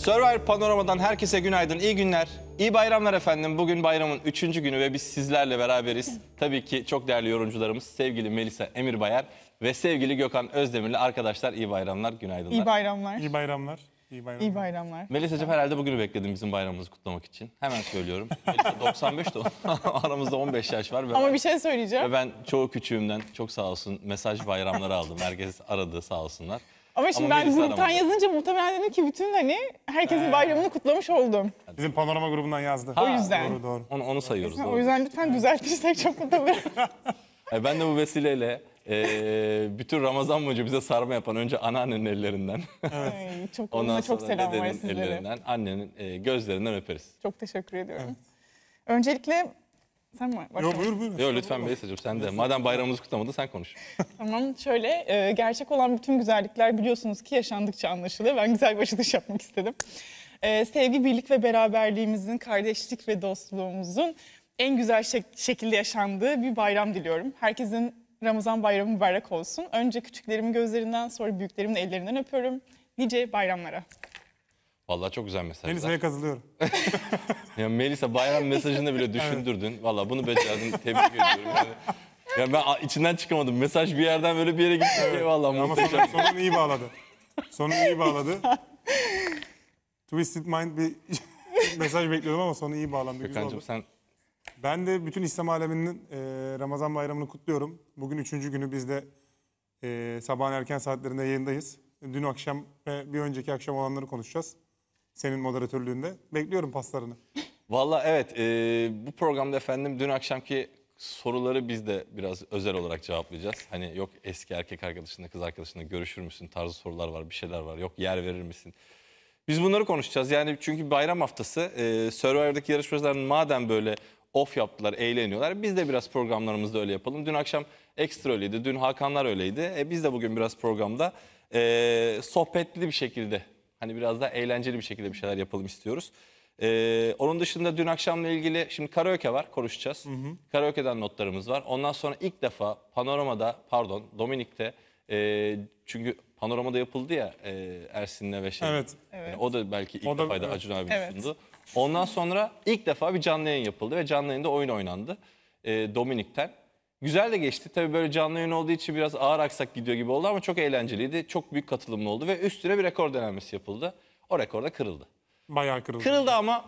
Survivor Panorama'dan herkese günaydın, iyi günler, iyi bayramlar efendim. Bugün bayramın üçüncü günü ve biz sizlerle beraberiz. Tabii ki çok değerli yorumcularımız sevgili Melisa Emir Bayar ve sevgili Gökhan Özdemir'le arkadaşlar iyi bayramlar, günaydınlar. İyi bayramlar. İyi bayramlar. İyi bayramlar. İyi bayramlar. Melisa'cığım herhalde bugünü bekledim bizim bayramımızı kutlamak için. Hemen söylüyorum. Melisa 95 de aramızda 15 yaş var. Ve Ama bir şey söyleyeceğim. Ve ben çoğu küçüğümden çok sağ olsun mesaj bayramları aldım. Herkes aradı sağ olsunlar. Ama şimdi Ama ben birisi gruptan yazınca muhtemelen dedim ki bütün hani herkesin bayramını kutlamış oldum. Bizim panorama grubundan yazdı. o yüzden. Doğru doğru. Onu, onu sayıyoruz. doğru. O yüzden lütfen düzeltirsek çok mutlu olurum. Ben de bu vesileyle e, bütün Ramazan boyunca bize sarma yapan önce anneannenin ellerinden. Ay, çok, ondan çok selam var sizlere. ellerinden, annenin e, gözlerinden öperiz. Çok teşekkür ediyorum. Öncelikle sen mi? Yok buyur buyur. Yok lütfen Melisa'cığım sen de. Madem bayramımızı kutlamadın sen konuş. Tamam şöyle e, gerçek olan bütün güzellikler biliyorsunuz ki yaşandıkça anlaşılıyor. Ben güzel bir yapmak istedim. E, sevgi, birlik ve beraberliğimizin, kardeşlik ve dostluğumuzun en güzel şek şekilde yaşandığı bir bayram diliyorum. Herkesin Ramazan bayramı mübarek olsun. Önce küçüklerimin gözlerinden sonra büyüklerimin ellerinden öpüyorum. Nice bayramlara. Vallahi çok güzel mesajlar. Melisa'ya kazılıyorum. ya Melisa bayram mesajını bile düşündürdün. Evet. Vallahi bunu becerdin. Tebrik ediyorum. Yani, ya ben içinden çıkamadım. Mesaj bir yerden böyle bir yere gitti. Evet. Vallahi Ama muhteşem. Sonunu, sonunu iyi bağladı. Sonunu iyi bağladı. Twisted Mind bir mesaj bekliyordum ama sonu iyi bağlandı. Gökhan'cığım sen... Ben de bütün İslam aleminin e, Ramazan bayramını kutluyorum. Bugün üçüncü günü biz de e, sabahın erken saatlerinde yayındayız. Dün akşam ve bir önceki akşam olanları konuşacağız senin moderatörlüğünde. Bekliyorum paslarını. Valla evet e, bu programda efendim dün akşamki soruları biz de biraz özel olarak cevaplayacağız. Hani yok eski erkek arkadaşınla kız arkadaşınla görüşür müsün tarzı sorular var bir şeyler var. Yok yer verir misin? Biz bunları konuşacağız. Yani çünkü bayram haftası e, Survivor'daki yarışmacılar madem böyle off yaptılar, eğleniyorlar. Biz de biraz programlarımızda öyle yapalım. Dün akşam Ekstra öyleydi, dün Hakanlar öyleydi. E, biz de bugün biraz programda e, sohbetli bir şekilde Hani biraz daha eğlenceli bir şekilde bir şeyler yapalım istiyoruz. Ee, onun dışında dün akşamla ilgili şimdi karaoke var konuşacağız. Hı hı. Karaoke'den notlarımız var. Ondan sonra ilk defa Panorama'da pardon Dominik'te e, çünkü Panorama'da yapıldı ya e, Ersin'le ve şey. Evet. Yani o da belki ilk O da- defaydı evet. Acun abi Evet. sundu. Ondan sonra ilk defa bir canlı yayın yapıldı ve canlı yayında oyun oynandı. E, Dominik'ten. Güzel de geçti. Tabii böyle canlı yayın olduğu için biraz ağır aksak gidiyor gibi oldu ama çok eğlenceliydi. Çok büyük katılımlı oldu ve üstüne bir rekor denemesi yapıldı. O rekor da kırıldı. Bayağı kırıldı. Kırıldı ama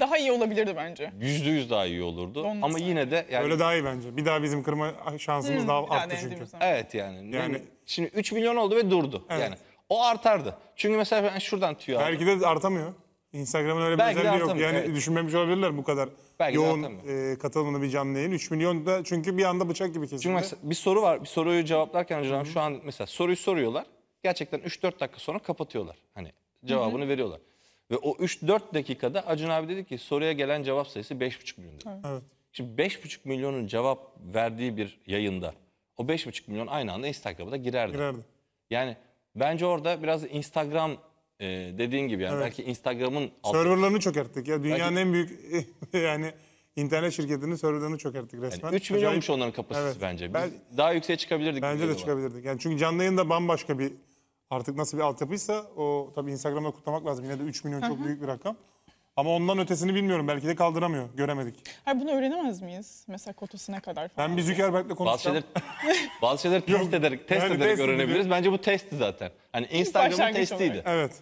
Daha iyi olabilirdi bence. yüzde yüz daha iyi olurdu. Ondan ama sonra. yine de yani Öyle daha iyi bence. Bir daha bizim kırma şansımız daha daha arttı çünkü. evet yani. Yani- şimdi 3 milyon oldu ve durdu. Evet. Yani o artardı. Çünkü mesela ben şuradan tüy aldım. Belki de artamıyor. Instagram'ın öyle bir Belki özelliği yok. Yani evet. düşünmemiş olabilirler bu kadar Belki yoğun e, katılımını bir canlı yayın. 3 milyon da çünkü bir anda bıçak gibi kesildi. Çünkü mesela bir soru var. Bir soruyu cevaplarken hocam şu an mesela soruyu soruyorlar. Gerçekten 3-4 dakika sonra kapatıyorlar. Hani cevabını Hı-hı. veriyorlar. Ve o 3-4 dakikada Acun abi dedi ki soruya gelen cevap sayısı 5,5 milyon dedi. Evet. Şimdi 5,5 milyonun cevap verdiği bir yayında o 5,5 milyon aynı anda Instagram'a da girerdi. girerdi. Yani bence orada biraz Instagram e, dediğin gibi yani Evet. belki Instagram'ın alt- Serverlarını çökerttik ya. Dünyanın en büyük yani internet şirketinin serverlarını çökerttik resmen. yani 3 Acayip. milyonmuş onların kapasitesi Evet. bence. Biz Bel- daha yükseğe çıkabilirdik. Bence de çıkabilirdik. Yani çünkü canlı yayın da bambaşka bir artık nasıl bir altyapıysa o tabii Instagram'da kutlamak lazım. Yine de 3 milyon çok büyük bir rakam. Ama ondan ötesini bilmiyorum. Belki de kaldıramıyor. Göremedik. Hayır, bunu öğrenemez miyiz? Mesela kotosuna kadar falan. Ben bir Zuckerberg'le Bazı konuşacağım. şeyler, bazı şeyler test ederek, test Yani ederek test öğrenebiliriz. Bence bu testti zaten. Hani Instagram'ın başlangıç testiydi. Evet.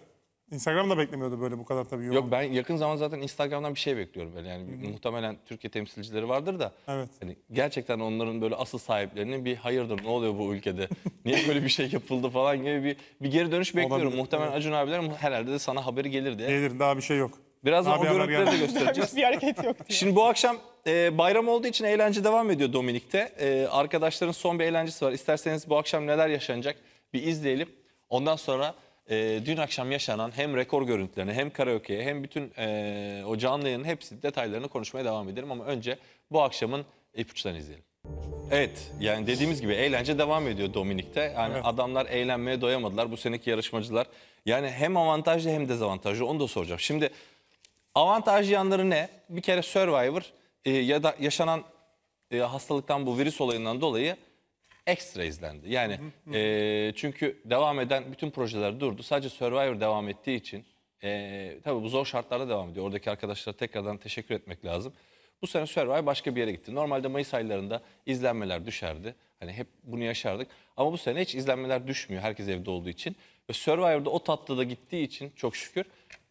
Instagram da beklemiyordu böyle bu kadar tabii. yoğun. Yok ben yakın zaman zaten Instagram'dan bir şey bekliyorum böyle yani muhtemelen Türkiye temsilcileri vardır da Evet. hani gerçekten onların böyle asıl sahiplerinin bir hayırdır ne oluyor bu ülkede niye böyle bir şey yapıldı falan gibi bir, bir geri dönüş bekliyorum Olabilir, muhtemelen Acun abiler herhalde de sana haberi gelir diye Gelir daha bir şey yok. Birazdan o görüntüleri de göstereceğiz. bir hareket yok. Diye. Şimdi bu akşam e, bayram olduğu için eğlence devam ediyor Dominik'te. E, arkadaşların son bir eğlencesi var. İsterseniz bu akşam neler yaşanacak bir izleyelim. Ondan sonra e, dün akşam yaşanan hem rekor görüntülerini hem karaoke'ye hem bütün e, o canlı yayının hepsi detaylarını konuşmaya devam ederim Ama önce bu akşamın ipuçlarını izleyelim. Evet yani dediğimiz gibi eğlence devam ediyor Dominik'te. Yani evet. adamlar eğlenmeye doyamadılar bu seneki yarışmacılar. Yani hem avantajlı hem dezavantajlı onu da soracağım. Şimdi Avantajlı yanları ne? Bir kere Survivor e, ya da yaşanan e, hastalıktan bu virüs olayından dolayı ekstra izlendi. Yani e, çünkü devam eden bütün projeler durdu. Sadece Survivor devam ettiği için e, tabii bu zor şartlarda devam ediyor. Oradaki arkadaşlara tekrardan teşekkür etmek lazım. Bu sene Survivor başka bir yere gitti. Normalde Mayıs aylarında izlenmeler düşerdi. Hani hep bunu yaşardık. Ama bu sene hiç izlenmeler düşmüyor herkes evde olduğu için. Ve Survivor'da o tatlı da gittiği için çok şükür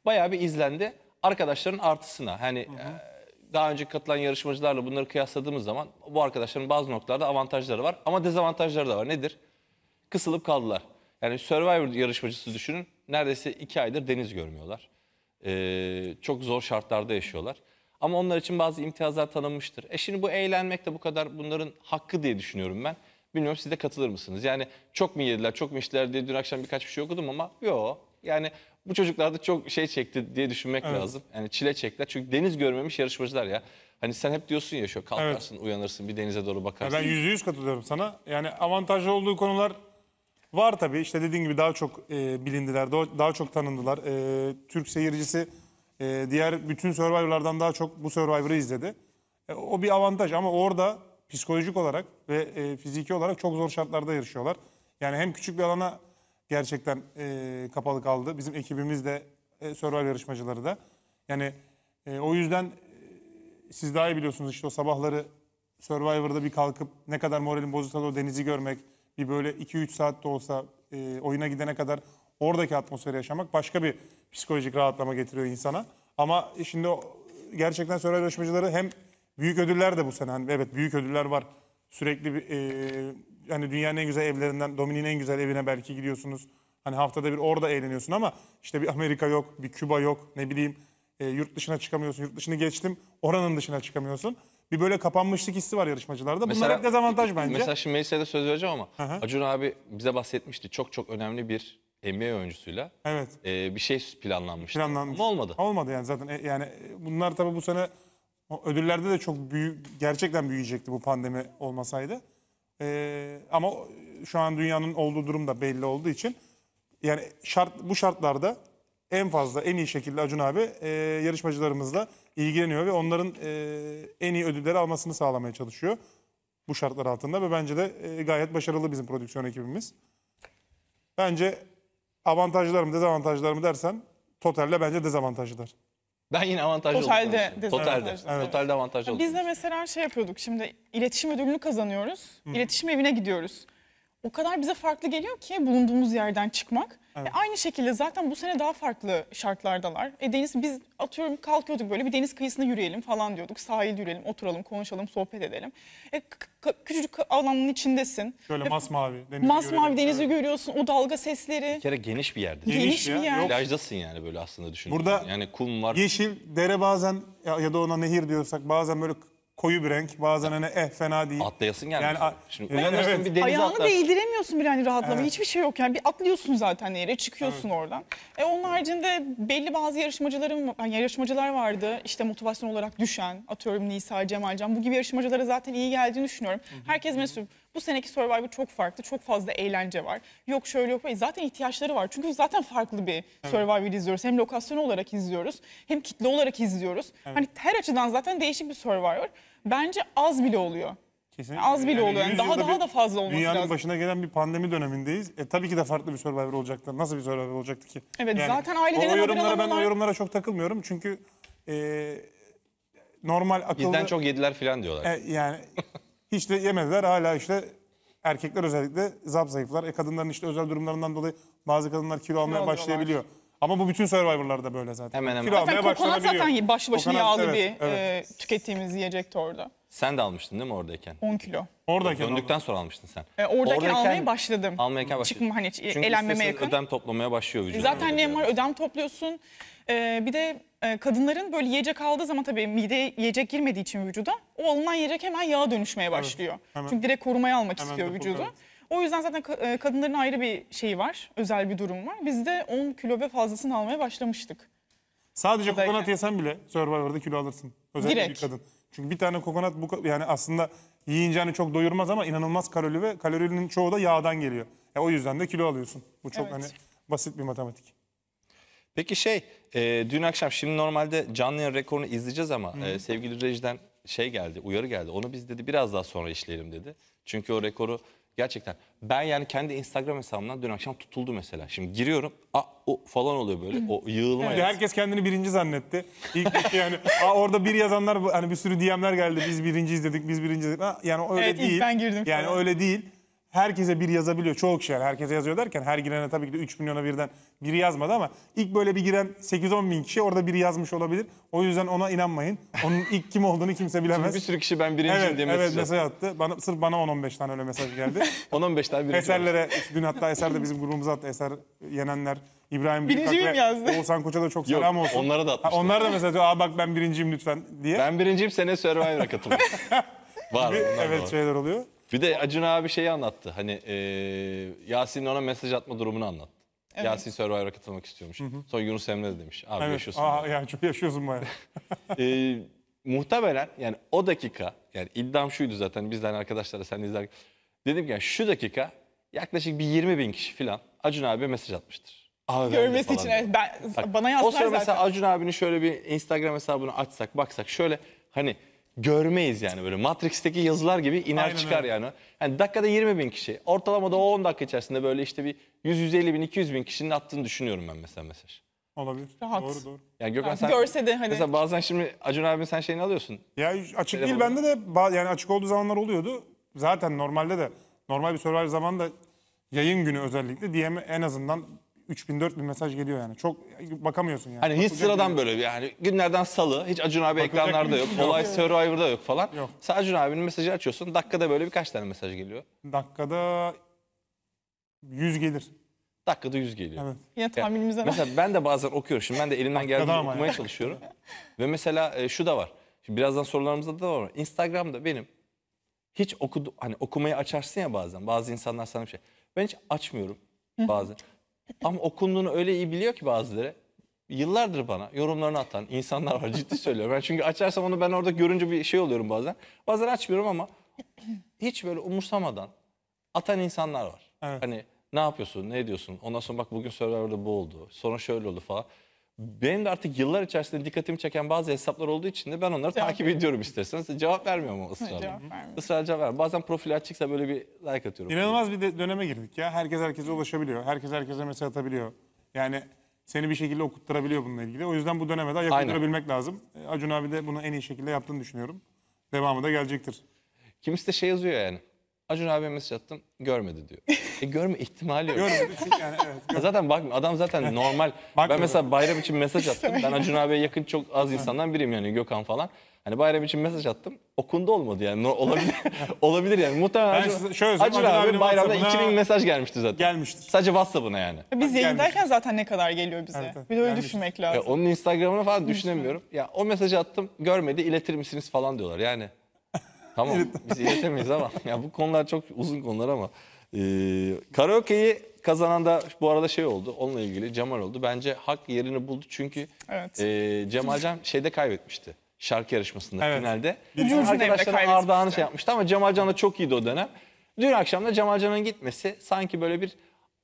bayağı bir izlendi arkadaşların artısına hani hı hı. E, daha önce katılan yarışmacılarla bunları kıyasladığımız zaman bu arkadaşların bazı noktalarda avantajları var ama dezavantajları da var. Nedir? Kısılıp kaldılar. Yani Survivor yarışmacısı düşünün. Neredeyse iki aydır deniz görmüyorlar. Ee, çok zor şartlarda yaşıyorlar. Ama onlar için bazı imtiyazlar tanınmıştır. E şimdi bu eğlenmek de bu kadar bunların hakkı diye düşünüyorum ben. Bilmiyorum siz de katılır mısınız? Yani çok mu yediler, çok mu içtiler diye dün akşam birkaç bir şey okudum ama yok. Yani bu çocuklar çok şey çekti diye düşünmek evet. lazım. Yani çile çektiler. Çünkü deniz görmemiş yarışmacılar ya. Hani sen hep diyorsun ya şu kalkarsın, evet. uyanırsın, bir denize doğru bakarsın. ben yüzde yüz katılıyorum sana. Yani avantajlı olduğu konular var tabii. İşte dediğin gibi daha çok e, bilindiler, daha çok tanındılar. E, Türk seyircisi e, diğer bütün Survivor'lardan daha çok bu Survivor'ı izledi. E, o bir avantaj ama orada psikolojik olarak ve e, fiziki olarak çok zor şartlarda yarışıyorlar. Yani hem küçük bir alana gerçekten e, kapalı kaldı. Bizim ekibimiz de e, Survivor yarışmacıları da. Yani e, o yüzden e, siz daha iyi biliyorsunuz işte o sabahları Survivor'da bir kalkıp ne kadar moralin bozulsa da o denizi görmek, bir böyle 2-3 saat de olsa e, oyuna gidene kadar oradaki atmosferi yaşamak başka bir psikolojik rahatlama getiriyor insana. Ama şimdi o, gerçekten Survivor yarışmacıları hem büyük ödüller de bu sene. Hani evet büyük ödüller var. Sürekli bir, e, hani dünyanın en güzel evlerinden Dominik'in en güzel evine belki gidiyorsunuz. Hani haftada bir orada eğleniyorsun ama işte bir Amerika yok, bir Küba yok, ne bileyim e, yurt dışına çıkamıyorsun. Yurt dışını geçtim, oranın dışına çıkamıyorsun. Bir böyle kapanmışlık hissi var yarışmacılarda. Bunlar Mesela- hep dezavantaj bence. Mesela şimdi Melisa'ya da söz vereceğim ama Hı Acun abi bize bahsetmişti. Çok çok önemli bir NBA oyuncusuyla evet. e, bir şey planlanmıştı. planlanmış. Ama olmadı. Olmadı yani zaten. E, yani e, bunlar tabii bu sene ödüllerde de çok büyük gerçekten büyüyecekti bu pandemi olmasaydı. Ee, ama şu an dünyanın olduğu durum da belli olduğu için yani şart bu şartlarda en fazla en iyi şekilde Acun abi e, yarışmacılarımızla ilgileniyor ve onların e, en iyi ödülleri almasını sağlamaya çalışıyor bu şartlar altında ve bence de e, gayet başarılı bizim prodüksiyon ekibimiz. Bence avantajlar mı dezavantajlar mı dersen totalle bence dezavantajlar. Ben yine avantajlı Totalde oldum. Totalde. Totalde. Evet. totalde avantajlı oldum. Biz de mesela şey yapıyorduk şimdi iletişim ödülünü kazanıyoruz. Hı. İletişim evine gidiyoruz. O kadar bize farklı geliyor ki bulunduğumuz yerden çıkmak. E, evet. E, aynı şekilde zaten bu sene daha farklı şartlardalar. E, deniz biz atıyorum kalkıyorduk böyle bir deniz kıyısına yürüyelim falan diyorduk. Sahil yürüyelim, oturalım, konuşalım, sohbet edelim. E, küçücük alanın içindesin. Şöyle e, masmavi denizi Masmavi görelim. denizi evet. görüyorsun, o dalga sesleri. Bir kere geniş bir yerde. Geniş, geniş bir yer. yer. Plajdasın yani böyle aslında düşünüyorum. Burada yani kum var. Yeşil, dere bazen ya, ya da ona nehir diyorsak bazen böyle koyu bir renk. Bazen hani eh fena değil. Atlayasın gelmiş. Yani, Şimdi Evet, uyanırsın evet. bir denize Ayağını atlarsın. değdiremiyorsun bile hani rahatlama. Hiçbir şey yok yani. Bir atlıyorsun zaten yere, çıkıyorsun oradan. E onun haricinde belli bazı yarışmacılarım yani yarışmacılar vardı. İşte motivasyon olarak düşen, atıyorum Nisa, Cemalcan. Bu gibi yarışmacılara zaten iyi geldiğini düşünüyorum. Herkes mesut. Bu seneki Survivor çok farklı. Çok fazla eğlence var. Yok şöyle yok. Zaten ihtiyaçları var. Çünkü zaten farklı bir evet. Survivor izliyoruz. Hem lokasyon olarak izliyoruz. Hem kitle olarak izliyoruz. Evet. Hani her açıdan zaten değişik bir Survivor. Bence az bile oluyor. Kesinlikle. Az bile yani oluyor. Yani daha daha da fazla olması dünyanın lazım. Dünyanın başına gelen bir pandemi dönemindeyiz. E tabii ki de farklı bir Survivor olacaktı. Nasıl bir Survivor olacaktı ki? Evet yani, zaten ailelerin o yorumlara ben o yorumlara çok takılmıyorum. Çünkü e, normal akıllı... Bizden çok yediler falan diyorlar. E, yani hiç de yemediler hala işte erkekler özellikle zap zayıflar. E kadınların işte özel durumlarından dolayı bazı kadınlar kilo almaya alıyorlar. başlayabiliyor. Ama bu bütün Survivor'larda böyle zaten. Hemen hemen. Kilo almaya Zaten kokonat zaten baş başına Kokonat, yağlı evet, bir evet. e, tükettiğimiz yiyecekti orada. Sen de almıştın değil mi oradayken? 10 kilo. Oradayken Döndükten sonra almıştın sen. E, oradaki almaya başladım. Almaya başladım. Çıkma hani hiç Çünkü elenmeme istatistik yakın. ödem toplamaya başlıyor e, vücudun. Zaten ne var ödem topluyorsun. Ee, bir de e, kadınların böyle yiyecek aldığı zaman tabii mideye yiyecek girmediği için vücuda o alınan yiyecek hemen yağa dönüşmeye başlıyor. hemen. Çünkü direkt korumaya almak Hemen istiyor depo- vücudu. O yüzden zaten ka- e, kadınların ayrı bir şeyi var, özel bir durum var. Biz de 10 kilo ve fazlasını almaya başlamıştık. Sadece Buradayken. kokonat yesen bile Survivor'da kilo alırsın. Özellikle Direkt. bir kadın. Çünkü bir tane kokonat bu yani aslında yiyince hani çok doyurmaz ama inanılmaz kalorili ve kalorinin çoğu da yağdan geliyor. E o yüzden de kilo alıyorsun. Bu çok Evet. hani basit bir matematik. Peki şey e, dün akşam şimdi normalde canlı yayın rekorunu izleyeceğiz ama e, sevgili rejiden şey geldi uyarı geldi. Onu biz dedi biraz daha sonra işleyelim dedi. Çünkü o rekoru gerçekten ben yani kendi Instagram hesabımdan dün akşam tutuldu mesela. Şimdi giriyorum a o falan oluyor böyle o yığılma. Yani herkes kendini birinci zannetti. İlk yani "Aa, orada bir yazanlar hani bir sürü DM'ler geldi. Biz birinciyiz dedik, biz birinciyiz yani öyle Evet, değil. ben girdim Yani falan. öyle değil herkese bir yazabiliyor. Çoğu kişiler herkese yazıyor derken her girene tabii ki de 3 milyona birden biri yazmadı ama ilk böyle bir giren 8-10 bin kişi orada biri yazmış olabilir. O yüzden ona inanmayın. Onun ilk kim olduğunu kimse bilemez. Çünkü bir sürü kişi ben birinciyim evet, diye mesaj Evet mesaj attı. Bana, sırf bana 10-15 tane öyle mesaj geldi. 10-15 tane birinci. Eserlere dün hatta Eser de bizim grubumuza attı. Eser yenenler İbrahim Birinciyim yazdı. Oğuzhan Koç'a da çok Yok, selam olsun. Onlara da atmıştım. onlar da mesela diyor, aa bak ben birinciyim lütfen diye. Ben birinciyim sene Survivor'a katıldım. var. Evet var. şeyler oluyor. Bir de Acun abi şeyi anlattı. Hani e, Yasin'in ona mesaj atma durumunu anlattı. Evet. Yasin Survivor'a katılmak istiyormuş. Sonra Yunus Emre de demiş. Abi Evet. yaşıyorsun. Aa, yani çok yaşıyorsun bayağı. E, muhtemelen yani o dakika yani iddiam şuydu zaten bizden hani arkadaşlara sen izler. Dedim ki yani şu dakika yaklaşık bir 20 bin kişi falan Acun abiye mesaj atmıştır. Abi ben Görmesi için diye. ben, Bak, bana yazdılar O zaten. mesela Acun abinin şöyle bir Instagram hesabını açsak baksak şöyle hani görmeyiz yani böyle Matrix'teki yazılar gibi iner Aynen çıkar öyle. yani. Yani dakikada 20 bin kişi ortalama da o 10 dakika içerisinde böyle işte bir 100-150 bin 200 bin kişinin attığını düşünüyorum ben mesela mesaj. Olabilir. Rahat. Doğru doğru. Yani Gökhan sen görse de hani. Mesela bazen şimdi Acun abi sen şeyini alıyorsun. Ya açık Telefonu. değil bende de yani açık olduğu zamanlar oluyordu. Zaten normalde de normal bir Survivor zamanında yayın günü özellikle DM en azından 3000 4000 mesaj geliyor yani. Çok bakamıyorsun yani. Hani hiç sıradan böyle bir yani günlerden salı hiç Acun abi Bakacak ekranlarda yok. şey yok. Olay Survivor'da yok falan. Yok. Sen Acun abinin mesajı açıyorsun. Dakikada böyle birkaç tane mesaj geliyor. Dakikada 100 gelir. Dakikada 100 geliyor. Evet. Yine tahminimize bak. Mesela ben de bazen okuyorum. Şimdi ben de elimden geldiğince ama okumaya çalışıyorum. Ve mesela e, şu da var. Şimdi birazdan sorularımızda da var. Instagram'da benim hiç okudu hani okumayı açarsın ya bazen. Bazı insanlar sana bir şey. Ben hiç açmıyorum bazen. Ama okunduğunu öyle iyi biliyor ki bazıları. Yıllardır bana yorumlarını atan insanlar var ciddi söylüyorum. Ben çünkü açarsam onu ben orada görünce bir şey oluyorum bazen. Bazen açmıyorum ama hiç böyle umursamadan atan insanlar var. Evet. Hani ne yapıyorsun, ne ediyorsun? Ondan sonra bak bugün Survivor'da bu oldu. Sonra şöyle oldu falan. Benim de artık yıllar içerisinde dikkatimi çeken bazı hesaplar olduğu için de ben onları cevap takip ediyorum isterseniz. Cevap vermiyorum ama ısrarla. cevap Israrla cevap vermiyorum. Bazen profil açıksa böyle bir like atıyorum. İnanılmaz bir döneme girdik ya. Herkes herkese ulaşabiliyor. Herkes herkese mesaj atabiliyor. Yani seni bir şekilde okutturabiliyor bununla ilgili. O yüzden bu döneme daha yakındırabilirmek lazım. E, Acun abi de bunu en iyi şekilde yaptığını düşünüyorum. Devamı da gelecektir. Kimisi de şey yazıyor yani. Acun abi mesaj attım. Görmedi diyor. E görme ihtimali yok. Görmedi yani evet. Ya Zaten bak, Adam zaten normal. ben mesela bayram için mesaj attım. Ben Acun abiye yakın çok az insandan biriyim yani Gökhan falan. Hani bayram için mesaj attım. Okundu olmadı yani. Olabilir. olabilir yani. Muhtemelen Acun, şöyle söyleyeyim, Acun Acun abi abinin bayramda 2000 mesaj gelmişti zaten. Gelmiştir. Sadece WhatsApp'ına yani. Biz yayındayken zaten ne kadar geliyor bize. Evet, bir de öyle düşünmek lazım. Ya onun Instagramına falan düşünemiyorum. Ya o mesajı attım. Görmedi. iletir misiniz falan diyorlar. Yani Tamam biz iletemeyiz ama ya bu konular çok uzun konular ama e, karaoke'yi kazanan da bu arada şey oldu. Onunla ilgili Cemal oldu. Bence hak yerini buldu çünkü Evet. e, Cemal şeyde kaybetmişti. Şarkı yarışmasında Evet. finalde. Bütün Ucun ucuna evde arkadaşların ardağını şey yapmıştı ama Cemal da çok iyiydi o dönem. Dün akşam da Cemal gitmesi sanki böyle bir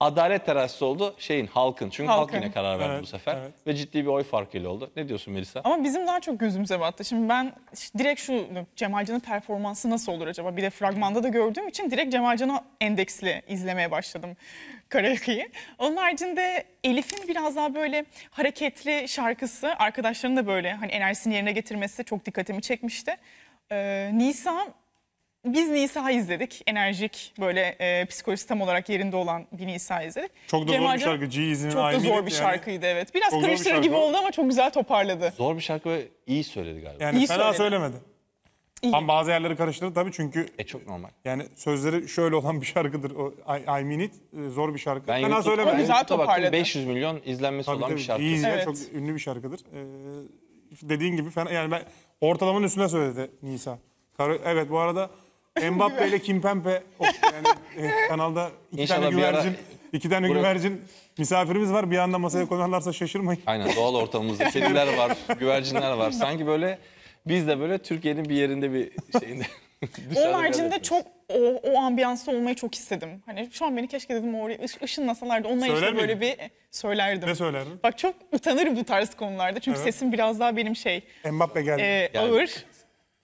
adalet terazisi oldu şeyin halkın. Çünkü halk yine karar verdi Evet, bu sefer. evet. Ve ciddi bir oy farkıyla oldu. Ne diyorsun Melisa? Ama bizim daha çok gözümüze battı. Şimdi ben direkt şu Cemalcan'ın performansı nasıl olur acaba? Bir de fragmanda da gördüğüm için direkt Cemalcan'a endeksli izlemeye başladım Karayaka'yı. Onun haricinde Elif'in biraz daha böyle hareketli şarkısı, arkadaşlarının da böyle hani enerjisini yerine getirmesi çok dikkatimi çekmişti. Ee, Nisan biz Nisa izledik. Enerjik böyle e, psikolojisi tam olarak yerinde olan bir Nisa izledik. Çok da Cem zor bir Arca- şarkı. g Çok da zor bir şarkıydı evet. Biraz Çok karıştırır gibi oldu ama çok güzel toparladı. Zor bir şarkı ve iyi söyledi galiba. Yani İyi fena söyledi. söylemedi. İyi. Ama bazı yerleri karıştırdı tabii çünkü E çok normal. yani sözleri şöyle olan bir şarkıdır. O I, I mean it e, zor bir şarkı. Ben fena YouTube'da, ben güzel toparladı. 500 milyon izlenmesi Tabii olan tabii. bir şarkı. g Evet. çok ünlü bir şarkıdır. Ee, dediğin gibi fena yani ben ortalamanın üstüne söyledi Nisa. evet bu arada Mbappe ile Kimpempe o- yani, e, kanalda iki İnşallah tane bir ara- güvercin, iki tane Burası- güvercin misafirimiz var. Bir anda masaya konarlarsa şaşırmayın. Aynen doğal ortamımızda kediler var, güvercinler var. Sanki böyle biz de böyle Türkiye'nin bir yerinde bir şeyinde. O dışarıda çok o, o ambiyansta olmayı çok istedim. Hani şu an beni keşke dedim oraya ış, ışınlasalardı. Onunla Söyler işte böyle bir e, söylerdim. Ne söylerdin? Bak çok utanırım bu tarz konularda. Çünkü Evet. sesim biraz daha benim şey Mbappe geldi. e, ağır.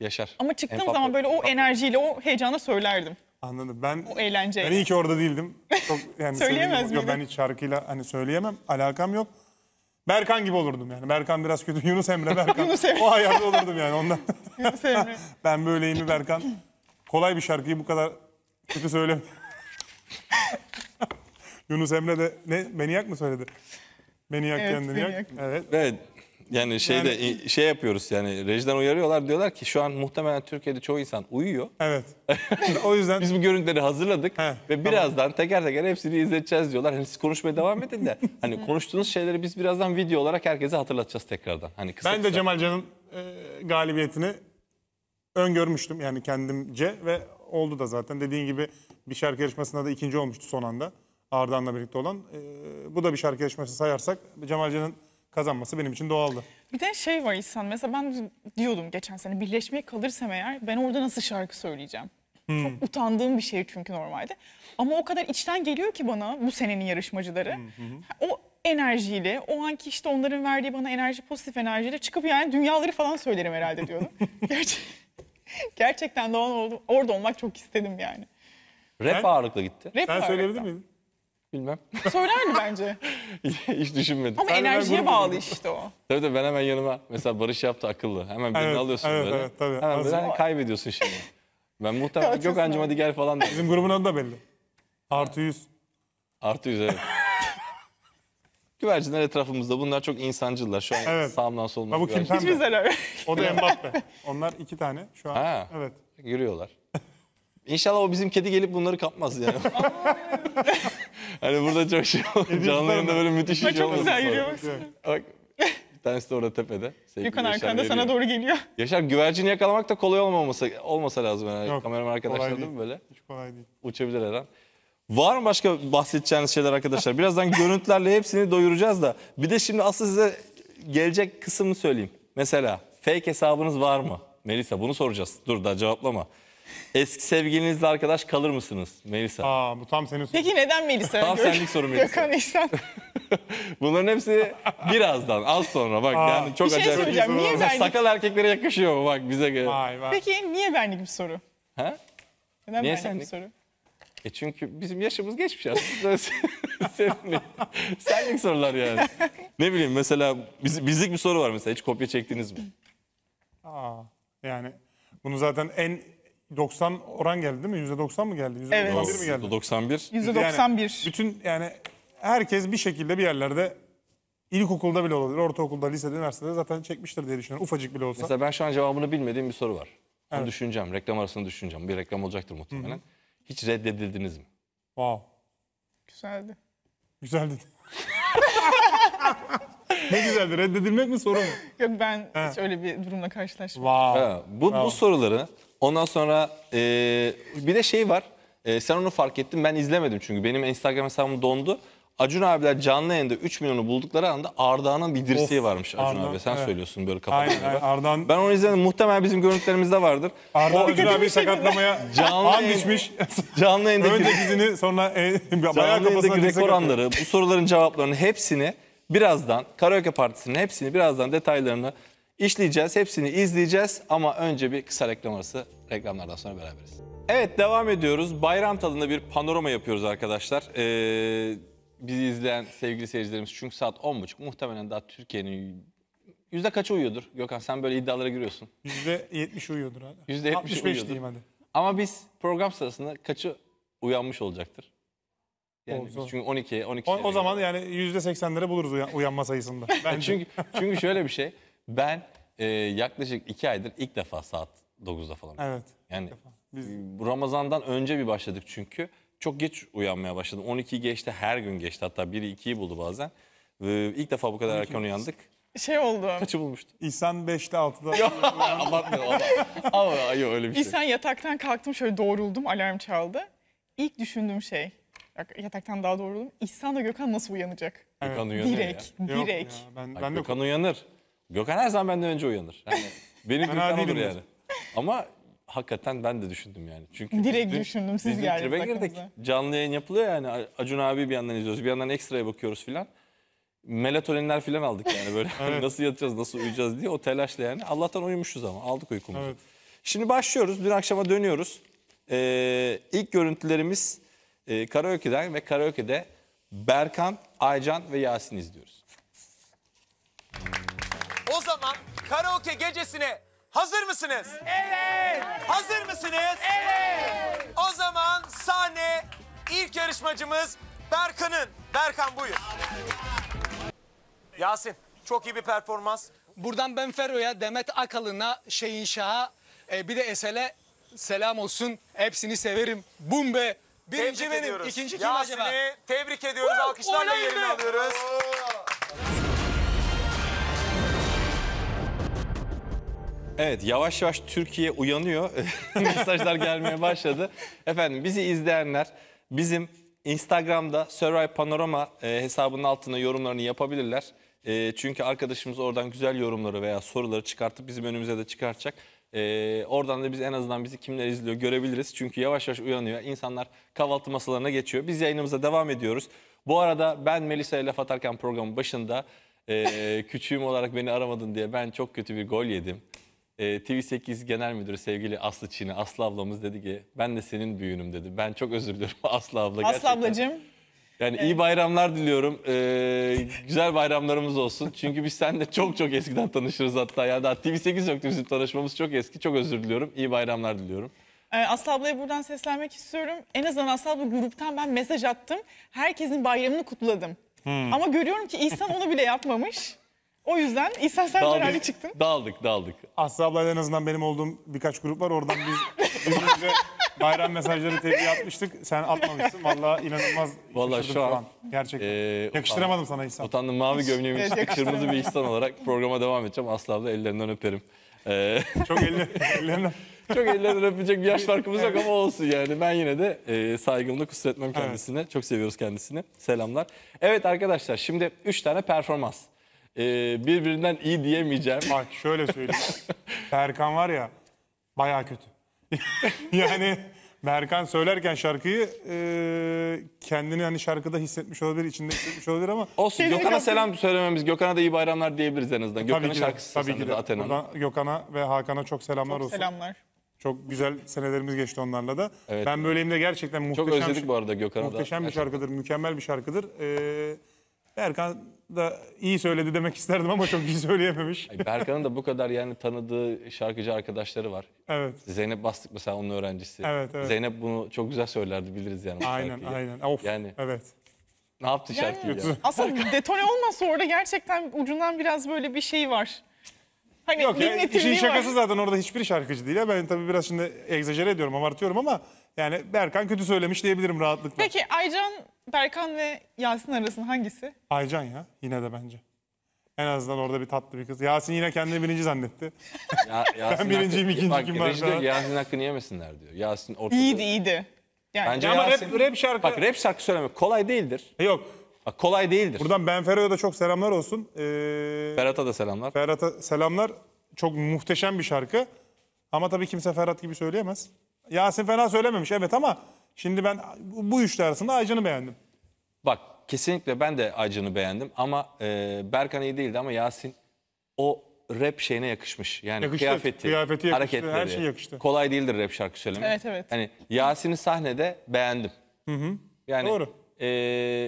Yaşar. Ama çıktığım Empatlı. zaman böyle o enerjiyle, o heyecana söylerdim. Anladım. Ben o eğlenceyle. Ben iyi ki orada değildim. Çok yani söyleyemez miyim? Yok ben hiç şarkıyla hani söyleyemem. Alakam yok. Berkan gibi olurdum yani. Berkan biraz kötü. Yunus Emre Berkan. Yunus Emre. O ayarda olurdum yani ondan. Yunus Emre. ben böyleyim mi Berkan? Kolay bir şarkıyı bu kadar kötü söyle. Yunus Emre de ne? Beni yak mı söyledi? Beni yak evet, kendini beni yak. yak. Evet. Evet. Yani şeyde yani, şey yapıyoruz yani rejiden uyarıyorlar diyorlar ki şu an muhtemelen Türkiye'de çoğu insan uyuyor. Evet. o yüzden biz bu görüntüleri hazırladık He, ve birazdan tamam. teker teker hepsini izleteceğiz diyorlar. Hani siz konuşmaya devam edin de hani konuştuğunuz şeyleri biz birazdan video olarak herkese hatırlatacağız tekrardan. Hani kısa Ben de Cemalcan'ın Can'ın e, galibiyetini öngörmüştüm yani kendimce ve oldu da zaten. Dediğin gibi bir şarkı yarışmasında da ikinci olmuştu son anda. Ardahan'la birlikte olan. E, bu da bir şarkı yarışması sayarsak Cemalcan'ın. Can'ın kazanması benim için doğaldı. Bir de şey var insan, mesela ben diyordum geçen sene birleşmeye kalırsam eğer ben orada nasıl şarkı söyleyeceğim? Hmm. Çok utandığım bir şey çünkü normalde. Ama o kadar içten geliyor ki bana bu senenin yarışmacıları. Hmm. O enerjiyle, o anki işte onların verdiği bana enerji, pozitif enerjiyle çıkıp yani dünyaları falan söylerim herhalde diyordum. Gerçek, gerçekten Doğan orada olmak çok istedim yani. Rap ağırlıklı gitti. Rap Sen ağırlıklı. söyleyebilir miydin? Bilmem. Söyler mi bence? Hiç düşünmedim. Ama Sadece enerjiye bağlı işte o. Tabii tabii ben hemen yanıma mesela Barış yaptı akıllı. Hemen birini evet, alıyorsun evet, böyle. Evet, tabii. Hemen böyle hani kaybediyorsun şimdi. ben muhtemelen Gökhan'cım hadi gel falan. Dedim. Bizim grubun adı da belli. Artı yüz. Artı yüz evet. Güvercinler etrafımızda bunlar çok insancılar. Şu an evet. sağımdan solumdan bu güvercin. Hiç bize O da Mbappe. Onlar iki tane şu an. Ha, evet. Yürüyorlar. İnşallah o bizim kedi gelip bunları kapmaz yani. Hani burada çok şey oldu. Canlı yayında böyle müthiş bir şey çok Çok güzel yürüyor Bak bir tanesi de orada tepede. Sevgili Yukan Yaşar arkanda veriyor. sana doğru geliyor. Yaşar güvercini yakalamak da kolay olmaması, olmasa lazım. Yani. Yok, Kameraman arkadaşlar değil mi böyle? Hiç kolay değil. Uçabilir her an. Var mı başka bahsedeceğiniz şeyler arkadaşlar? Birazdan görüntülerle hepsini doyuracağız da. Bir de şimdi asıl size gelecek kısmı söyleyeyim. Mesela fake hesabınız var mı? Melisa bunu soracağız. Dur daha cevaplama. Eski sevgilinizle arkadaş kalır mısınız Melisa? Aa bu tam senin sorun. Peki neden Melisa? Tam senlik soru Melisa. Gökhan İhsan. Bunların hepsi birazdan az sonra bak Aa, yani çok bir şey acayip. soracağım. Niye benlik? Sakal erkeklere yakışıyor mu bak bize göre. Vay vay. Peki niye benlik bir soru? Ha? Neden Niye benlik bir senlik? soru? E çünkü bizim yaşımız geçmiş aslında. Senlik sorular yani. Ne bileyim mesela biz, bizlik bir soru var mesela hiç kopya çektiniz mi? Aa, yani bunu zaten en 90 oran geldi değil mi? %90 mı geldi? %91 Evet. mi geldi? %91. %91. Yani bütün yani herkes bir şekilde bir yerlerde ilkokulda bile olabilir, ortaokulda, lisede, üniversitede zaten çekmiştir diye düşünüyorum. Ufacık bile olsa. Mesela ben şu an cevabını bilmediğim bir soru var. Bunu düşüneceğim. Reklam arasında düşüneceğim. Bir reklam olacaktır muhtemelen. Hiç reddedildiniz mi? Wow. Güzeldi. güzeldi ne güzeldi. Reddedilmek mi soru mu? Yok ben hiç öyle bir durumla karşılaşmadım. Wow. Ha, bu, bu soruları Ondan sonra e, bir de şey var. E, sen onu fark ettin. Ben izlemedim çünkü. Benim Instagram hesabım dondu. Acun abiler canlı yayında 3 milyonu buldukları anda Arda'nın bir dirseği Of, varmış Acun Arda, abi. Sen evet. söylüyorsun böyle kafadan. Aynen, aynen. Arda'nın Ben onu izledim. Muhtemelen bizim görüntülerimizde vardır. Arda Acun abi sakatlamaya Canlı an yayın- Canlı yayındaki Önce dizini sonra e, bayağı Canlı kafasına yayındaki rekor anları, bu soruların cevaplarının hepsini birazdan, karaoke partisinin hepsini birazdan detaylarını İşleyeceğiz, hepsini izleyeceğiz ama önce bir kısa reklam arası. Reklamlardan sonra beraberiz. Evet devam ediyoruz. Bayram tadında bir panorama yapıyoruz arkadaşlar. Ee, bizi izleyen sevgili seyircilerimiz çünkü saat 10.30 muhtemelen daha Türkiye'nin yüzde kaçı uyuyordur? Gökhan sen böyle iddialara giriyorsun. Yüzde yetmiş uyuyordur hala. Yüzde yetmiş uyuyordur. diyeyim hadi. Ama biz program sırasında kaçı uyanmış olacaktır? Yani Olsun. çünkü 12 12 O, o zaman yani yüzde seksenlere buluruz uyan, uyanma sayısında. E, Bence. çünkü çünkü şöyle bir şey ben e, yaklaşık iki aydır ilk defa saat 9'da falan. Evet. Yani Biz... Ramazan'dan önce bir başladık çünkü. Çok geç uyanmaya başladım. 12 geçti her gün geçti hatta biri 2'yi buldu bazen. Ee, ilk defa bu kadar erken uyandık. Şey oldu. Kaçı bulmuştun? İhsan 5'te 6'da. Abartmıyorum ama. Ama yok öyle bir şey. İhsan yataktan kalktım şöyle doğruldum alarm çaldı. İlk düşündüğüm şey yataktan daha doğruldum. İhsan da Gökhan nasıl uyanacak? Gökhan uyanır Direkt, ya. direkt. ya, ben, ben de Gökhan uyanır. Gökhan her zaman benden önce uyanır. Yani benim Gökhan olur değilim yani. Ama hakikaten ben de düşündüm yani. Çünkü Direkt dün- düşündüm siz dün geldiniz tribe girdik. Canlı yayın yapılıyor yani. Acun abi bir yandan izliyoruz, bir yandan ekstraya bakıyoruz filan. Melatoninler filan aldık yani böyle. Nasıl yatacağız, nasıl uyuyacağız diye o telaşla yani. Allah'tan uyumuşuz ama aldık uykumuzu. Evet. Şimdi başlıyoruz. Dün akşama dönüyoruz. Ee, ilk görüntülerimiz e, karaoke'den ve karaoke'de Berkan, Aycan ve Yasin izliyoruz. O zaman karaoke gecesine hazır mısınız? Evet. Hazır mısınız? Evet. O zaman sahne ilk yarışmacımız Berkan'ın. Berkan buyur. Yasin çok iyi bir performans. Buradan ben Ferro'ya, Demet Akalın'a, Şeyin Şah'a, e, bir de Esel'e selam olsun. Hepsini severim. Bum be. Birinci tebrik benim, ediyoruz. ikinci kim Yasin'i acaba? tebrik ediyoruz, alkışlarla yerini yerine be. alıyoruz. Evet yavaş yavaş Türkiye uyanıyor. Mesajlar gelmeye başladı. Efendim bizi izleyenler bizim Instagram'da Survey Panorama e, hesabının altına yorumlarını yapabilirler. E, çünkü arkadaşımız oradan güzel yorumları veya soruları çıkartıp bizim önümüze de çıkartacak. E, oradan da biz en azından bizi kimler izliyor görebiliriz. Çünkü yavaş yavaş uyanıyor. İnsanlar kahvaltı masalarına geçiyor. Biz yayınımıza devam ediyoruz. Bu arada ben Melisa ile laf atarken programın başında e, küçüğüm olarak beni aramadın diye ben çok kötü bir gol yedim e, ee, TV8 Genel Müdürü sevgili Aslı Çin'i, Aslı ablamız dedi ki ben de senin büyüğünüm dedi. Ben çok özür diliyorum Aslı abla. Aslı gerçekten. ablacığım. Yani evet. iyi bayramlar diliyorum. Ee, güzel bayramlarımız olsun. Çünkü biz seninle çok çok eskiden tanışırız hatta. Yani daha TV8 yoktu bizim tanışmamız çok eski. Çok özür diliyorum. İyi bayramlar diliyorum. Ee, Aslı ablaya buradan seslenmek istiyorum. En azından Aslı abla gruptan ben mesaj attım. Herkesin bayramını kutladım. Hmm. Ama görüyorum ki İhsan onu bile yapmamış. O yüzden İhsan sen herhalde çıktın. Daldık daldık. Aslı ablayla en azından benim olduğum birkaç grup var. Oradan biz birbirimize bayram mesajları tebliğ atmıştık. Sen atmamışsın. Valla inanılmaz Valla şu an, Gerçekten. Ee, Yakıştıramadım utandım, sana İhsan. Utandım mavi gömleğimi Evet, kırmızı bir İhsan olarak programa devam edeceğim. Aslı abla ellerinden öperim. Ee, Çok elli- ellerinden. çok ellerinden öpecek bir yaş farkımız yok ama olsun yani. Ben yine de e, saygımla kusur etmem kendisine. Çok seviyoruz kendisini. Selamlar. Evet arkadaşlar şimdi 3 tane performans e, birbirinden iyi diyemeyeceğim. Bak şöyle söyleyeyim. Berkan var ya baya kötü. yani Berkan söylerken şarkıyı e, kendini hani şarkıda hissetmiş olabilir, içinde hissetmiş olabilir ama... Olsun Gökhan'a selam söylememiz, Gökhan'a da iyi bayramlar diyebiliriz en azından. Gökhan'ın ki de, şarkısı tabii ki de. Buradan Gökhan'a ve Hakan'a çok selamlar çok olsun. selamlar. Çok güzel senelerimiz geçti onlarla da. Evet. Ben böyleyim de gerçekten muhteşem. Çok özledik bu arada Gökhan'a da. Muhteşem bir şarkıdır, mükemmel bir şarkıdır. Ee, Berkan da iyi söyledi demek isterdim ama çok iyi söyleyememiş. Berkan'ın da bu kadar yani tanıdığı şarkıcı arkadaşları var. Evet. Zeynep Bastık mesela onun öğrencisi. Evet, evet. Zeynep bunu çok güzel söylerdi biliriz yani. aynen aynen. Of. Yani evet. Ne yaptı yani, ya? Aslında detone olmasa orada gerçekten ucundan biraz böyle bir şey var. Hani Yok ya, dinletirliği işin var. şakası zaten orada hiçbir şarkıcı değil. Ya. Ben tabii biraz şimdi egzajere ediyorum, abartıyorum ama yani Berkan kötü söylemiş diyebilirim rahatlıkla. Peki Aycan, Berkan ve Yasin arasında hangisi? Aycan ya yine de bence. En azından orada bir tatlı bir kız. Yasin yine kendini birinci zannetti. Ya, Yasin birinciyim, ikinci bak, kim var Reji diyor Yasin hakkını yemesinler diyor. Yasin ortada. İyiydi iyiydi. Yani Bence Ama Yasin... rap, rap şarkı... Bak rap şarkı söylemek kolay değildir. Yok. Bak, kolay değildir. Buradan Ben Benfero'ya da çok selamlar olsun. Ee, Ferhat'a da selamlar. Ferhat'a selamlar. Çok muhteşem bir şarkı. Ama tabii kimse Ferhat gibi söyleyemez. Yasin fena söylememiş evet ama şimdi ben bu üçlü arasında Aycan'ı beğendim. Bak kesinlikle ben de Aycan'ı beğendim ama e, Berkan iyi değildi ama Yasin o rap şeyine yakışmış. Yani Yakıştı, kıyafeti, kıyafeti yakıştı, hareketleri. her şey yakıştı. Kolay değildir rap şarkı söylemek. Evet, evet. Hani Yasin'i sahnede beğendim. Hı hı. Yani Doğru. E,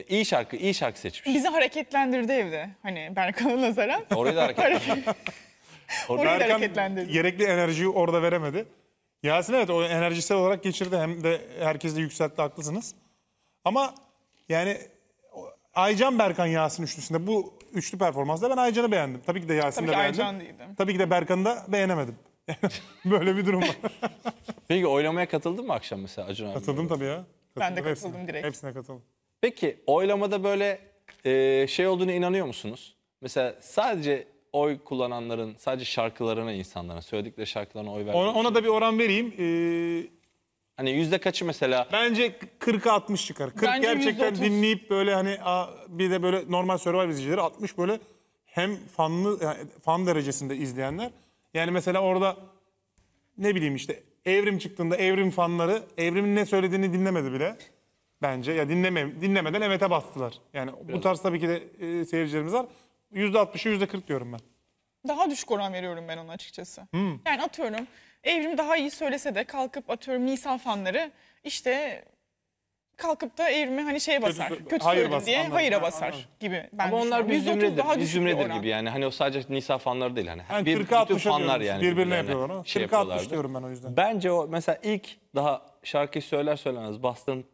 iyi şarkı, iyi şarkı seçmiş. Bizi hareketlendirdi evde. Hani Berkan'a nazaran. Orayı da hareketlendirdi. Orayı da Berkan hareketlendirdi. gerekli enerjiyi orada veremedi. Yasin evet o enerjisel olarak geçirdi hem de herkes de yükseltti haklısınız. Ama yani Aycan Berkan Yasin üçlüsünde bu üçlü performansla ben Aycan'ı beğendim. Tabii ki de Yasin'i de Tabii ki beğendim. Aycan değildi. Tabii ki de Berkan'ı da beğenemedim. Böyle bir durum var. Peki oylamaya katıldın mı akşam mesela Acun abi? Katıldım tabii ya. Ben de katıldım Hepsine- direkt. Hepsine katıldım. Peki oylamada böyle e, şey olduğunu inanıyor musunuz? Mesela sadece oy kullananların sadece şarkılarına insanlara söyledikleri şarkılarına oy verdiği. Ona, ona da bir oran vereyim. Ee, Hani yüzde kaçı mesela? Bence 40'a 60 çıkar. 40 Bence gerçekten %30. dinleyip böyle hani bir de böyle normal Survivor izleyicileri 60 böyle hem fanlı yani fan derecesinde izleyenler. Yani mesela orada ne bileyim işte Evrim çıktığında Evrim fanları Evrim'in ne söylediğini dinlemedi bile. Bence ya dinleme, dinlemeden evet'e bastılar. Yani bu tarz tabii ki de e, seyircilerimiz var. %60'a %40 diyorum ben. Daha düşük oran veriyorum ben ona açıkçası. Hmm. Yani atıyorum Evrim daha iyi söylese de kalkıp atıyorum Nisan fanları işte kalkıp da evrimi hani şeye basar. Kötü, kötü hayır bas, diye anladım, hayıra basar anladım. gibi. Ben Ama onlar bir zümredir, daha bir zümredir gibi yani. Hani o sadece Nisa fanları değil. Hani, yani bir, 40 bütün fanlar yani. Birbirine yapıyorlar ama. Şey 40 60 diyorum ben o yüzden. Bence o mesela ilk daha şarkı söyler söylemez bastığın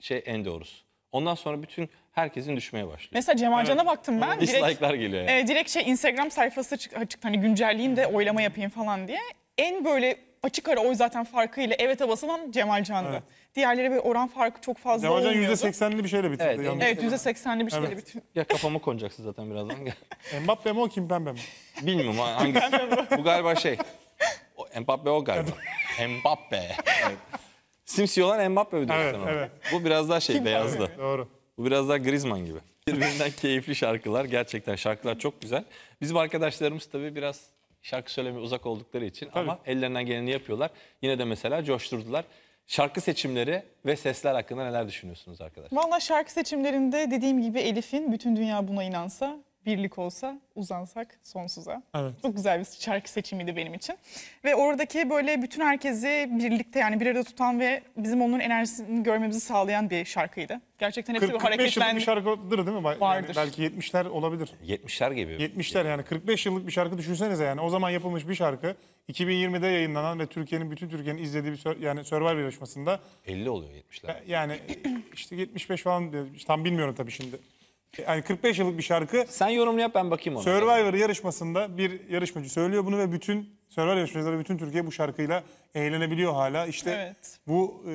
şey en doğrusu. Ondan sonra bütün herkesin düşmeye başlıyor. Mesela Cemal Can'a baktım ben. Direkt, Dislike'lar geliyor yani. e, direkt şey Instagram sayfası çık- açık hani güncelleyeyim de oylama yapayım falan diye. En böyle açık ara oy zaten farkıyla evet'e basılan Cemal Can'dı. Evet. Diğerleri bir oran farkı çok fazla Cemal Can olmuyordu. %80'li bir şeyle bitirdi. Evet, yanlış. Evet %80'li bir şeyle Evet. bütün. Ya kafama konacaksın zaten birazdan. Mbappe mi o Kim Pembe mi? Bilmiyorum hangisi. Bu galiba şey. O, Mbappe o galiba. Mbappe. Evet. Simsiye olan Mbappe mi diyorsun Evet, evet. Bu biraz daha şey beyazdı Doğru. Bu biraz daha Griezmann gibi. Birbirinden keyifli şarkılar. Gerçekten şarkılar çok güzel. Bizim arkadaşlarımız tabii biraz şarkı söyleme uzak oldukları için tabii. ama ellerinden geleni yapıyorlar. Yine de mesela coşturdular. Şarkı seçimleri ve sesler hakkında neler düşünüyorsunuz arkadaşlar? Valla şarkı seçimlerinde dediğim gibi Elif'in bütün dünya buna inansa birlik olsa uzansak sonsuza. Evet. Çok güzel bir şarkı seçimiydi benim için. Ve oradaki böyle bütün herkesi birlikte yani bir arada tutan ve bizim onun enerjisini görmemizi sağlayan bir şarkıydı. Gerçekten hepsi hareketlendi. 45 yıllık bir şarkıdır değil mi? Vardır. Yani belki 70'ler olabilir. 70'ler gibi. 70'ler yani 45 yıllık bir şarkı düşünsenize yani. O zaman yapılmış bir şarkı 2020'de yayınlanan ve Türkiye'nin bütün Türkiye'nin izlediği bir yani Survivor yarışmasında 50 oluyor 70'ler. E, yani e, işte 75 falan tam bilmiyorum tabii şimdi. Yani 45 yıllık bir şarkı. Sen yorumunu yap ben bakayım ona. Survivor yarışmasında bir yarışmacı söylüyor bunu ve bütün Survivor yarışmacıları bütün Türkiye bu şarkıyla eğlenebiliyor hala. İşte Evet. bu e,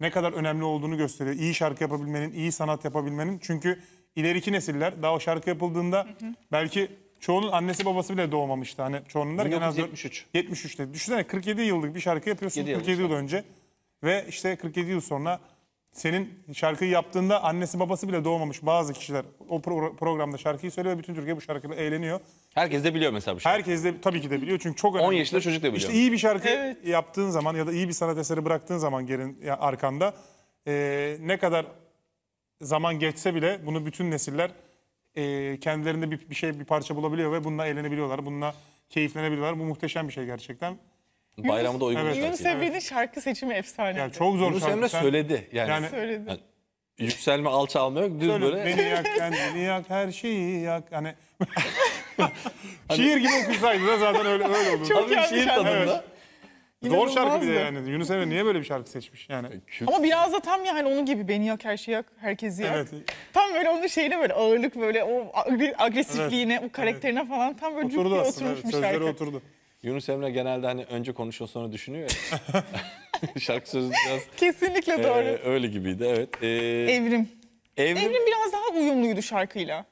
ne kadar önemli olduğunu gösteriyor. İyi şarkı yapabilmenin, iyi sanat yapabilmenin. Çünkü ileriki nesiller daha o şarkı yapıldığında belki çoğunun annesi babası bile doğmamıştı. Hani çoğunun derken en az dört- 73'te. Düşünsene 47 yıllık bir şarkı yapıyorsun 47 47 yıl önce. Ve işte 47 yıl sonra senin şarkıyı yaptığında annesi babası bile doğmamış bazı kişiler o pro programda şarkıyı söylüyor ve bütün Türkiye bu şarkıyla eğleniyor. Herkes de biliyor mesela bu şarkıyı. Herkes de tabii ki de biliyor çünkü çok önemli. 10 yaşında çocuk da biliyor. İşte iyi bir şarkı evet. yaptığın zaman ya da iyi bir sanat eseri bıraktığın zaman gerin ya arkanda e, ne kadar zaman geçse bile bunu bütün nesiller e, kendilerinde bir, bir şey bir parça bulabiliyor ve bununla eğlenebiliyorlar. Bununla keyiflenebiliyorlar. Bu muhteşem bir şey gerçekten. Bayramda uygun Evet. Yunus şarkı. Emre'nin şarkı seçimi efsane. Yani çok zor Yunus Emre söyledi yani. Yani- Söyledi. Yani yükselme alça yok düz böyle. beni yak, beni yak, her şeyi yak. Hani-, hani... Şiir gibi okusaydı da zaten öyle, öyle olurdu. Çok Abi şiir tadında. Zor şarkı bir de yani. Yunus Emre niye böyle bir şarkı seçmiş yani? E, Ama biraz da tam yani onun gibi beni yak her şeyi yak herkesi yak. Evet. Tam böyle onun şeyine böyle ağırlık böyle o agre- agresifliğine o karakterine falan tam böyle cuk Oturdu diye aslında. oturmuş Evet, bir sözleri oturdu. Yunus Emre genelde hani önce konuşuyor sonra düşünüyor ya. Şarkı sözü biraz... Kesinlikle doğru. E, öyle gibiydi evet. E, evrim. evrim. Evrim biraz daha uyumluydu şarkıyla.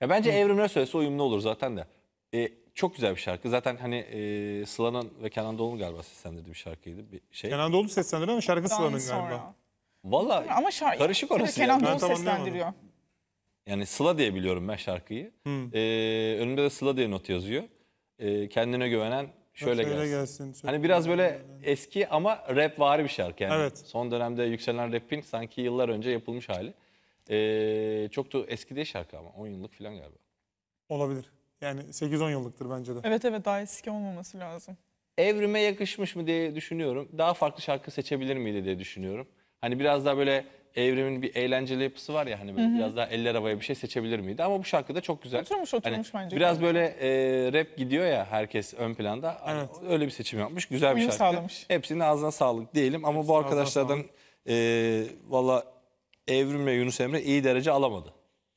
Ya bence Hı. Evrim ne söylese uyumlu olur zaten de. E, çok güzel bir şarkı. Zaten hani e, Sıla'nın ve Kenan Doğulu'nun galiba seslendirdiği bir şarkıydı. Bir şey. Kenan Doğulu seslendirdi ama şarkı Sıla'nın galiba. Valla karışık orası. Kenan ya. Doğulu seslendiriyor. Yani Sıla diye biliyorum ben şarkıyı. Ee, önümde de Sıla diye not yazıyor e, kendine güvenen şöyle, şöyle gelsin. gelsin şöyle hani biraz böyle yani. eski ama rap vari bir şarkı yani. Evet. Son dönemde yükselen rap'in sanki yıllar önce yapılmış hali. E, çok da eski değil şarkı ama 10 yıllık falan galiba. Olabilir. Yani 8-10 yıllıktır bence de. Evet evet daha eski olmaması lazım. Evrime yakışmış mı diye düşünüyorum. Daha farklı şarkı seçebilir miydi diye düşünüyorum. Hani biraz daha böyle Evrim'in bir eğlenceli yapısı var ya hani böyle biraz daha eller havaya bir şey seçebilir miydi? Ama bu şarkı da çok güzel. Oturmuş hani oturmuş Hani bence. Biraz böyle e, rap gidiyor ya herkes ön planda. Hani Öyle bir seçim yapmış. Güzel bir Uyum şarkı. sağlamış. Hepsinin ağzına sağlık diyelim ama bu arkadaşlardan e, valla Evrim ve Yunus Emre iyi derece alamadı.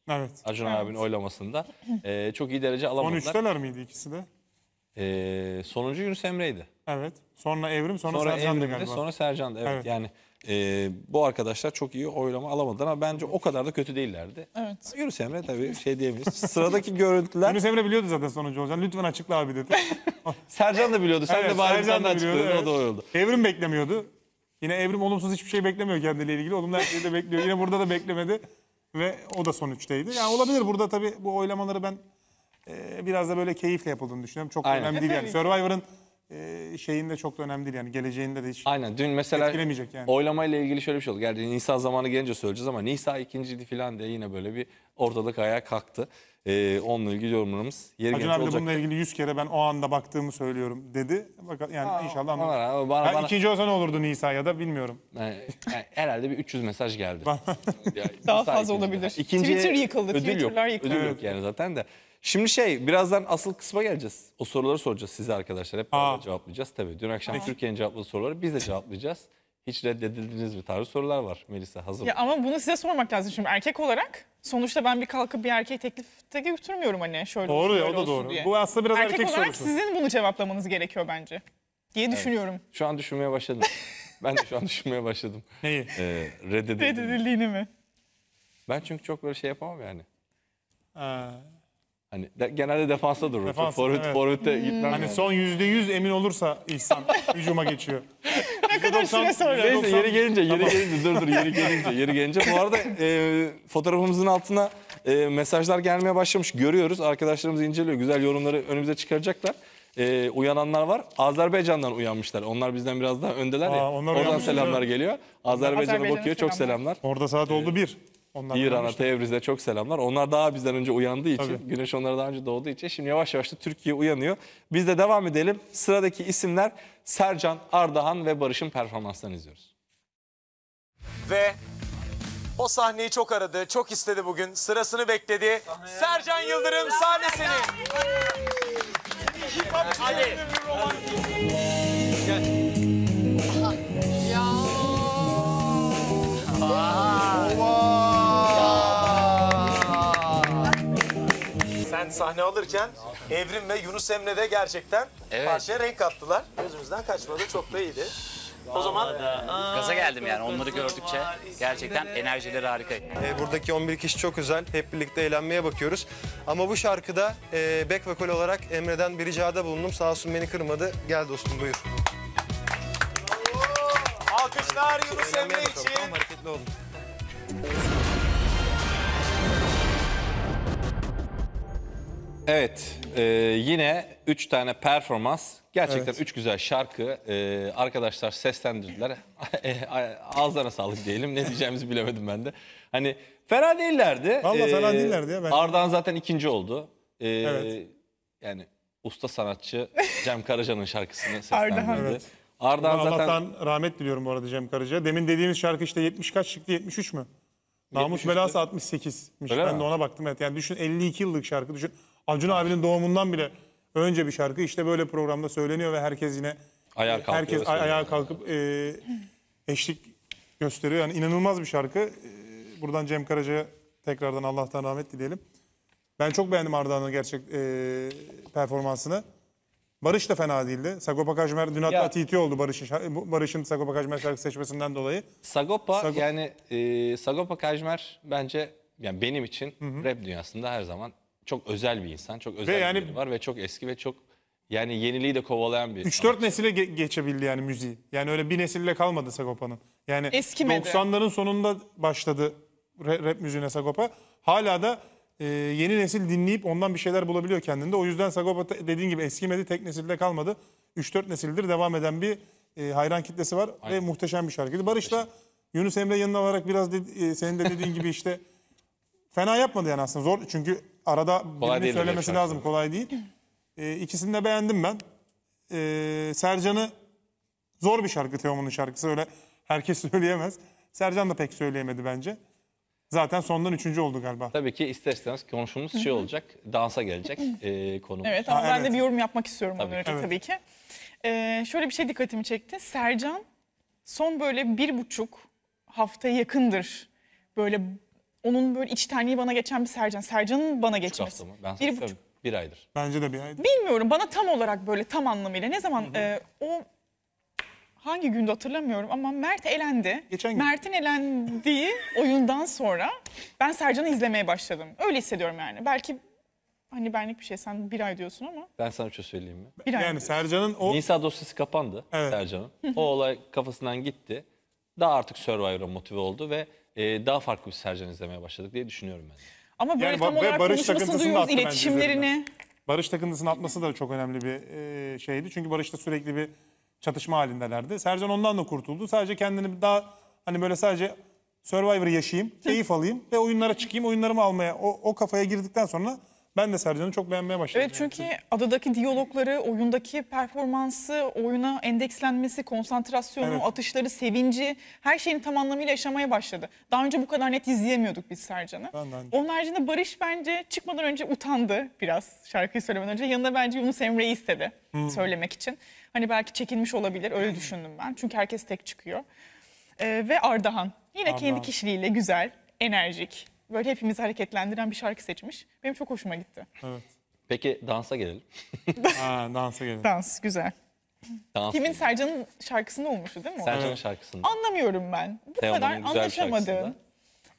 Evet. Acun abinin oylamasında. E, çok iyi derece alamadılar. 13'teler miydi ikisi de? E, sonuncu Yunus Emre'ydi. Evet. Sonra Evrim, sonra, Sonra Sercan da Emre'di, galiba. sonra Sercan'dı. Evet, Evet. yani ee, bu arkadaşlar çok iyi oylama alamadılar ama bence o kadar da kötü değillerdi. Evet. Yunus Emre tabii şey diyebiliriz. Sıradaki görüntüler... Yunus Emre biliyordu zaten sonucu olacağını. Lütfen açıkla abi dedi. Sercan da biliyordu. Sen Evet, de bari Sercan da biliyordu, açıkladın. O evet. da oldu. Evrim beklemiyordu. Yine Evrim olumsuz hiçbir şey beklemiyor kendiyle ilgili. Olumlu her şeyi de bekliyor. Yine burada da beklemedi. Ve o da son Yani olabilir burada tabii bu oylamaları ben e, biraz da böyle keyifle yapıldığını düşünüyorum. Çok Aynen. önemli değil yani. Survivor'ın e, ee, şeyinde çok da önemli değil yani geleceğinde de hiç Aynen dün mesela yani. oylamayla ilgili şöyle bir şey oldu. Gerçi Nisa zamanı gelince söyleyeceğiz ama Nisa ikinciydi falan diye yine böyle bir ortalık ayağa kalktı. Ee, onunla ilgili yorumlarımız yeri Acun gelince abi olacak. bununla ilgili 100 kere ben o anda baktığımı söylüyorum dedi. Bak, yani Aa, inşallah anlar. Bana, bana, bana, ikinci olsa ne olurdu Nisa ya da bilmiyorum. e, e, herhalde bir 300 mesaj geldi. Daha fazla olabilir. İkinci Twitter yıkıldı. Ödül Twitter'lar yok, yıkıldı. Ödül yok yani zaten de. Şimdi şey birazdan asıl kısma geleceğiz. O soruları soracağız size arkadaşlar. Hep beraber Aa. cevaplayacağız. Tabii dün akşam Türkiye'nin cevapladığı soruları biz de cevaplayacağız. Hiç reddedildiğiniz bir tarz sorular var Melisa hazır mı? Ya ama bunu size sormak lazım şimdi erkek olarak. Sonuçta ben bir kalkıp bir erkeğe teklifte götürmüyorum hani şöyle Doğru ya o da doğru. diye. Bu aslında biraz erkek, erkek, olarak sizin bunu cevaplamanız gerekiyor bence diye düşünüyorum. Şu an düşünmeye başladım. ben de şu an düşünmeye başladım. Neyi? Ee, reddedildi. Reddedildiğini mi? Ben çünkü çok böyle şey yapamam yani. Aa. Hani genelde defansta durur. Defans, forvet, evet. Forvet'te hmm. gitmem. Hani yani. son yüz emin olursa İhsan hücuma geçiyor. ne kadar süre sonra? Neyse 90. yeri gelince, yeri tamam. gelince, dur dur yeri gelince, yeri gelince. Bu arada e, fotoğrafımızın altına e, mesajlar gelmeye başlamış. Görüyoruz, arkadaşlarımız inceliyor. Güzel yorumları önümüze çıkaracaklar e, uyananlar var. Azerbaycan'dan uyanmışlar. Onlar bizden biraz daha öndeler Aa, ya. Oradan selamlar ya. geliyor. Azerbaycan'a Azerbaycan bakıyor. Selamlar. Çok selamlar. Orada saat oldu e, bir. Onlar İran'a, Tebriz'e çok selamlar. Onlar daha bizden önce uyandığı için, Tabii. güneş onlara daha önce doğduğu için şimdi yavaş yavaş da Türkiye uyanıyor. Biz de devam edelim. Sıradaki isimler Sercan, Ardahan ve Barış'ın performanslarını izliyoruz. Ve o sahneyi çok aradı, çok istedi bugün. Sırasını bekledi. Sercan Yıldırım sahnesini. Hadi. Gel. Ya. Aa. Aa. ben sahne alırken Evrim ve Yunus Emre de gerçekten evet. parçaya renk kattılar. Gözümüzden kaçmadı. Çok da iyiydi. O zaman gaza geldim yani onları gördükçe gerçekten enerjileri harika. E, buradaki 11 kişi çok özel. Hep birlikte eğlenmeye bakıyoruz. Ama bu şarkıda e, back vocal olarak Emre'den bir ricada bulundum. Sağ olsun beni kırmadı. Gel dostum buyur. Alkışlar Yunus Emre için. Hareketli olun. Evet, e, yine üç tane performans. Gerçekten Evet. üç güzel şarkı. E, arkadaşlar seslendirdiler. E, ağızlarına sağlık diyelim. Ne diyeceğimizi bilemedim ben de. Hani fena değillerdi. Vallahi e, fena değillerdi ya, ben- Ardahan zaten ikinci oldu. E, Evet. Yani usta sanatçı Cem Karaca'nın şarkısını seslendirdi. Ardan Ardahan, Evet. zaten... Allah'tan rahmet diliyorum bu arada Cem Karaca'ya. Demin dediğimiz şarkı işte 70 kaç çıktı 73 mü? Namus 73'tü. belası 68'miş. ben mi? de ona baktım. Evet. Yani düşün 52 yıllık şarkı düşün. Acun abinin doğumundan bile önce bir şarkı işte böyle programda söyleniyor ve herkes yine ayağa kalkıyor. Herkes ay- ayağa kalkıp e, eşlik gösteriyor. Yani inanılmaz bir şarkı. E, buradan Cem Karaca'ya tekrardan Allah'tan rahmet dileyelim. Ben çok beğendim Arda'nın gerçek e, performansını. Barış da fena değildi. Sagopa Kajmer dün hatta TT oldu Barış'ın Barış'ın Sagopa Kajmer şarkı seçmesinden dolayı. Sagopa Sago- yani e, Sagopa Kajmer bence yani benim için rap dünyasında her zaman çok özel bir insan. Çok özel ve yani, bir var ve çok eski ve çok yani yeniliği de kovalayan bir. 3-4 nesile ge- geçebildi yani müziği. Yani öyle bir nesille kalmadı Sagopa'nın. Yani Eskimedi. 90'ların sonunda başladı rap, rap müziğine Sagopa. Hala da e, yeni nesil dinleyip ondan bir şeyler bulabiliyor kendinde. O yüzden Sagopa dediğin gibi eskimedi, tek nesilde kalmadı. 3-4 nesildir devam eden bir e, hayran kitlesi var Aynen. ve muhteşem bir şarkıydı. Barış da Yunus Emre yanına alarak biraz dedi, e, senin de dediğin gibi işte fena yapmadı yani aslında zor çünkü Arada kolay birini söylemesi lazım. Şarkı. Kolay değil. E, ikisini de beğendim ben. E, Sercan'ı zor bir şarkı Teoman'ın şarkısı. Öyle herkes söyleyemez. Sercan da pek söyleyemedi bence. Zaten sondan üçüncü oldu galiba. Tabii ki isterseniz konuşumuz şey olacak. dansa gelecek e, konumuz. Evet ama ha, ben evet. de bir yorum yapmak istiyorum tabii. önce evet. tabii ki. Ee, şöyle bir şey dikkatimi çekti. Sercan son böyle bir buçuk haftaya yakındır böyle onun böyle içtenliği bana geçen bir Sercan. Sercan'ın bana geçmesi. Üç hafta mı? Ben bir, buçuk... bir aydır. Bence de bir aydır. Bilmiyorum bana tam olarak böyle tam anlamıyla ne zaman E, o hangi günde hatırlamıyorum ama Mert elendi. Geçen gün. Mert'in elendiği oyundan sonra ben Sercan'ı izlemeye başladım. Öyle hissediyorum yani. Belki hani benlik bir şey sen bir ay diyorsun ama. Ben sana bir şey söyleyeyim mi? Bir yani ay Sercan'ın o... Nisa dosyası kapandı evet. Sercan'ın. o olay kafasından gitti. Daha artık Survivor'a motive oldu ve e, daha farklı bir Sercan izlemeye başladık diye düşünüyorum ben. Ama böyle Yani tam olarak Barış konuşmasını takıntısını duyuyoruz, iletişimlerini. Barış takıntısını atması da çok önemli bir e, şeydi. Çünkü Barış'ta sürekli bir çatışma halindelerdi. Sercan ondan da kurtuldu. Sadece kendini daha hani böyle sadece Survivor yaşayayım, keyif alayım ve oyunlara çıkayım, oyunlarımı almaya o, o kafaya girdikten sonra ben de Sercan'ı çok beğenmeye başladım. Evet çünkü yani. adadaki diyalogları, oyundaki performansı, oyuna endekslenmesi, konsantrasyonu, evet. atışları, sevinci her şeyin tam anlamıyla yaşamaya başladı. Daha önce bu kadar net izleyemiyorduk biz Sercan'ı. Onun haricinde Barış bence çıkmadan önce utandı biraz şarkıyı söylemeden önce. Yanında bence Yunus Emre istedi hmm. söylemek için. Hani belki çekinmiş olabilir öyle düşündüm ben. Çünkü herkes tek çıkıyor. Ee, ve Ardahan yine Ardahan. kendi kişiliğiyle güzel, enerjik, böyle hepimizi hareketlendiren bir şarkı seçmiş. Benim çok hoşuma gitti. Evet. Peki dansa gelelim. Aa, dansa gelelim. Dans güzel. Dans Kimin Sercan'ın şarkısında olmuştu değil mi? Sercan'ın Evet. şarkısında. Anlamıyorum ben. Bu Teoman'ın kadar güzel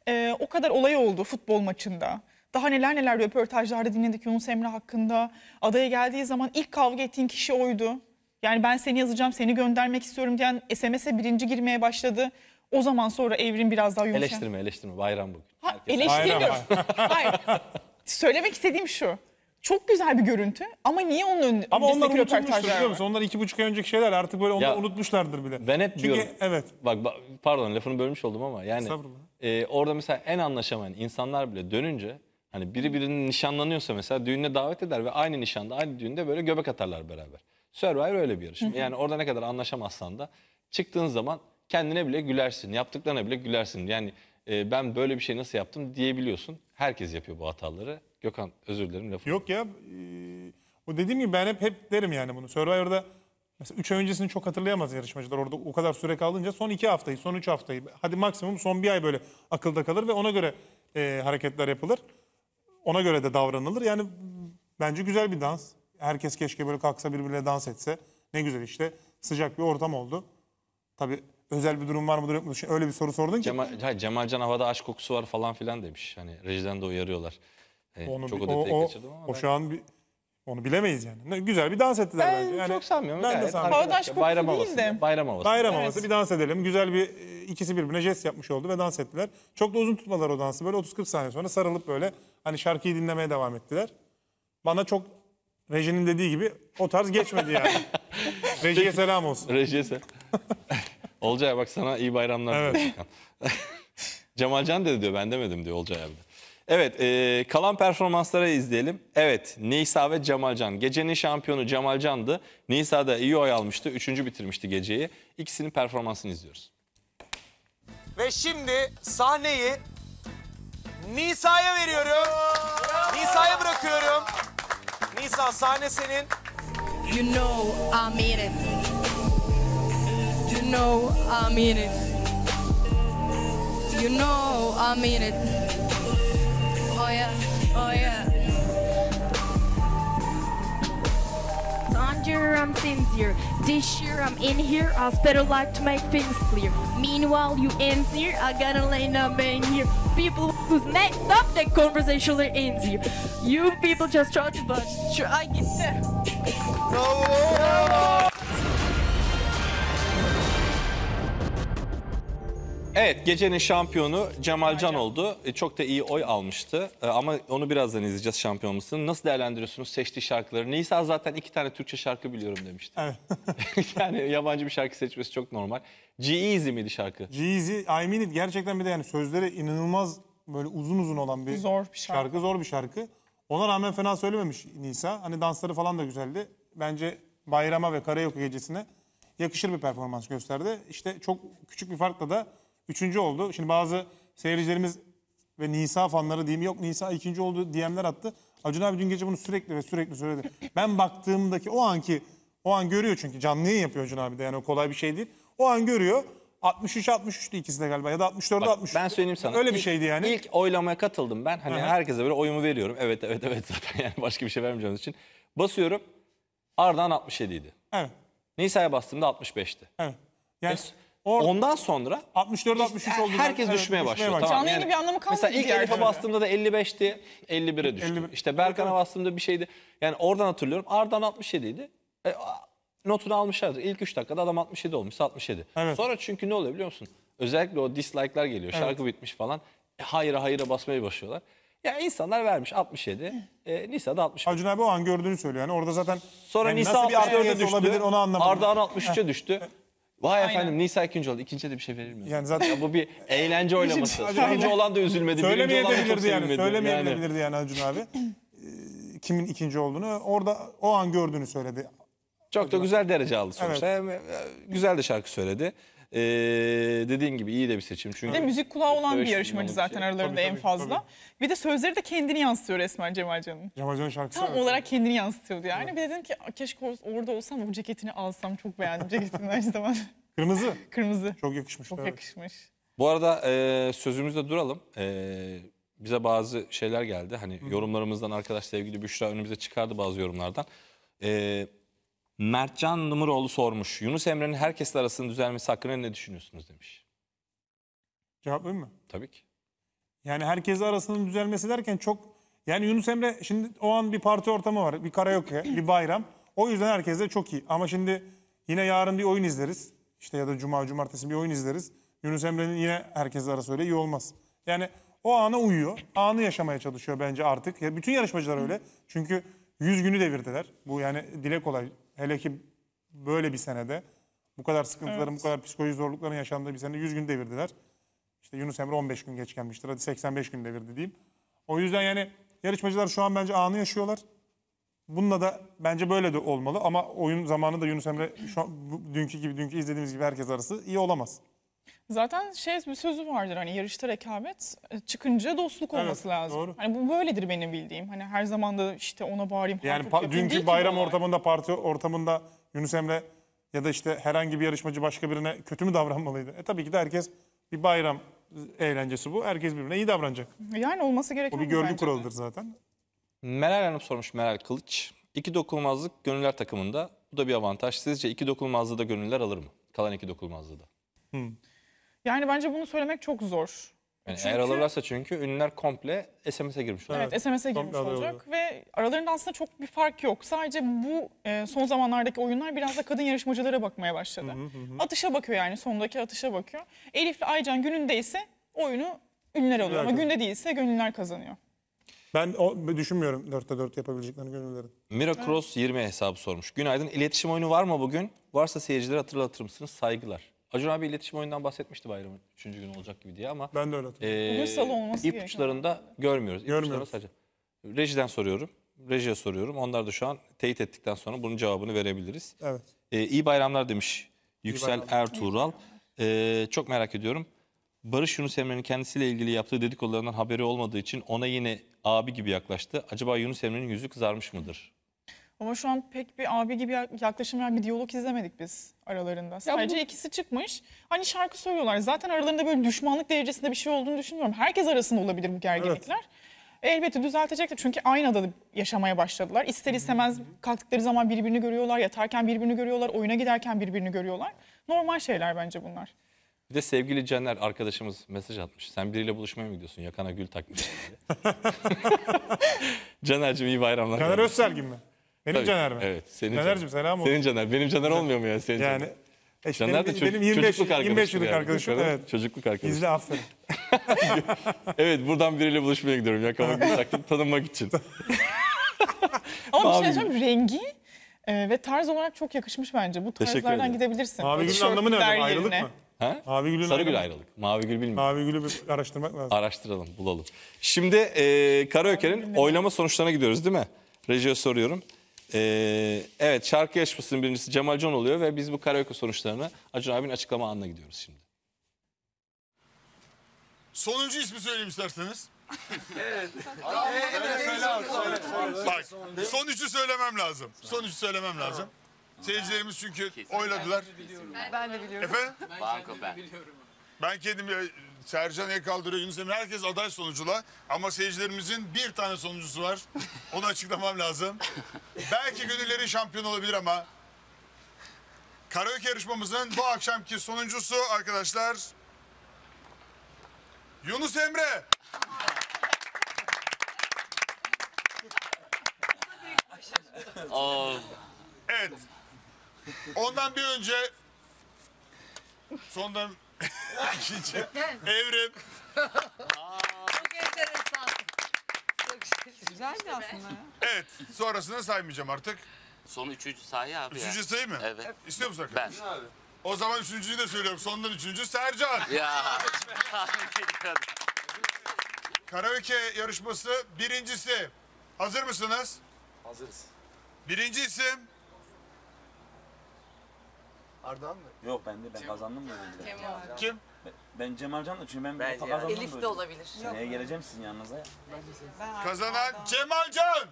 Ee, o kadar olay oldu futbol maçında. Daha neler neler röportajlarda dinledik Yunus Emre hakkında. Adaya geldiği zaman ilk kavga ettiğin kişi oydu. Yani ben seni yazacağım, seni göndermek istiyorum diyen SMS'e birinci girmeye başladı. O zaman sonra evrim biraz daha yumuşar. Eleştirme eleştirme bayram bugün. Ha, eleştirmiyorum. Hayır. Söylemek istediğim şu. Çok güzel bir görüntü ama niye onun önünde? Ama onlar unutulmuştur biliyor musun? Onlar iki buçuk ay önceki şeyler artık böyle Ya, unutmuşlardır bile. Ben hep Çünkü, diyorum. Evet. Bak, pardon lafını bölmüş oldum ama yani e, orada mesela en anlaşamayan insanlar bile dönünce hani biri birinin nişanlanıyorsa mesela düğüne davet eder ve aynı nişanda aynı düğünde böyle göbek atarlar beraber. Survivor öyle bir yarışma. Yani orada ne kadar anlaşamazsan da çıktığın zaman kendine bile gülersin. Yaptıklarına bile gülersin. Yani e, ben böyle bir şey nasıl yaptım diyebiliyorsun. Herkes yapıyor bu hataları. Gökhan özür dilerim lafı. Yok ya. E, o dediğim gibi ben hep hep derim yani bunu. Survivor'da mesela 3 ay öncesini çok hatırlayamaz yarışmacılar. Orada o kadar süre kalınca son 2 haftayı, son 3 haftayı. Hadi maksimum son bir ay böyle akılda kalır ve ona göre e, hareketler yapılır. Ona göre de davranılır. Yani bence güzel bir dans. Herkes keşke böyle kalksa birbirine dans etse. Ne güzel işte. Sıcak bir ortam oldu. Tabii özel bir durum var mıdır yok mudur? Şimdi öyle bir soru sordun ki. Cemal, ha, Cemalcan havada aşk kokusu var falan filan demiş. Hani rejiden de uyarıyorlar. Ee, Onu, çok o, o, o, ama. O şu an bir, onu bilemeyiz yani. Ne, güzel bir dans ettiler ben bence. Yani, çok sanmıyorum. Ben de sanmıyorum. Havada aşk bayram kokusu havası, değil de. Bayram havası. Bayram havası evet. bir dans edelim. Güzel bir e, ikisi birbirine jest yapmış oldu ve dans ettiler. Çok da uzun tutmalar o dansı. Böyle 30-40 saniye sonra sarılıp böyle hani şarkıyı dinlemeye devam ettiler. Bana çok rejinin dediği gibi o tarz geçmedi yani. Rejiye selam olsun. Rejiye selam. Olcay bak sana iyi bayramlar. Evet. Cemalcan dedi diyor ben demedim diyor Olcay abi. Evet e, kalan performanslara izleyelim. Evet Nisa ve Cemalcan. Gecenin şampiyonu Cemalcan'dı. Nisa da iyi oy almıştı. Üçüncü bitirmişti geceyi. İkisinin performansını izliyoruz. Ve şimdi sahneyi Nisa'ya veriyorum. Nisa'ya bırakıyorum. Nisa sahne senin. You know I made it. know I mean it. You know I mean it. Oh yeah, oh yeah. Under, I'm sincere. This year I'm in here, I better like to make things clear. Meanwhile, you ends here, I gotta lay up in here. People who's next up, that conversation ends here. You people just try to, bust, try get there. Oh, Evet gecenin şampiyonu Cemalcan oldu. E, çok da iyi oy almıştı. E, ama onu birazdan izleyeceğiz şampiyonluğunu. Nasıl değerlendiriyorsunuz seçtiği şarkıları? Nisa zaten iki tane Türkçe şarkı biliyorum demişti. Evet. yani yabancı bir şarkı seçmesi çok normal. g Easy miydi şarkı? Jeezy, I mean it gerçekten bir de yani sözleri inanılmaz böyle uzun uzun olan bir Zor bir şarkı. zor bir şarkı. Ona rağmen fena söylememiş Nisa. Hani dansları falan da güzeldi. Bence bayrama ve karaoke gecesine yakışır bir performans gösterdi. İşte çok küçük bir farkla da Üçüncü oldu. Şimdi bazı seyircilerimiz ve Nisa fanları diyeyim yok Nisa ikinci oldu DM'ler attı. Acun abi dün gece bunu sürekli ve sürekli söyledi. Ben baktığımdaki o anki o an görüyor çünkü canlı yayın yapıyor Acun abi de yani o kolay bir şey değil. O an görüyor. 63 63'tü ikisi de galiba ya da 64'e 63. Ben söyleyeyim sana. Öyle bir şeydi yani. İlk oylamaya katıldım ben. Hani Hı-hı. herkese böyle oyumu veriyorum. Evet evet evet zaten yani başka bir şey vermeyeceğimiz için. Basıyorum. Ardahan 67 idi. Evet. Nisa'ya bastığımda 65'ti. Evet. Yani... Es Orada. Ondan sonra 64 63 oldu. Herkes evet, düşmeye başlıyor. Tamam. yani, bir anlamı kalmadı. Mesela ilk Elif'e bastığımda da 55'ti, 51'e düştü. 51. İşte Berkan'a bastığımda bir şeydi. Yani oradan hatırlıyorum. Ardan 67 idi. E, notunu almışlardı. İlk 3 dakikada adam 67 olmuş, 67. Evet. Sonra çünkü ne oluyor biliyor musun? Özellikle o dislike'lar geliyor. Evet. Şarkı bitmiş falan. E, hayra hayra basmaya başlıyorlar. Ya insanlar vermiş 67. E, Nisa da 60. Acun abi o an gördüğünü söylüyor. Yani orada zaten Sonra yani Nisa 67'e düştü. Olabilir, onu anlamadım. Ardahan 63'e düştü. Vay Aynen. efendim Nisa ikinci oldu. İkinciye de bir şey verir mi? Yani zaten ya bu bir eğlence oylaması. Sonuncu olan da üzülmedi. Söylemeyebilirdi yani. Söylemeyebilirdi yani. yani Acun abi. Ee, kimin ikinci olduğunu orada o an gördüğünü söyledi. Çok da güzel derece aldı sonuçta. Evet. Ee, güzel de şarkı söyledi. Ee, dediğin gibi iyi de bir seçim. Çünkü bir de müzik kulağı olan bir yarışmacı zaten şey- aralarında tabii, en fazla. Tabii. Bir de sözleri de kendini yansıtıyor resmen Cemal Can'ın. Cemal Can'ın şarkısı. Tam evet. olarak kendini yansıtıyordu yani. Evet. Bir de dedim ki keşke orada olsam bu ceketini alsam. Çok beğendim ceketini her zaman. Kırmızı. Kırmızı. Çok yakışmış. Çok evet. yakışmış. Bu arada e, sözümüzde duralım. E, bize bazı şeyler geldi. Hani Hı. yorumlarımızdan arkadaş sevgili Büşra önümüze çıkardı bazı yorumlardan. Eee Mertcan Numuroğlu sormuş. Yunus Emre'nin herkesle arasının düzelmesi hakkında ne düşünüyorsunuz demiş. Cevaplayayım mı? Tabii ki. Yani herkesle arasının düzelmesi derken çok... Yani Yunus Emre şimdi o an bir parti ortamı var. Bir karaoke, bir bayram. O yüzden herkesle çok iyi. Ama şimdi yine yarın bir oyun izleriz. İşte ya da cuma, cumartesi bir oyun izleriz. Yunus Emre'nin yine herkesle arası öyle iyi olmaz. Yani o ana uyuyor. Anı yaşamaya çalışıyor bence artık. Ya bütün yarışmacılar öyle. Çünkü 100 günü devirdiler. Bu yani dile kolay Hele ki böyle bir senede bu kadar sıkıntıların, evet. bu kadar psikolojik zorlukların yaşandığı bir senede 100 gün devirdiler. İşte Yunus Emre 15 gün geç gelmiştir. Hadi 85 gün devirdi diyeyim. O yüzden yani yarışmacılar şu an bence anı yaşıyorlar. Bununla da bence böyle de olmalı ama oyun zamanı da Yunus Emre şu an, dünkü gibi dünkü izlediğimiz gibi herkes arası iyi olamaz. Zaten şey bir sözü vardır hani yarışta rekabet e, çıkınca dostluk olması evet, lazım. Doğru. Hani bu böyledir benim bildiğim. Hani her zaman da işte ona bağırayım. Yani dünkü bayram ortamında parti ortamında Yunus Emre ya da işte herhangi bir yarışmacı başka birine kötü mü davranmalıydı? E tabii ki de herkes bir bayram eğlencesi bu. Herkes birbirine iyi davranacak. Yani olması gereken O bir görgü kuralıdır de. zaten. Meral Hanım sormuş Meral Kılıç. İki dokunulmazlık gönüller takımında. Bu da bir avantaj. Sizce iki dokunulmazlığı da gönüller alır mı? Kalan iki dokunulmazlığı da. Hmm. Yani bence bunu söylemek çok zor. Yani çünkü, eğer alırlarsa çünkü ünlüler komple SMS'e girmiş olacak. Evet, SMS'e girmiş olacak alıyordu. ve aralarında aslında çok bir fark yok. Sadece bu e, son zamanlardaki oyunlar biraz da kadın yarışmacılara bakmaya başladı. Atışa bakıyor yani sondaki atışa bakıyor. Elif'le Aycan gününde ise oyunu ünlüler alıyor ama günde değilse gönüller kazanıyor. Ben o, düşünmüyorum 4'te 4 yapabileceklerini gönüllerin. Miracross evet. 20 hesabı sormuş. Günaydın. İletişim oyunu var mı bugün? Varsa seyircileri hatırlatır mısınız? Saygılar. Acun abi iletişim oyundan bahsetmişti bayramın 3. günü olacak gibi diye ama. Ben de öyle hatırlıyorum. Bugün salı olması gerekiyor. İpuçlarında görmüyoruz. Görmüyoruz. sadece. Rejiden soruyorum. Rejiye soruyorum. Onlar da şu an teyit ettikten sonra bunun cevabını verebiliriz. Evet. Ee, iyi bayramlar demiş Yüksel bayramlar. Ertuğral. Ee, çok merak ediyorum. Barış Yunus Emre'nin kendisiyle ilgili yaptığı dedikodularından haberi olmadığı için ona yine abi gibi yaklaştı. Acaba Yunus Emre'nin yüzü kızarmış mıdır? Ama şu an pek bir abi gibi yaklaşım veya bir diyalog izlemedik biz aralarında. Sadece bu... ikisi çıkmış. Hani şarkı söylüyorlar. Zaten aralarında böyle düşmanlık derecesinde bir şey olduğunu düşünmüyorum. Herkes arasında olabilir bu gerginlikler. Evet. Elbette düzeltecektir çünkü aynı adada yaşamaya başladılar. İster istemez kalktıkları zaman birbirini görüyorlar, yatarken birbirini görüyorlar, oyuna giderken birbirini görüyorlar. Normal şeyler bence bunlar. Bir de sevgili Caner arkadaşımız mesaj atmış. Sen biriyle buluşmaya mı gidiyorsun? Yakana gül takmış. Caner'cim iyi bayramlar. Caner Özselgin mi? Benim Tabii. Caner mi? Evet. Senin Caner'cim selam olsun. Senin Caner. Benim Caner olmuyor mu ya? Senin yani, Caner. E işte Caner de benim, benim 25, çocukluk arkadaşım. 25 yıllık yani. arkadaşım. Evet. Çocukluk arkadaşım. İzle aferin. evet buradan biriyle buluşmaya gidiyorum. Yakama bulacaktım tanınmak için. Ama bir şey söyleyeyim rengi e, ve tarz olarak çok yakışmış bence. Bu tarzlardan gidebilirsin. Abi gülün anlamı ne? Ayrılık mı? Ha? Mavi gülün Sarı gül ayrılık. Mavi gül bilmiyorum. Mavi gülü bir araştırmak lazım. Araştıralım, bulalım. Şimdi e, Karaöke'nin oylama sonuçlarına gidiyoruz değil mi? Rejiye soruyorum. Ee, evet şarkı yarışmasının birincisi Cemal Can oluyor ve biz bu karaoke sonuçlarını Acun abinin açıklama anına gidiyoruz şimdi. Sonuncu ismi söyleyeyim isterseniz. Bak son üçü söylemem lazım. Son üçü söylemem lazım. Seyircilerimiz çünkü oyladılar. Ben de biliyorum. Efendim? Banko ben. Ben kendim Sercan el kaldırıyor Yunus Emre. Herkes aday sonucula. Ama seyircilerimizin bir tane sonucusu var. Onu açıklamam lazım. Belki gönülleri şampiyon olabilir ama... Karaoke yarışmamızın bu akşamki sonuncusu arkadaşlar... Yunus Emre. evet. Ondan bir önce... Sondan İkinci. Evrim. Çok enteresan. Çok şey. Güzeldi aslında. Evet. Sonrasında saymayacağım artık. Son üçüncü sayı abi ya. Üçüncü sayı mı? Evet. İstiyor musun Ben. O zaman üçüncüyü de söylüyorum. Sondan üçüncü Sercan. Ya. Karaoke yarışması birincisi. Hazır mısınız? Hazırız. Birinci isim Ardahan mı? Yok ben de ben kazandım böyle. Cem Kim? Ben, ben Cemal da çünkü ben, ben kazandım böyle. Elif de olabilir. Seneye geleceğim sizin yanınıza ya. Ben Kazanan Cemalcan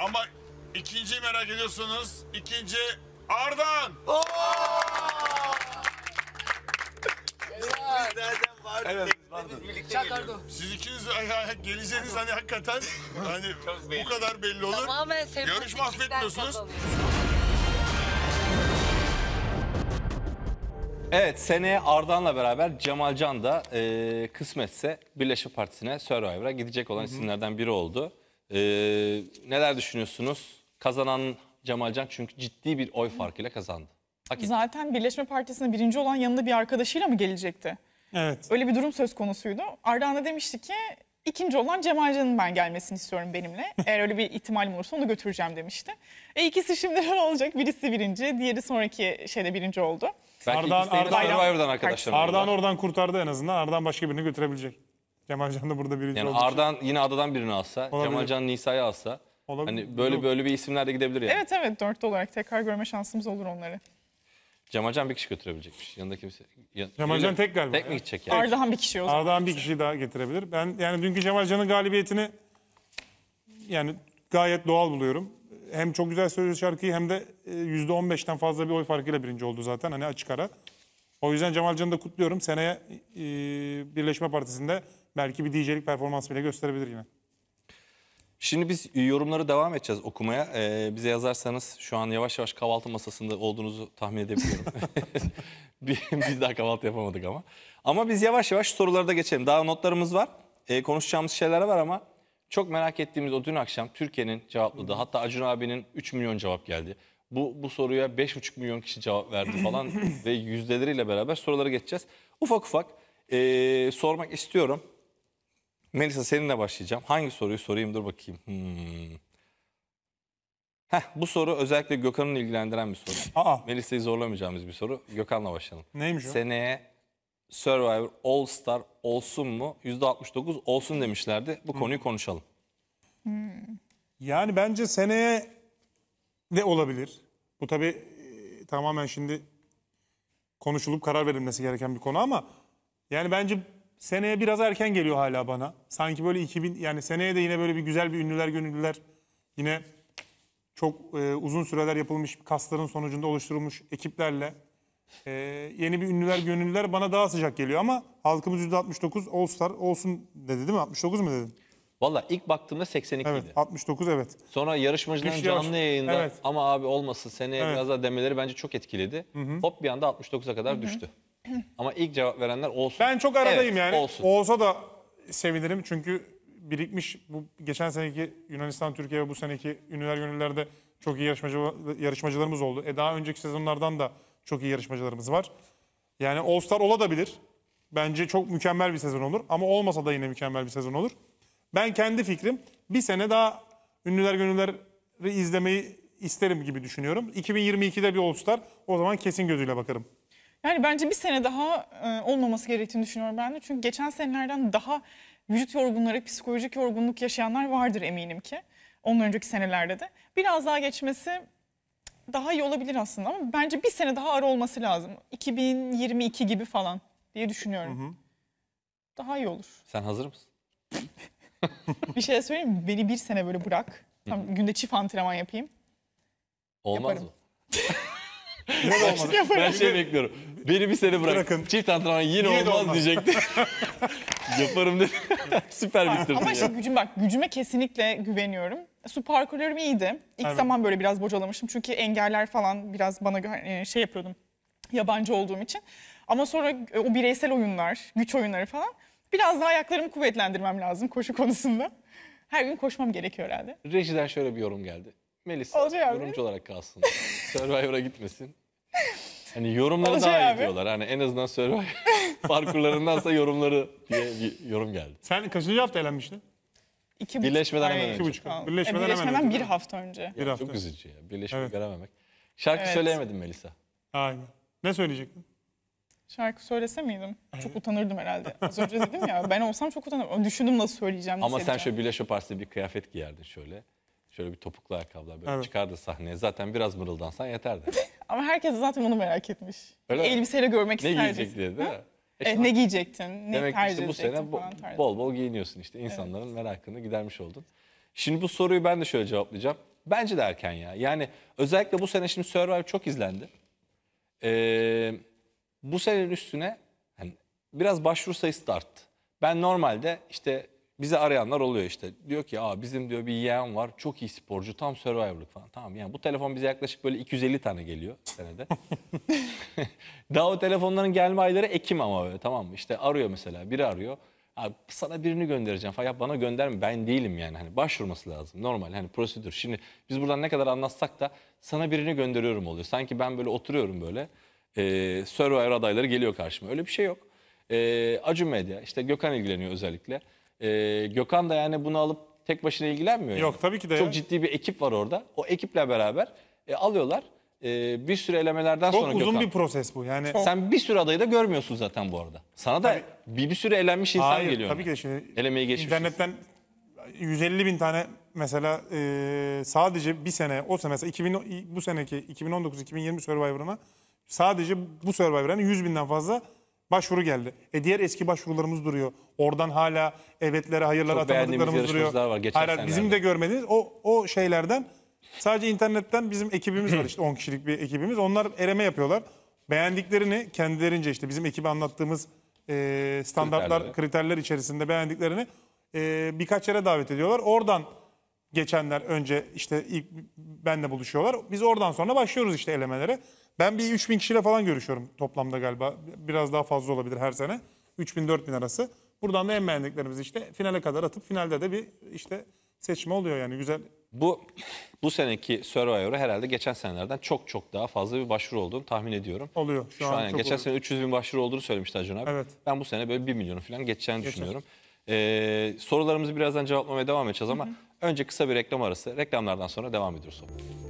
Ama ikinciyi merak ediyorsunuz. İkinci Ardan Oo! Çakardı. Çakardı. Siz ikiniz ayağa geleceğiniz hani hakikaten hani bu kadar belli olur. Tamamen Yarış mahvetmiyorsunuz. Evet seneye Ardan'la beraber Cemalcan da e, kısmetse Birleşik Partisi'ne Survivor'a gidecek olan isimlerden biri oldu. E, neler düşünüyorsunuz? Kazanan Cemalcan çünkü ciddi bir oy farkıyla kazandı. Hak Zaten Birleşme Partisi'ne birinci olan yanında bir arkadaşıyla mı gelecekti? Evet. Öyle bir durum söz konusuydu. da demişti ki ikinci olan Cemal Can'ın ben gelmesini istiyorum benimle. Eğer öyle bir ihtimalim olursa onu götüreceğim demişti. E ikisi şimdi ne olacak? Birisi birinci, diğeri sonraki şeyde birinci oldu. Belki Ardahan, Ardahan- arkadaşlar. Ardahan oradan kurtardı en azından. Ardahan başka birini götürebilecek. Cemal Can da burada birinci Yani olacak. Ardahan yine adadan birini alsa, Olabilir. Cemal Can Nisa'yı alsa. Hani Olabilir. Hani böyle Yok. böyle bir isimler de gidebilir yani. Evet evet dörtlü olarak tekrar görme şansımız olur onları. Cemalcan bir kişi götürebilecekmiş. Yanında kimse... Ya, Cemalcan tek galiba. Tek mi gidecek yani? Ardahan bir kişi o Ardahan bir kişi daha getirebilir. Ben yani dünkü Cemalcan'ın galibiyetini yani gayet doğal buluyorum. Hem çok güzel söylüyor şarkıyı hem de %15'ten e, fazla bir oy farkıyla birinci oldu zaten hani açık ara. O yüzden Cemalcan'ı da kutluyorum. Seneye e, Birleşme Partisi'nde belki bir DJ'lik performans bile gösterebilir yine. Şimdi biz yorumları devam edeceğiz okumaya. Ee, bize yazarsanız şu an yavaş yavaş kahvaltı masasında olduğunuzu tahmin edebiliyorum. biz daha kahvaltı yapamadık ama. Ama biz yavaş yavaş sorulara da geçelim. Daha notlarımız var. Ee, konuşacağımız şeyler var ama çok merak ettiğimiz o dün akşam Türkiye'nin cevapladığı hatta Acun abinin 3 milyon cevap geldi. Bu, bu soruya 5,5 milyon kişi cevap verdi falan ve yüzdeleriyle beraber sorulara geçeceğiz. Ufak ufak e, sormak istiyorum. Melisa seninle başlayacağım. Hangi soruyu sorayım dur bakayım. Hmm. Heh, bu soru özellikle Gökhan'ın ilgilendiren bir soru. Melisa'yı zorlamayacağımız bir soru. Gökhan'la başlayalım. Neymiş o? Seneye Survivor All Star olsun mu? %69 olsun demişlerdi. Bu konuyu konuşalım. Hmm. Yani bence seneye ne olabilir? Bu tabii e, tamamen şimdi konuşulup karar verilmesi gereken bir konu ama yani bence Seneye biraz erken geliyor hala bana. Sanki böyle 2000 yani seneye de yine böyle bir güzel bir ünlüler gönüllüler yine çok e, uzun süreler yapılmış kasların sonucunda oluşturulmuş ekiplerle e, yeni bir ünlüler gönüllüler bana daha sıcak geliyor ama halkımız %69 All Star olsun dedi değil mi? 69 mu dedin? Valla ilk baktığımda 82 evet, 69 evet. Sonra yarışmacıların Güçlü canlı yayında evet. ama abi olmasın seneye evet. biraz daha demeleri bence çok etkiledi. Hı hı. Hop bir anda 69'a kadar hı hı. düştü. Ama ilk cevap verenler olsun. Ben çok aradayım Evet, yani. olsun. Olsa da sevinirim çünkü birikmiş bu geçen seneki Yunanistan Türkiye ve bu seneki Ünlüler Gönüllüler'de çok iyi yarışmacı, yarışmacılarımız oldu. E daha önceki sezonlardan da çok iyi yarışmacılarımız var. Yani All Star olabilir. Bence çok mükemmel bir sezon olur ama olmasa da yine mükemmel bir sezon olur. Ben kendi fikrim bir sene daha Ünlüler Gönüllüler'i izlemeyi isterim gibi düşünüyorum. 2022'de bir All Star o zaman kesin gözüyle bakarım. Yani bence bir sene daha e, olmaması gerektiğini düşünüyorum ben de. Çünkü geçen senelerden daha vücut yorgunları, psikolojik yorgunluk yaşayanlar vardır eminim ki. Ondan önceki senelerde de. Biraz daha geçmesi daha iyi olabilir aslında ama bence bir sene daha ara olması lazım. 2022 gibi falan diye düşünüyorum. Hı hı. Daha iyi olur. Sen hazır mısın? bir şey söyleyeyim mi? Beni bir sene böyle bırak. Tam günde çift antrenman yapayım. Olmaz Yaparım. mı? Ne olmadı? ben şey bekliyorum. Beni bir sene bırak. Bırakın. Çift antrenman yine, yine olmaz, olmaz diyecekti. Yaparım dedi. Süper bitirdi. Ama ya. şey gücüm bak gücüme kesinlikle güveniyorum. Su parkurlarım iyiydi. İlk evet. zaman böyle biraz bocalamıştım. Çünkü engeller falan biraz bana hani şey yapıyordum. Yabancı olduğum için. Ama sonra o bireysel oyunlar, güç oyunları falan. Biraz daha ayaklarımı kuvvetlendirmem lazım koşu konusunda. Her gün koşmam gerekiyor herhalde. Rejiden şöyle bir yorum geldi. Melisa yorumcu olarak kalsın. Survivor'a gitmesin. Hani yorumları Ama daha iyi abi. diyorlar. Hani en azından Survivor parkurlarındansa yorumları diye bir yorum geldi. Sen kaçıncı hafta eğlenmiştin? İki Birleşmeden hemen önce. İki buçuk. Birleşmeden, e, birleşmeden hemen bir hafta önce. Bir hafta. Çok üzücü ya. Birleşme evet. görememek. Şarkı evet. söyleyemedim Melisa. Aynen. Ne söyleyecektin? Şarkı söylese miydim? Evet. Çok utanırdım herhalde. Az önce dedim ya ben olsam çok utanırdım. Düşündüm nasıl söyleyeceğim. Ama sen şöyle Birleşme Partisi'de bir kıyafet giyerdin şöyle. Şöyle bir topuklu ayakkabılar böyle evet. çıkar sahneye. Zaten biraz mırıldansan yeterdi. Ama herkes zaten onu merak etmiş. Öyle Elbiseyle görmek isterdi. Ne giyecek değil mi? E, işte, ne giyecektin? Ne demek ki işte bu sene bo bol bol giyiniyorsun işte. insanların evet. merakını gidermiş oldun. Şimdi bu soruyu ben de şöyle cevaplayacağım. Bence de erken ya. Yani özellikle bu sene şimdi Survivor çok izlendi. Ee, bu senenin üstüne hani biraz başvuru sayısı da arttı. Ben normalde işte bizi arayanlar oluyor işte. Diyor ki Aa, bizim diyor bir yeğen var çok iyi sporcu tam Survivor'lık falan. Tamam yani bu telefon bize yaklaşık böyle 250 tane geliyor senede. Daha o telefonların gelme ayları Ekim ama böyle tamam mı? İşte arıyor mesela biri arıyor. Abi sana birini göndereceğim falan. Ya bana gönderme ben değilim yani. Hani başvurması lazım. Normal hani prosedür. Şimdi biz buradan ne kadar anlatsak da sana birini gönderiyorum oluyor. Sanki ben böyle oturuyorum böyle. E, Survivor adayları geliyor karşıma. Öyle bir şey yok. E, Acun Medya işte Gökhan ilgileniyor özellikle. Ee, Gökhan da yani bunu alıp tek başına ilgilenmiyor. Yok yani. tabii ki de. Çok ya. ciddi bir ekip var orada. O ekiple beraber e, alıyorlar. E, bir sürü elemelerden Çok sonra uzun Gökhan. bir proses bu. Yani Çok. sen bir sürü adayı da görmüyorsun zaten bu arada. Sana da tabii, bir, bir sürü elenmiş insan hayır, geliyor. Tabii ki de şimdi elemeyi geçmiş. İnternetten 150 bin tane mesela e, sadece bir sene o sene mesela 2000, bu seneki 2019-2020 Survivor'ına sadece bu Survivor'ın 100 binden fazla Başvuru geldi. E diğer eski başvurularımız duruyor. Oradan hala evetlere, hayırlara Çok atamadıklarımız duruyor. Var, geçen Hayır, bizim de görmediğiniz o, o şeylerden sadece internetten bizim ekibimiz var işte 10 kişilik bir ekibimiz. Onlar eleme yapıyorlar. Beğendiklerini kendilerince işte bizim ekibe anlattığımız e, standartlar, kriterler. kriterler içerisinde beğendiklerini e, birkaç yere davet ediyorlar. Oradan geçenler önce işte ilk benle buluşuyorlar. Biz oradan sonra başlıyoruz işte elemelere. Ben bir 3000 kişiyle falan görüşüyorum toplamda galiba. Biraz daha fazla olabilir her sene. 3000-4000 arası. Buradan da en beğendiklerimizi işte finale kadar atıp finalde de bir işte seçme oluyor yani güzel. Bu bu seneki Survivor'a herhalde geçen senelerden çok çok daha fazla bir başvuru olduğunu tahmin ediyorum. Oluyor. Şu, şu an, an yani geçen oluyor. sene 300 bin başvuru olduğunu söylemişti Acun abi. Evet. Ben bu sene böyle 1 milyonu falan geçeceğini Geçer. düşünüyorum. Ee, sorularımızı birazdan cevaplamaya devam edeceğiz ama hı hı. önce kısa bir reklam arası. Reklamlardan sonra devam ediyoruz.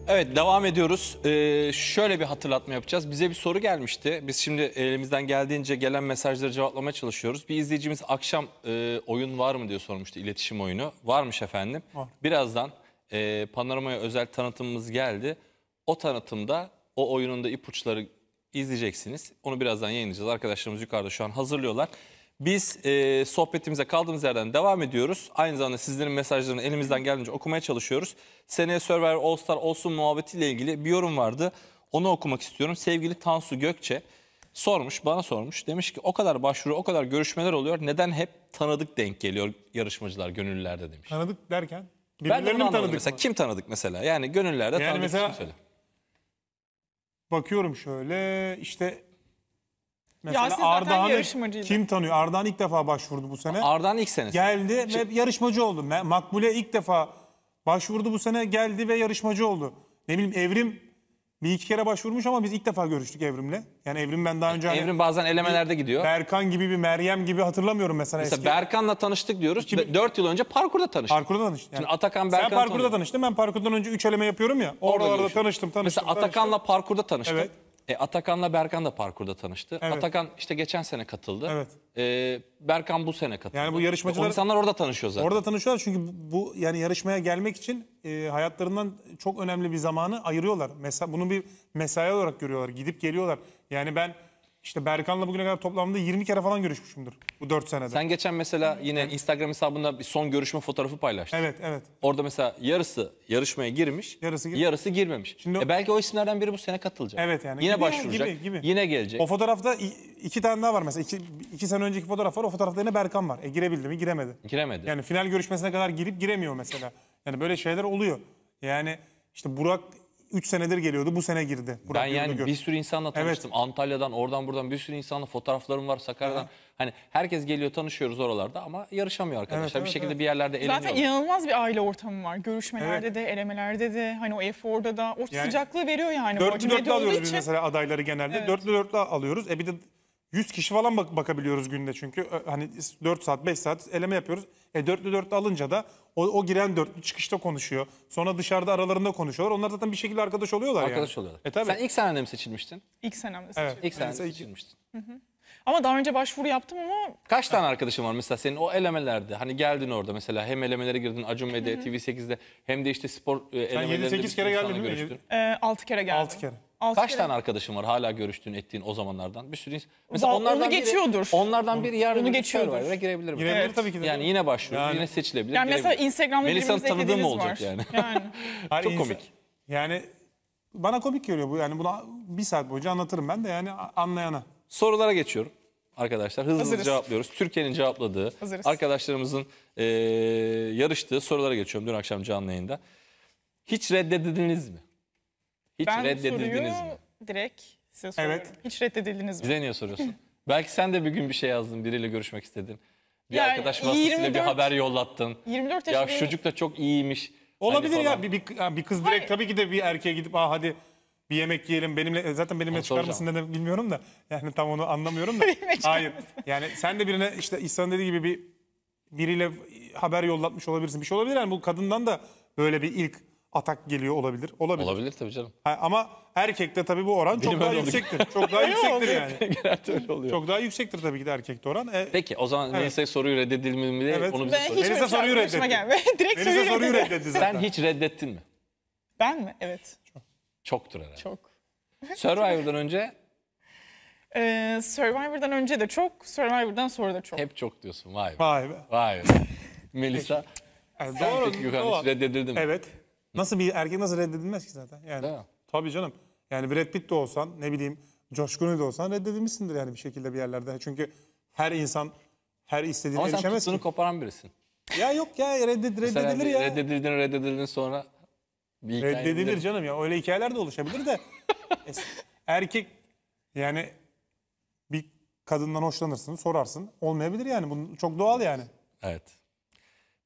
Evet devam ediyoruz. Ee, şöyle bir hatırlatma yapacağız. Bize bir soru gelmişti. Biz şimdi elimizden geldiğince gelen mesajları cevaplamaya çalışıyoruz. Bir izleyicimiz akşam e, oyun var mı diye sormuştu iletişim oyunu. Varmış efendim. Var. Birazdan e, panoramaya özel tanıtımımız geldi. O tanıtımda o oyunun da ipuçları izleyeceksiniz. Onu birazdan yayınlayacağız. Arkadaşlarımız yukarıda şu an hazırlıyorlar. Biz e, sohbetimize kaldığımız yerden devam ediyoruz. Aynı zamanda sizlerin mesajlarını elimizden geldiğince okumaya çalışıyoruz. Seneye Survivor All Star olsun muhabbetiyle ilgili bir yorum vardı. Onu okumak istiyorum. Sevgili Tansu Gökçe sormuş, bana sormuş. Demiş ki o kadar başvuru, o kadar görüşmeler oluyor. Neden hep tanıdık denk geliyor yarışmacılar, gönüllülerde demiş. Tanıdık derken? Ben de Birbirlerini tanıdık mesela mı? kim tanıdık mesela? Yani gönüllülerde Yani tanıdık mesela- Bakıyorum şöyle işte Mesela Yasin zaten kim tanıyor? Ardahan ilk defa başvurdu bu sene. Arda'nın ilk senesi. geldi ve yarışmacı oldu. Makbule ilk defa başvurdu bu sene geldi ve yarışmacı oldu. Ne bileyim Evrim bir iki kere başvurmuş ama biz ilk defa görüştük Evrim'le. Yani Evrim ben daha e, önce hani Evrim bazen elemelerde gidiyor. Berkan gibi bir Meryem gibi hatırlamıyorum mesela, Mesela eski. Berkan'la tanıştık diyoruz. 4 yıl önce parkurda tanıştık. parkurda tanıştık. Yani. Atakan Berkan Sen parkurda tanıştın ben parkurdan önce üç eleme yapıyorum ya. Oralarda görüştük. tanıştım tanıştım. Mesela tanıştım. Atakan'la parkurda tanıştık. Evet. E, Atakan'la Berkan da parkurda tanıştı. Evet. Atakan işte geçen sene katıldı. Evet. E, Berkan bu sene katıldı. Yani bu yarışmacılar... O insanlar orada tanışıyor zaten. Orada tanışıyorlar çünkü bu yani yarışmaya gelmek için e, hayatlarından çok önemli bir zamanı ayırıyorlar. Mesa, bunu bir mesai olarak görüyorlar. Gidip geliyorlar. Yani ben işte Berkan'la bugüne kadar toplamda 20 kere falan görüşmüşümdür bu 4 senede. Sen geçen mesela yine Instagram hesabında bir son görüşme fotoğrafı paylaştın. Evet, evet. Orada mesela yarısı yarışmaya girmiş, Yarısı girmiş. yarısı girmemiş. Şimdi- e belki o isimlerden biri bu sene katılacak. Evet yani. Yine Gibi, başvuracak, gibi, gibi. yine gelecek. O fotoğrafta iki tane daha var mesela. İki, iki sene önceki fotoğraf var. O fotoğrafta yine Berkan var. E girebildi mi? Giremedi. Giremedi. Yani final görüşmesine kadar girip giremiyor mesela. Yani böyle şeyler oluyor. Yani işte Burak 3 senedir geliyordu. Bu sene girdi. Burak ben yani bir sürü insanla tanıştım. Evet. Antalya'dan, oradan buradan bir sürü insanla fotoğraflarım var Sakarya'dan. Evet. Hani herkes geliyor tanışıyoruz oralarda ama yarışamıyor arkadaşlar. Evet, evet, bir şekilde evet. bir yerlerde eğleniyorlar. Zaten inanılmaz bir aile ortamı var. Görüşmelerde evet. de, elemelerde de hani o eforda da o yani, sıcaklığı veriyor yani. Dörtlü dörtlü alıyoruz için. biz mesela adayları genelde. Evet. Dörtlü dörtlü alıyoruz. E bir de 100 kişi falan bak bakabiliyoruz günde çünkü. Hani 4 saat 5 saat eleme yapıyoruz. E 4'lü 4'lü alınca da o, o giren 4'lü çıkışta konuşuyor. Sonra dışarıda aralarında konuşuyorlar. Onlar zaten bir şekilde arkadaş oluyorlar arkadaş yani. oluyorlar. E tabii. Sen ilk senemde mi seçilmiştin? İlk senemde seçildim. Evet. İlk senemde seçilmiştin. Hı hı. Ama daha önce başvuru yaptım ama... Kaç tane arkadaşın var mesela senin o elemelerde? Hani geldin orada mesela hem elemelere girdin Acun Bey'de, TV8'de hem de işte spor e, elemelerinde... Sen 7-8 kere geldin değil mi? E, ee, 6 kere geldim. 6 kere. Altı Kaç kere- tane arkadaşın var hala görüştüğün ettiğin o zamanlardan? Bir sürü Mesela Va- onu biri- geçiyordur. onlardan biri yarın Onu öbür var. serverlara girebilir mi? Girebilir Evet. tabii ki de. Yani yine başvurur, Yani- yine seçilebilir. Yani mesela Instagram'da Melisa'nın tanıdığı mı olacak var. yani? Hayır, Çok komik. Yani bana komik geliyor bu. Yani bunu bir saat boyunca anlatırım ben de yani anlayana. Sorulara geçiyorum arkadaşlar. Hızlı hızlı cevaplıyoruz. Türkiye'nin cevapladığı, Hazırız. arkadaşlarımızın eee, yarıştığı sorulara geçiyorum dün akşam canlı yayında. Hiç reddedildiniz mi? Hiç ben reddedildiniz mi? direkt size soruyorum. Evet. Hiç reddedildiniz mi? Bize niye soruyorsun? Belki sen de bir gün bir şey yazdın, biriyle görüşmek istedin. Bir yani arkadaş vasıtasıyla bir haber yollattın. 24 Ya şu çocuk da çok iyiymiş. Olabilir hani ya bir, bir, bir kız direkt Hayır. tabii ki de bir erkeğe gidip ah hadi bir yemek yiyelim benimle e, zaten benimle onu çıkar mısın dedim bilmiyorum da yani tam onu anlamıyorum da. Hayır yani sen de birine işte İhsan dediği gibi bir biriyle haber yollatmış olabilirsin bir şey olabilir yani bu kadından da böyle bir ilk atak geliyor olabilir. Olabilir. Olabilir tabii canım. Ha, ama erkekte tabii bu oran Benim çok daha öyle oldu. yüksektir. Çok daha yüksektir yani. Genelde öyle oluyor. Çok daha yüksektir tabii ki de erkekte oran. E, Peki o zaman Evet. Melisa'ya soruyu reddedilmemi de Evet. onu bize Ben hiç Melisa soruyu aklıma reddetti. gelmedi. Direkt Melisa soruyu reddetti. zaten. Sen hiç reddettin mi? Ben mi? Evet. Çoktur herhalde. Çok. Survivor'dan önce Ee, Survivor'dan önce de çok, Survivor'dan sonra da çok. hep çok diyorsun. Vay be. Vay be. Vay be. Melisa Yani doğru, peki Gökhan doğru. mi? Evet. Nasıl bir erkek nasıl reddedilmez ki zaten? Yani tabii canım. Yani Brad Pitt de olsan ne bileyim Coşkun'u da olsan reddedilmişsindir yani bir şekilde bir yerlerde. Çünkü her insan her istediğine Ama sen erişemez ki. koparan birisin. Ya yok ya reddet, reddedilir ya. reddedildin reddedildin sonra bir Reddedilir bilir. canım ya. Öyle hikayeler de oluşabilir de. erkek yani bir kadından hoşlanırsın, sorarsın. Olmayabilir yani. Bu çok doğal yani. Evet.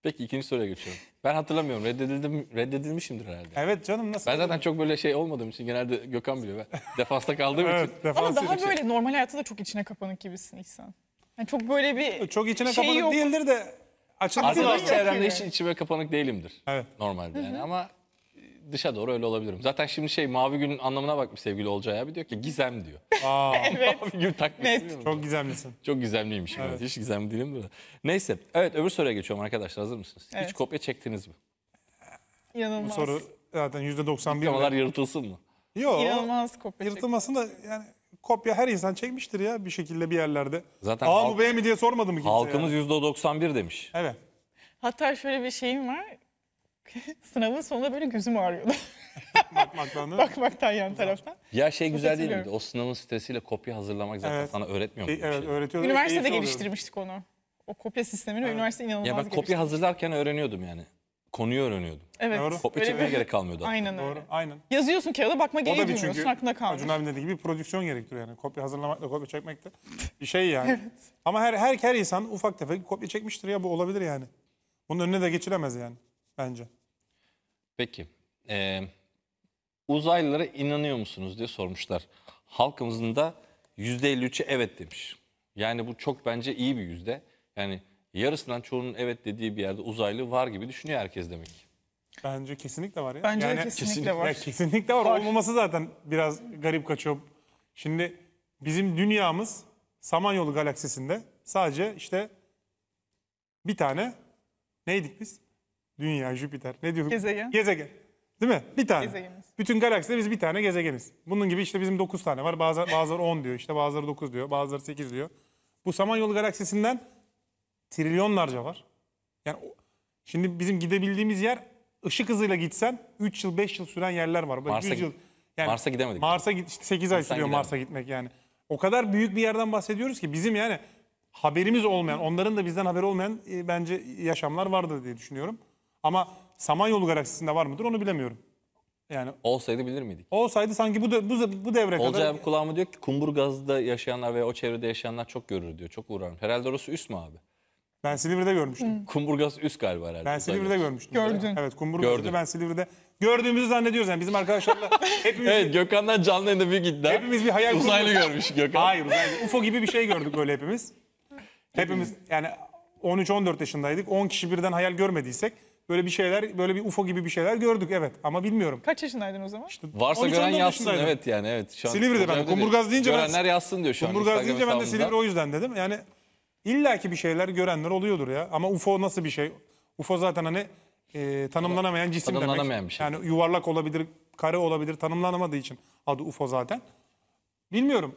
Peki ikinci soruya geçiyorum. Ben hatırlamıyorum. Reddedildim, reddedilmişimdir herhalde. Evet canım nasıl? Ben zaten çok böyle şey olmadığım için genelde Gökhan biliyor. Ben defasta kaldığım evet, için. Defans Ama daha için. Şey. böyle normal hayatta da çok içine kapanık gibisin İhsan. Yani çok böyle bir Çok içine şey kapanık yok. değildir de açılması Arkadaş çevremde hiç içime kapanık değilimdir. Evet. Normalde yani ama dışa doğru öyle olabilirim. Zaten şimdi şey mavi gün anlamına bakmış sevgili Olcay abi diyor ki gizem diyor. Aa, evet. mavi gün takmışsın. Çok gizemlisin. Çok gizemliymişim. Evet. Hiç gizemli değilim burada. Neyse. Evet öbür soruya geçiyorum arkadaşlar. Hazır mısınız? Evet. Hiç kopya çektiniz mi? İnanılmaz. Bu soru zaten %91. Kamalar yaratılsın mı? Yok. İnanılmaz kopya Yırtılmasın da yani kopya her insan çekmiştir ya bir şekilde bir yerlerde. Zaten A mı halk- B mi diye sormadı mı kimse? Halkımız yani? %91 demiş. Evet. Hatta şöyle bir şeyim var. Sınavın sonunda böyle gözüm ağrıyordu. Bakmaktan değil Bakmaktan yan taraftan. Ya şey güzel değil miydi? O sınavın stresiyle kopya hazırlamak zaten Evet. sana öğretmiyor mu? Şey, bir Evet şey? öğretiyordu. Üniversitede geliştirmiştik onu. O kopya sistemini ve üniversite inanılmaz Ya ben kopya hazırlarken öğreniyordum yani. Konuyu öğreniyordum. Evet. Doğru. Kopya Öyle çekmeye bir- gerek kalmıyordu. Aynen Doğru öyle. aynen. Yazıyorsun kağıda bakma O gereği da bir duymuyorsun çünkü aklında kalmış. Acun abi dediği gibi bir prodüksiyon gerektiriyor yani. Kopya hazırlamakla kopya çekmek de bir şey yani. Ama her, her her insan ufak tefek kopya çekmiştir ya bu olabilir yani. Bunun önüne de geçilemez yani. Bence. Peki. Ee, uzaylılara inanıyor musunuz diye sormuşlar. Halkımızın da %53'ü evet demiş. Yani bu çok bence iyi bir yüzde. Yani yarısından çoğunun evet dediği bir yerde uzaylı var gibi düşünüyor herkes demek ki. Bence kesinlikle var ya. Bence yani, kesinlikle, kesinlikle var. Ya, kesinlikle var. var. Olmaması zaten biraz garip kaçıyor. Şimdi bizim dünyamız Samanyolu galaksisinde sadece işte bir tane neydik biz? Dünya, Jüpiter. Ne diyorduk? Gezegen. Gezegen. Değil mi? Bir tane. Gezegenimiz. Bütün galakside biz bir tane gezegeniz. Bunun gibi işte bizim 9 tane var. Bazı, bazıları 10 diyor işte bazıları 9 diyor bazıları 8 diyor. Bu Samanyolu galaksisinden trilyonlarca var. Yani şimdi bizim gidebildiğimiz yer ışık hızıyla gitsen 3 yıl 5 yıl süren yerler var. Mars'a, 100 yıl, yani Mars'a gidemedik. Mars'a git, işte 8 ay sürüyor Mars'a gitmek yani. O kadar büyük bir yerden bahsediyoruz ki bizim yani haberimiz olmayan, onların da bizden haberi olmayan e, bence yaşamlar vardır diye düşünüyorum. Ama Samanyolu galaksisinde var mıdır onu bilemiyorum. Yani Olsaydı bilir miydik? olsaydı sanki bu dö- bu, bu devre Olcay kadar abi kulağıma diyor ki Kumburgaz'da yaşayanlar veya o çevrede yaşayanlar çok görür diyor. Çok uğrarım. Herhalde orası üst mü abi? ben Silivri'de görmüştüm. Hmm. Kumburgaz üst galiba herhalde. Ben Silivri'de görmüştüm. Gördün. Evet Kumburgaz'da Gördün. ben Silivri'de gördüğümüzü zannediyoruz yani bizim arkadaşlarla hepimiz Evet Gökhan'dan canlı yayında bir gitti. hepimiz bir hayal Uzaylı kuruyoruz. görmüş Gökhan. Hayır uzaylı. UFO gibi bir şey gördük böyle hepimiz. Hepimiz yani 13-14 yaşındaydık. 10 kişi birden hayal görmediysek Böyle bir şeyler, böyle bir UFO gibi bir şeyler gördük evet ama bilmiyorum. Kaç yaşındaydın o zaman? İşte Varsa gören yazsın evet yani evet. Şu an Silivri'de ben. Kumburgaz deyince ben... Görenler yazsın diyor şu an. Kumburgaz Instagram deyince ben de Silivri o yüzden dedim. Yani illaki bir şeyler görenler oluyordur ya. Ama UFO nasıl bir şey? UFO zaten hani e, tanımlanamayan cisim Tanımlanamayan demek. bir şey. Yani yuvarlak olabilir, kare olabilir tanımlanamadığı için adı UFO zaten. Bilmiyorum.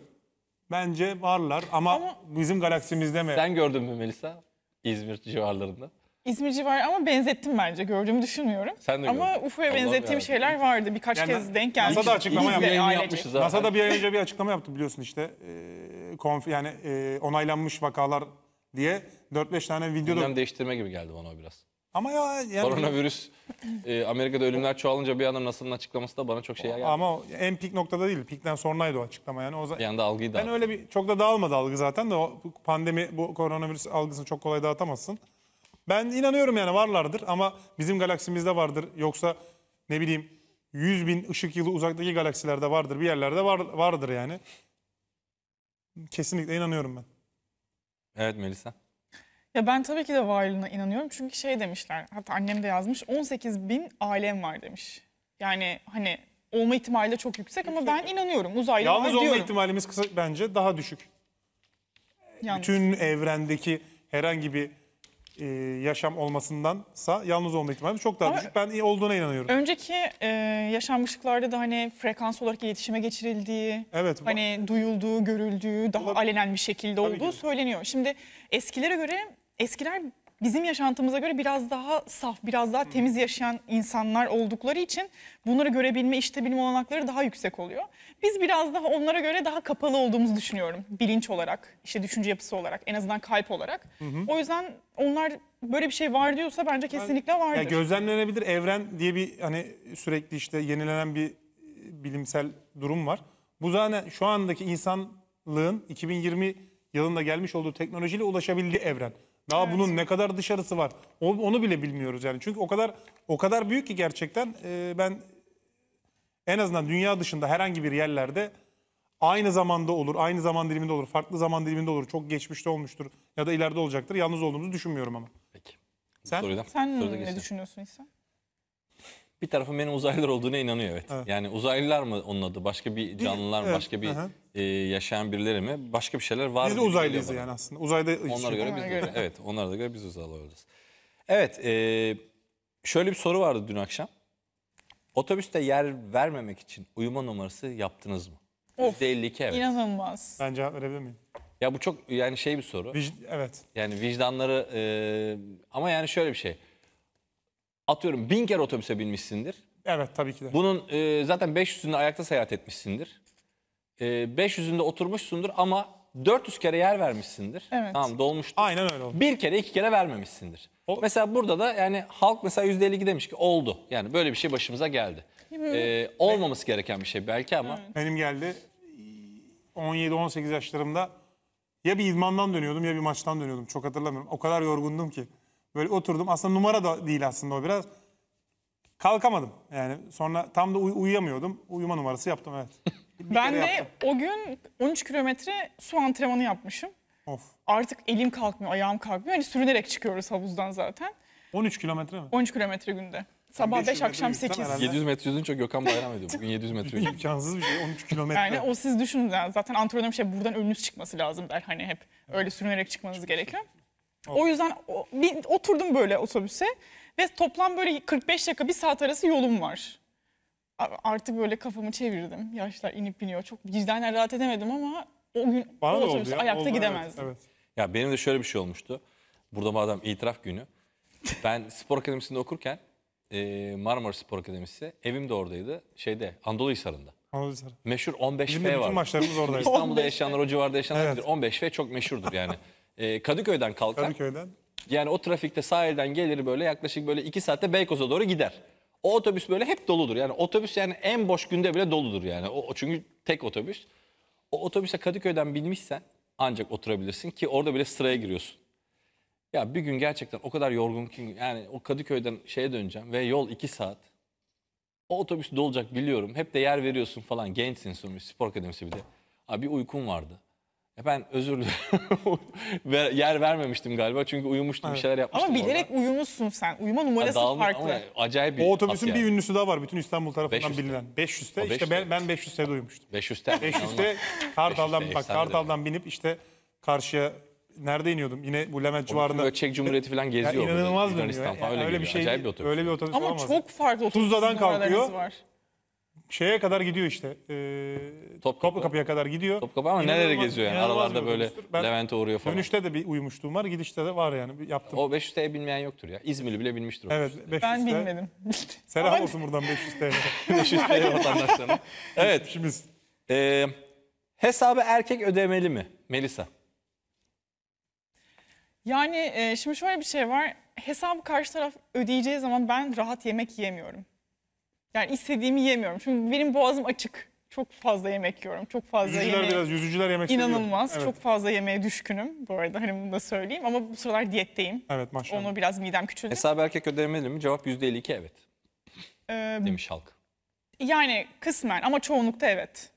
Bence varlar ama, Ama- bizim galaksimizde mi? Sen gördün mü Melisa? İzmir civarlarında. İzmir civarı ama benzettim bence. Gördüğümü düşünmüyorum. Sen de Ama UFO'ya benzettiğim ya. şeyler vardı. Birkaç Yani kez denk geldi. NASA'da açıklama Biz de yapmış. ailece. yapmışız NASA'da bir ay önce bir açıklama yaptı biliyorsun işte. Ee, konf- yani e, onaylanmış vakalar diye 4-5 tane video da... değiştirme gibi geldi bana o biraz. Ama ya yani Koronavirüs, e, Amerika'da ölümler çoğalınca bir anda NASA'nın açıklaması da bana çok şey geldi. ama en pik noktada değil. Pikten sonraydı o açıklama yani. O zaman, Yani anda algıyı da. ben öyle bir çok da dağılmadı algı zaten de o pandemi bu koronavirüs algısını çok kolay dağıtamazsın. Ben inanıyorum yani varlardır ama bizim galaksimizde vardır. Yoksa ne bileyim 100 bin ışık yılı uzaktaki galaksilerde vardır. Bir yerlerde var, vardır yani. Kesinlikle inanıyorum ben. Evet Melisa. Ya ben tabii ki de varlığına inanıyorum. Çünkü şey demişler, hatta annem de yazmış, 18 bin alem var demiş. Yani hani olma ihtimali de çok yüksek ama ben inanıyorum. Uzaylı Yalnız olma ihtimalimiz kısa, bence daha düşük. Yalnız. Bütün evrendeki herhangi bir e, yaşam olmasındansa yalnız olma ihtimali çok daha Ama düşük. Ben iyi olduğuna inanıyorum. Önceki e, yaşanmışlıklarda da hani frekans olarak iletişime geçirildiği, Evet. hani duyulduğu, görüldüğü, daha Olabilir. alenen bir şekilde Tabii olduğu ki. söyleniyor. Şimdi eskilere göre eskiler bizim yaşantımıza göre biraz daha saf, biraz daha temiz yaşayan insanlar oldukları için bunları görebilme, işitebilme olanakları daha yüksek oluyor. Biz biraz daha onlara göre daha kapalı olduğumuzu düşünüyorum. Bilinç olarak, işte düşünce yapısı olarak, en azından kalp olarak. Hı hı. O yüzden onlar böyle bir şey var diyorsa bence kesinlikle vardır. Ya gözlemlenebilir evren diye bir hani sürekli işte yenilenen bir e, bilimsel durum var. Bu zaten şu andaki insanlığın 2020 yılında gelmiş olduğu teknolojiyle ulaşabildiği evren. Daha evet. bunun ne kadar dışarısı var. Onu, bile bilmiyoruz yani. Çünkü o kadar o kadar büyük ki gerçekten e, ben en azından dünya dışında herhangi bir yerlerde aynı zamanda olur, aynı zaman diliminde olur, farklı zaman diliminde olur. Çok geçmişte olmuştur ya da ileride olacaktır. Yalnız olduğumuzu düşünmüyorum ama. Peki. Sen, sen ne düşünüyorsun İhsan? bir tarafın benim uzaylılar olduğuna inanıyor evet. evet. Yani uzaylılar mı onun adı? Başka bir canlılar mı? Evet. Başka bir e, yaşayan birileri mi? Başka bir şeyler var mı? Biz de uzaylıyız yani aslında. Uzayda Onlara göre biz göre. evet. Onlara da göre biz uzaylı olacağız. Evet. E, şöyle bir soru vardı dün akşam. Otobüste yer vermemek için uyuma numarası yaptınız mı? Of, %52 evet. İnanılmaz. Ben cevap verebilir miyim? Ya bu çok yani şey bir soru. Vic evet. Yani vicdanları e, ama yani şöyle bir şey atıyorum bin kere otobüse binmişsindir. Evet tabii ki de. Bunun e, zaten 500'ünde ayakta seyahat etmişsindir. E, 500'ünde oturmuşsundur ama 400 kere yer vermişsindir. Evet. Tamam dolmuştur. Aynen öyle oldu. Bir kere iki kere vermemişsindir. O- Mesela burada da yani halk mesela %52 demiş ki oldu. Yani böyle bir şey başımıza geldi. E, olmaması gereken bir şey belki ama. Benim geldi 17-18 yaşlarımda ya bir idmandan dönüyordum ya bir maçtan dönüyordum. Çok hatırlamıyorum. O kadar yorgundum ki. Böyle oturdum. Aslında numara da değil aslında o biraz. Kalkamadım yani. Sonra tam da uy- uyuyamıyordum. Uyuma numarası yaptım evet. Ben de yaptım. o gün 13 kilometre su antrenmanı yapmışım. Of. Artık elim kalkmıyor, ayağım kalkmıyor. Hani sürünerek çıkıyoruz havuzdan zaten. 13 kilometre mi? 13 kilometre günde. Sabah 500 5, akşam yürüsem 8. 700 metre yüzünce Gökhan bayram ediyor. Bugün 700 metre yürüdü. İmkansız bir şey 13 kilometre. Yani o siz düşünün yani zaten antrenörüm şey buradan önünüz çıkması lazım der hani hep. Öyle sürünerek çıkmanız gerekiyor. O yüzden o- bir oturdum böyle otobüse ve toplam böyle 45 dakika bir saat arası yolum var. Artık böyle kafamı çevirdim. Yaşlar inip biniyor. Çok vicdanen rahat edemedim ama o gün Bana o da otobüse ayakta Oldu, gidemezdim. Evet, Ya benim de şöyle bir şey olmuştu. Burada madem itiraf günü. Ben spor akademisinde okurken e, Marmara Spor Akademisi evim de oradaydı. Şeyde Anadolu Hisarı'nda. Meşhur 15F bütün var. maçlarımız oradaydı. İstanbul'da yaşayanlar o civarda yaşayanlar Evet. 15F çok meşhurdur yani. e, Kadıköy'den kalkar. Kadıköy'den. Yani o trafikte sahilden gelir böyle yaklaşık böyle 2 saatte Beykoz'a doğru gider. O otobüs böyle hep doludur. Yani otobüs yani en boş günde bile doludur yani. O, çünkü tek otobüs. O otobüse Kadıköy'den binmişsen ancak oturabilirsin ki orada bile sıraya giriyorsun. Ya bir gün gerçekten o kadar yorgun ki yani o Kadıköy'den şeye döneceğim ve yol 2 saat. O otobüs dolacak biliyorum. Hep de yer veriyorsun falan. Gençsin sonuç spor akademisi bir de. Abi uykum vardı ben özür dilerim. Yer vermemiştim galiba çünkü uyumuştum evet. bir şeyler yapmıştım. Ama bilerek orada. uyumuşsun sen. Uyuma numarası yani farklı. acayip bir O otobüsün yani. bir ünlüsü daha var bütün İstanbul tarafından 500'te. bilinen. 500'te. 500'te. İşte ben, ben 500'te de uyumuştum. 500'te. 500'te Kartal'dan, 500'te bak, Kartal'dan binip işte karşıya nerede iniyordum? Yine bu Levent civarında. Böyle Çek Cumhuriyeti falan geziyor. Yani inanılmaz dönüyor. Yani öyle, öyle bir şey. Acayip bir otobüs. Öyle bir otobüs Ama olamaz. çok farklı otobüs. Tuzla'dan kalkıyor. Var şeye kadar gidiyor işte. E, Topkapı. Topkapı'ya kadar gidiyor. Top kapı ama nerelere İnanılmaz- geziyor yani? Aralarda böyle Levent'e uğruyor falan. Dönüşte de bir uyumuşluğum var, gidişte de var yani. yaptım. O 500T'ye binmeyen yoktur ya. İzmirli bile binmiştir o. evet, 500'te. Ben bilmedim. Selam olsun buradan 500'te. 500T vatandaşlarına. evet. şimdi E, ee, hesabı erkek ödemeli mi? Melisa. Yani e, şimdi şöyle bir şey var. Hesabı karşı taraf ödeyeceği zaman ben rahat yemek yiyemiyorum. Yani istediğimi yemiyorum. Çünkü benim boğazım açık. Çok fazla yemek yiyorum. Çok fazla yüzücüler yemeğe... biraz yüzücüler yemek İnanılmaz. Evet. Çok fazla yemeğe düşkünüm bu arada. Hani bunu da söyleyeyim. Ama bu sıralar diyetteyim. Evet maşallah. Onu biraz midem küçüldü. Hesabı erkek ödemeli mi? Cevap %52 evet. Ee, Demiş halk. Yani kısmen ama çoğunlukta evet.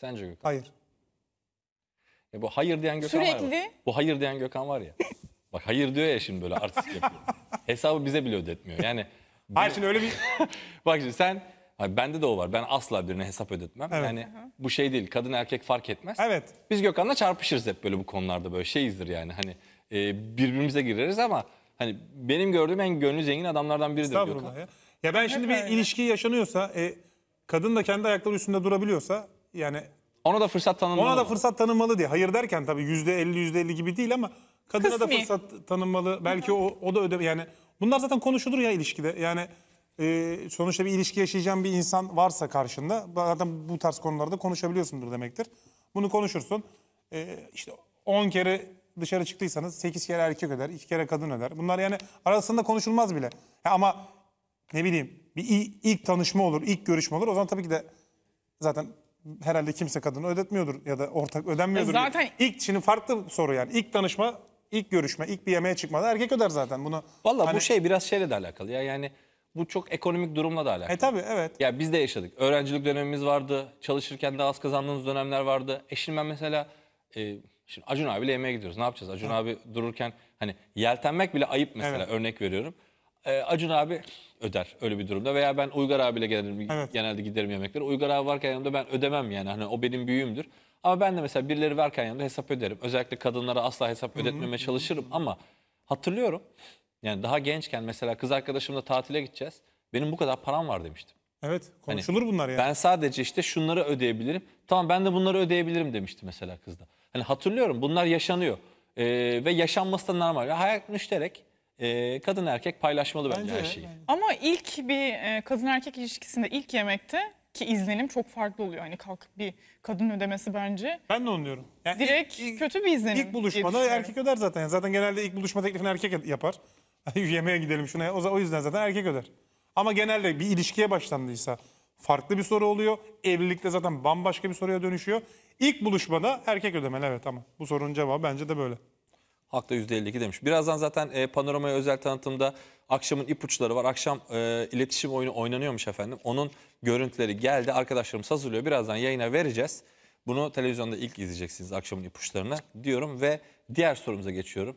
Sence Gökhan? Hayır. Ya e bu hayır diyen Gökhan Sürekli... var ya. Bu hayır diyen Gökhan var ya. Bak hayır diyor ya şimdi böyle artistik yapıyor. Hesabı bize bile ödetmiyor. Yani Hayır şimdi öyle bir... Bak şimdi sen... Hayır, bende de o var. Ben asla birine hesap ödetmem. Evet. Yani bu şey değil. Kadın erkek fark etmez. Evet. Biz Gökhan'la çarpışırız hep böyle bu konularda. Böyle şeyizdir yani. Hani e, birbirimize gireriz ama... Hani benim gördüğüm en gönlü zengin adamlardan biridir Gökhan. Ya. ya ben şimdi bir ilişki yaşanıyorsa... E, kadın da kendi ayakları üstünde durabiliyorsa... Yani ona da fırsat tanınmalı. Ona da fırsat tanınmalı diye. Hayır derken tabii yüzde 50 yüzde elli gibi değil ama kadına Kısmi. da fırsat tanınmalı. Belki o, o da ödeme yani Bunlar zaten konuşulur ya ilişkide. Yani e, sonuçta bir ilişki yaşayacağın bir insan varsa karşında zaten bu tarz konularda konuşabiliyorsundur demektir. Bunu konuşursun. E, işte 10 kere dışarı çıktıysanız 8 kere erkek öder, 2 kere kadın öder. Bunlar yani arasında konuşulmaz bile. Ya ama ne bileyim bir ilk, tanışma olur, ilk görüşme olur. O zaman tabii ki de zaten herhalde kimse kadını ödetmiyordur ya da ortak ödenmiyordur. E, zaten diye. ilk şimdi farklı soru yani. İlk tanışma İlk görüşme, ilk bir yemeğe çıkmada erkek öder zaten bunu. Valla hani... bu şey biraz şeyle de alakalı ya yani bu çok ekonomik durumla da alakalı. E tabi evet. Ya biz de yaşadık. Öğrencilik dönemimiz vardı. Çalışırken de az kazandığımız dönemler vardı. E ben mesela e, şimdi Acun abiyle yemeğe gidiyoruz. Ne yapacağız? Acun Hı. abi dururken hani yeltenmek bile ayıp mesela evet. örnek veriyorum. E, Acun abi öder öyle bir durumda. Veya ben Uygar abiyle gelirim Evet. genelde giderim yemeklere. Uygar abi varken yanımda ben ödemem yani. Hani o benim büyüğümdür. Ama ben de mesela birileri varken yanımda hesap öderim. Özellikle kadınlara asla hesap ödetmeme çalışırım ama hatırlıyorum. Yani daha gençken mesela kız arkadaşımla tatile gideceğiz. Benim bu kadar param var demiştim. Evet hani konuşulur bunlar yani. Ben sadece işte şunları ödeyebilirim. Tamam ben de bunları ödeyebilirim demişti mesela kızda. Hani hatırlıyorum bunlar yaşanıyor. Ee, ve yaşanması da normal. Ya Hayat müşterek. Ee, kadın erkek paylaşmalı bence, bence her şeyi. Bence. Ama ilk bir e, kadın erkek ilişkisinde ilk yemekte ki izlenim çok farklı oluyor. Hani kalkıp bir kadın ödemesi bence. Ben de onu diyorum. Yani direkt ilk, kötü bir izlenim. İlk buluşmada erkek öder zaten. zaten genelde ilk buluşma teklifini erkek yapar. Yemeğe gidelim şuna. O, yüzden zaten erkek öder. Ama genelde bir ilişkiye başlandıysa farklı bir soru oluyor. Evlilikte zaten bambaşka bir soruya dönüşüyor. İlk buluşmada erkek ödemeli evet ama bu sorunun cevabı bence de böyle. Halk da %52 demiş. Birazdan zaten e, panoramaya özel tanıtımda akşamın ipuçları var. Akşam e, iletişim oyunu oynanıyormuş efendim. Onun görüntüleri geldi. Arkadaşlarımız hazırlıyor. Birazdan yayına vereceğiz. Bunu televizyonda ilk izleyeceksiniz akşamın ipuçlarını diyorum ve diğer sorumuza geçiyorum.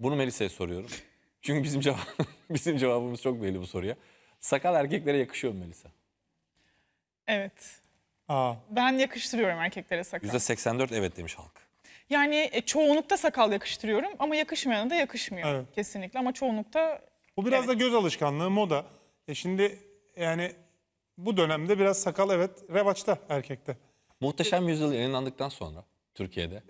Bunu Melisa'ya soruyorum. Çünkü bizim cevap bizim cevabımız çok belli bu soruya. Sakal erkeklere yakışıyor mu Melisa? Evet. Aa. Ben yakıştırıyorum erkeklere sakal. %84 evet demiş halk. Yani e, çoğunlukta sakal yakıştırıyorum ama yakışmayan da yakışmıyor Evet. kesinlikle. Ama çoğunlukta Bu biraz Evet. da göz alışkanlığı, moda. E şimdi yani bu dönemde biraz sakal evet revaçta erkekte. Muhteşem Yüzyıl yayınlandıktan sonra Türkiye'de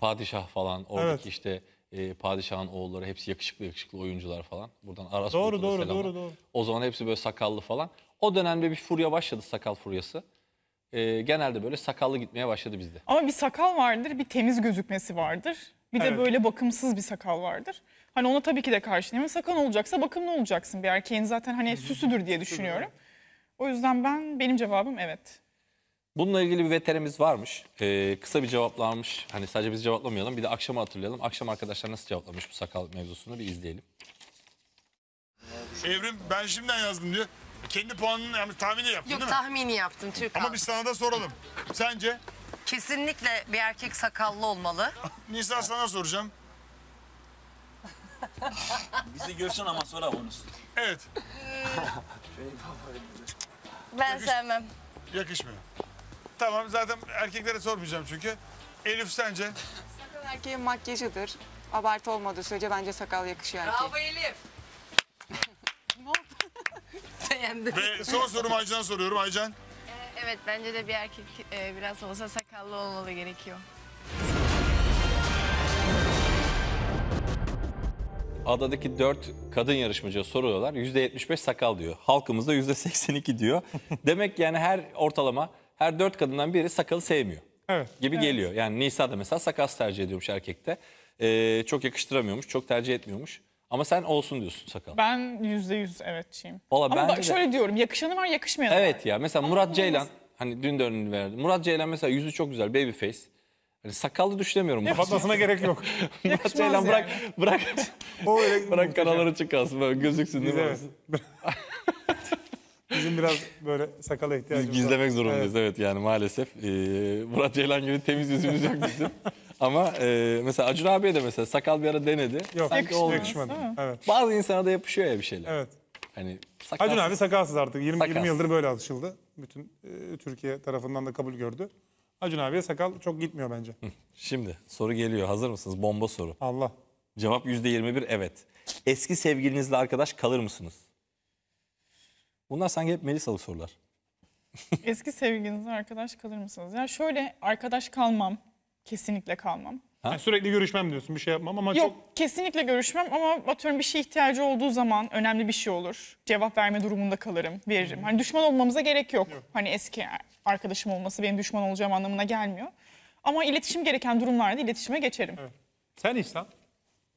padişah falan oradaki Evet. işte e, padişahın oğulları hepsi yakışıklı yakışıklı oyuncular falan. Buradan Aras Doğru, Bulut'a doğru, doğru, doğru. O zaman hepsi böyle sakallı falan. O dönemde bir furya başladı sakal furyası e, genelde böyle sakallı gitmeye başladı bizde. Ama bir sakal vardır, bir temiz gözükmesi vardır. Bir de Evet. böyle bakımsız bir sakal vardır. Hani ona tabii ki de karşılayayım. Sakal olacaksa bakımlı olacaksın. Bir erkeğin zaten hani süsüdür diye düşünüyorum. O yüzden ben benim cevabım evet. Bununla ilgili bir veterimiz varmış. E, kısa bir cevaplanmış. Hani sadece biz cevaplamayalım. Bir de akşama hatırlayalım. Akşam arkadaşlar nasıl cevaplamış bu sakal mevzusunu bir izleyelim. Evrim ben şimdiden yazdım diyor. Kendi puanını yani tahmini yaptın Yok değil mi? tahmini yaptım Türkan. Ama biz sana da soralım. Sence? Kesinlikle bir erkek sakallı olmalı. Nisa sana soracağım. Bizi görsün ama sonra onu. Evet. Ben sevmem. Yakışmıyor. Tamam zaten erkeklere sormayacağım çünkü. Elif sence? sakal Erkeğin makyajıdır. Abartı olmadığı sürece bence sakal yakışıyor erkeğe. Bravo Elif beğendim. Ve son sorum Aycan soruyorum. Aycan. Ee, evet bence de bir erkek e, biraz olsa sakallı olmalı gerekiyor. Adadaki dört kadın yarışmacıya soruyorlar. yüzde beş sakal diyor. Halkımızda yüzde seksen iki diyor. Demek yani her ortalama her dört kadından biri sakalı sevmiyor. Evet. Gibi evet. geliyor. Yani Nisa da mesela sakas tercih ediyormuş erkekte. Ee, çok yakıştıramıyormuş, çok tercih etmiyormuş. Ama sen olsun diyorsun sakal. Ben %100 evetçiyim. Valla Ama bak de- şöyle diyorum yakışanı var yakışmayanı var. Evet ya mesela Murat Ceylan hani dün de örneğini verdim. Murat Ceylan mesela yüzü çok güzel baby face. Hani sakallı düşünemiyorum. Murat gerek yok. Murat Ceylan yani. bırak bırak O öyle bırak kanalları çıkarsın böyle gözüksün değil mi? evet. Bizim biraz böyle sakala Biz ihtiyacımız var. gizlemek zorundayız evet, yani maalesef. Ee, Murat Ceylan gibi temiz yüzümüz yok bizim. Ama e, mesela Acun abiye de mesela sakal bir ara denedi. Yok yakışmadı. yakışmadı. Evet. Bazı insana da yapışıyor ya bir şeyler. Evet. Hani sakal. Acun abi sakalsız artık. 20, Sakalsız. 20 yıldır böyle alışıldı. Bütün e, Türkiye tarafından da kabul gördü. Acun abiye sakal çok gitmiyor bence. Şimdi soru geliyor. Hazır mısınız? Bomba soru. Allah. Cevap %21 evet. Eski sevgilinizle arkadaş kalır mısınız? Bunlar sanki hep Melisa'lı sorular. Eski sevgilinizle arkadaş kalır mısınız? Ya şöyle arkadaş kalmam. Kesinlikle kalmam. Yani sürekli görüşmem diyorsun bir şey yapmam ama Yok çok... kesinlikle görüşmem ama atıyorum bir şey ihtiyacı olduğu zaman önemli bir şey olur. Cevap verme durumunda kalırım, veririm. Hani düşman olmamıza gerek yok. yok. Hani eski arkadaşım olması benim düşman olacağım anlamına gelmiyor. Ama iletişim gereken durumlarda iletişime geçerim. Evet. Sen İhsan.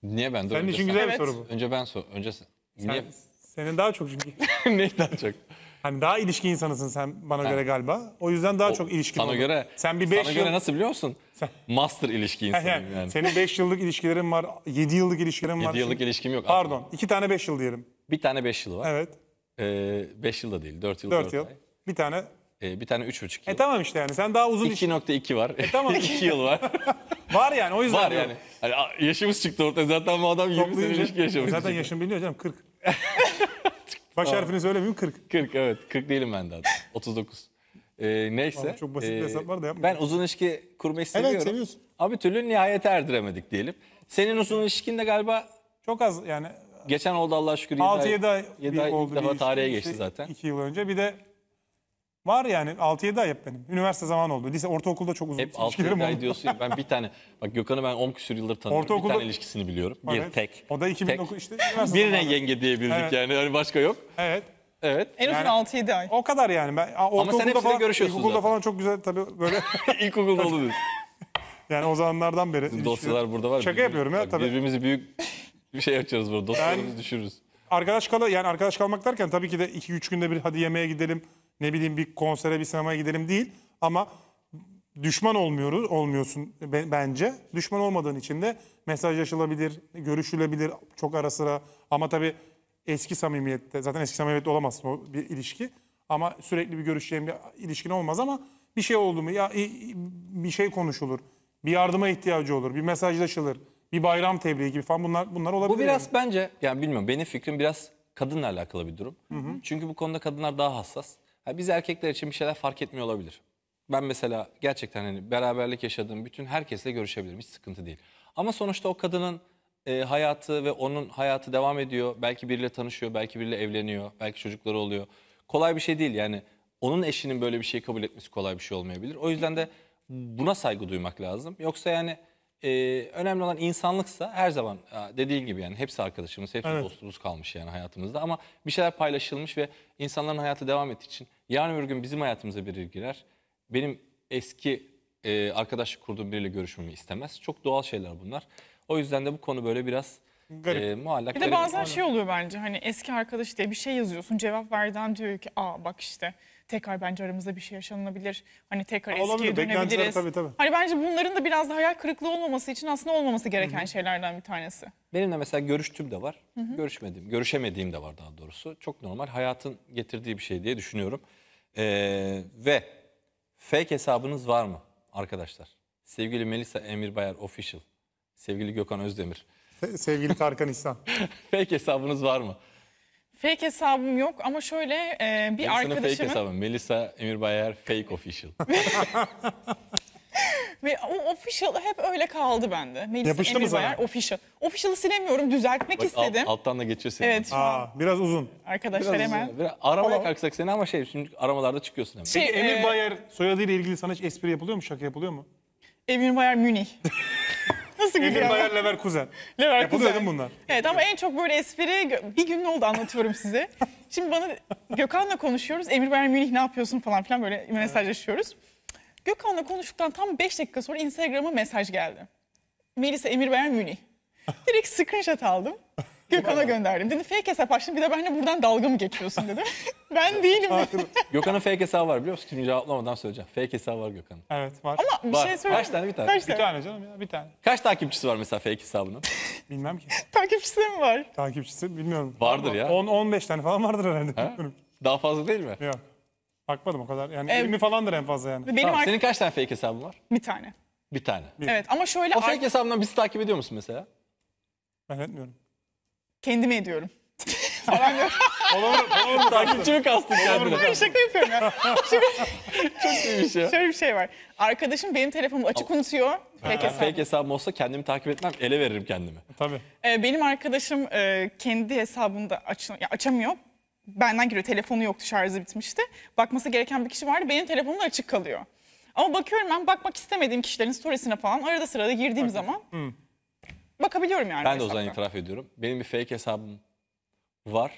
Niye ben? Senin önce için sen. güzel bir soru bu. Önce ben sor. Önce sen. Niye? Senin daha çok çünkü. neyden çok? Hani daha ilişki insanısın sen bana göre galiba. O yüzden daha çok ilişki. Sana göre, sen bir 5 sana göre nasıl biliyorsun? musun? Master ilişki insanıyım yani. Senin 5 yıllık ilişkilerin var, 7 yıllık ilişkilerin var. 7 yıllık ilişkim yok. Pardon, 2 tane 5 yıl diyelim. Bir tane 5 yıl var. Evet. 5 ee, yıl da değil, 4 yıl. 4 yıl. ay. Bir tane. Ee, bir tane 3,5 yıl. E tamam işte yani sen daha uzun iş... 2.2 var. E tamam. 2 yıl var. Var yani o yüzden. Var diyorum. yani. Hani, yaşımız çıktı ortaya. Zaten bu adam 20 sene ilişki yaşamış. Zaten yaşım biliyor canım 40. Baş harfini söylemeyeyim 40. 40 evet. 40 değilim ben daha 39. Ee, neyse. Vallahi çok basit bir ee, hesap var da yapma. Ben uzun ilişki kurmayı seviyorum. Evet seviyorsun. Abi türlü nihayete erdiremedik diyelim. Senin uzun ilişkin de galiba Çok az yani geçen oldu Allah şükür. 6-7 ay, 7 ay oldu. ilk tarihe şey, geçti İşte zaten. iki yıl önce. Bir de Var yani 6-7 ay hep benim. Üniversite zaman oldu. Lise ortaokulda çok uzun hep ilişkilerim 6 oldu. ay diyorsun ya ben bir tane. Bak Gökhan'ı ben 10 küsür yıldır tanıyorum. Ortaokulda- Bir tane ilişkisini biliyorum. Bir tek. O da 2009 işte Birine zamanı. yenge diyebildik Evet. yani. yani. Başka yok. Evet. Evet. En uzun Yani- 6-7 ay. O kadar yani. Ben, sen hepsiyle falan, görüşüyorsun ilkokulda zaten. falan çok güzel tabii böyle. İlkokulda oluyoruz. yani o zamanlardan beri. ilişkiler. Dosyalar burada var. Şaka yapıyorum ya, tabii. Birbirimizi büyük bir şey açarız burada. Dosyalarımızı düşürürüz. Arkadaş kalı yani arkadaş kalmak derken tabii ki de 2-3 günde bir hadi yemeğe gidelim ne bileyim bir konsere bir sinemaya gidelim değil ama düşman olmuyoruz olmuyorsun bence. Düşman olmadığın için de mesajlaşılabilir, görüşülebilir çok ara sıra ama tabi eski samimiyette zaten eski samimiyette olamazsın o bir ilişki. Ama sürekli bir görüşeceğim bir ilişkin olmaz ama bir şey oldu mu ya bir şey konuşulur. Bir yardıma ihtiyacı olur, bir mesajlaşılır, bir bayram tebriği gibi falan bunlar bunlar olabilir. Bu biraz yani. bence yani bilmiyorum benim fikrim biraz kadınla alakalı bir durum. Hı hı. Çünkü bu konuda kadınlar daha hassas. Ha, biz erkekler için bir şeyler fark etmiyor olabilir. Ben mesela gerçekten hani beraberlik yaşadığım bütün herkesle görüşebilirim. Hiç sıkıntı değil. Ama sonuçta o kadının e, hayatı ve onun hayatı devam ediyor. Belki biriyle tanışıyor, belki biriyle evleniyor, belki çocukları oluyor. Kolay bir şey değil yani. Onun eşinin böyle bir şeyi kabul etmesi kolay bir şey olmayabilir. O yüzden de buna saygı duymak lazım. Yoksa yani e, önemli olan insanlıksa her zaman e, dediğim gibi yani hepsi arkadaşımız, hepsi evet. dostumuz kalmış yani hayatımızda ama bir şeyler paylaşılmış ve insanların hayatı devam ettiği için yarın öbür gün bizim hayatımıza biri girer. Benim eski e, arkadaşlık kurduğum biriyle görüşmemi istemez. Çok doğal şeyler bunlar. O yüzden de bu konu böyle biraz e, Garip. E, muallak. Bir de bazen garip. şey oluyor bence hani eski arkadaş diye bir şey yazıyorsun cevap verden diyor ki aa bak işte tekrar bence aramızda bir şey yaşanılabilir. Hani tekrar Aa, eskiye dönebiliriz. Tabii, tabii. Hani bence bunların da biraz da hayal kırıklığı olmaması için aslında olmaması gereken Hı -hı. şeylerden bir tanesi. Benimle mesela görüştüğüm de var. Hı -hı. Görüşmediğim, görüşemediğim de var daha doğrusu. Çok normal hayatın getirdiği bir şey diye düşünüyorum. Ee, ve fake hesabınız var mı arkadaşlar? Sevgili Melisa Emirbayar Official, sevgili Gökhan Özdemir. Sevgili Tarkan İhsan. fake hesabınız var mı? Fake hesabım yok ama şöyle e, bir Melisa'nın arkadaşımın... fake hesabım. Melisa Emirbayar fake official. Ve o official hep öyle kaldı bende. Melisa Yapıştı mı official. Official'ı silemiyorum düzeltmek Bak, alt- istedim. alttan da geçiyor senin. Evet Aa, biraz uzun. Biraz, arkadaşlar hemen. biraz- aramaya kalksak seni ama şey şimdi aramalarda çıkıyorsun hemen. Şey, Peki Emir e, soyadıyla ilgili sana hiç espri yapılıyor mu? Şaka yapılıyor mu? Emir Münih. nasıl gülüyor? Emin şey? Bayer Leverkusen. Leverkusen. Yapıldı bunlar. Evet ama en çok böyle espri bir gün ne oldu anlatıyorum size. Şimdi bana Gökhan'la konuşuyoruz. Emir Bayer Münih ne yapıyorsun falan filan böyle mesajlaşıyoruz. Gökhan'la konuştuktan tam 5 dakika sonra Instagram'a mesaj geldi. Melisa Emir Bayer Münih. Direkt screenshot aldım. Gökhan'a gönderdim. Dedi fake hesap açtım bir de benimle buradan dalga mı geçiyorsun dedim. ben değilim dedim. Gökhan'ın fake hesabı var biliyor musun? Şimdi cevaplamadan söyleyeceğim. Fake hesabı var Gökhan'ın. Evet var. Ama bir Var. şey söyleyeyim. Kaç tane bir tane? Kaç Bir tane? canım ya bir tane. Kaç takipçisi var mesela fake hesabının? Bilmem ki. Takipçisi mi var? Takipçisi bilmiyorum. Vardır ya. 10-15 tane falan vardır herhalde. Ha? Daha fazla değil mi? Yok. Bakmadım o kadar. Yani Evet. 20 falandır en fazla yani. Benim Tamam, senin kaç tane fake hesabın var? bir tane. Bir tane. Evet ama şöyle O ar- fake hesabından bizi takip ediyor musun mesela? Ben etmiyorum kendime ediyorum. falan diyor. Follower'ı Takipçimi kastın kendine. Hayır şaka yapıyorum ya. Şimdi, Çok iyi bir şey. Şöyle bir şey var. Arkadaşım benim telefonumu açık unutuyor. Fake hesabı Fake hesabım olsa kendimi takip etmem, ele veririm kendimi. Tabii. Ee, benim arkadaşım e, kendi hesabını da aç, ya açamıyor. Benden giriyor. Telefonu yoktu, şarjı bitmişti. Bakması gereken bir kişi vardı. Benim telefonum da açık kalıyor. Ama bakıyorum ben bakmak istemediğim kişilerin storiesine falan arada sırada girdiğim zaman... Hı. Bakabiliyorum yani. Ben de o zaman itiraf ediyorum. Benim bir fake hesabım var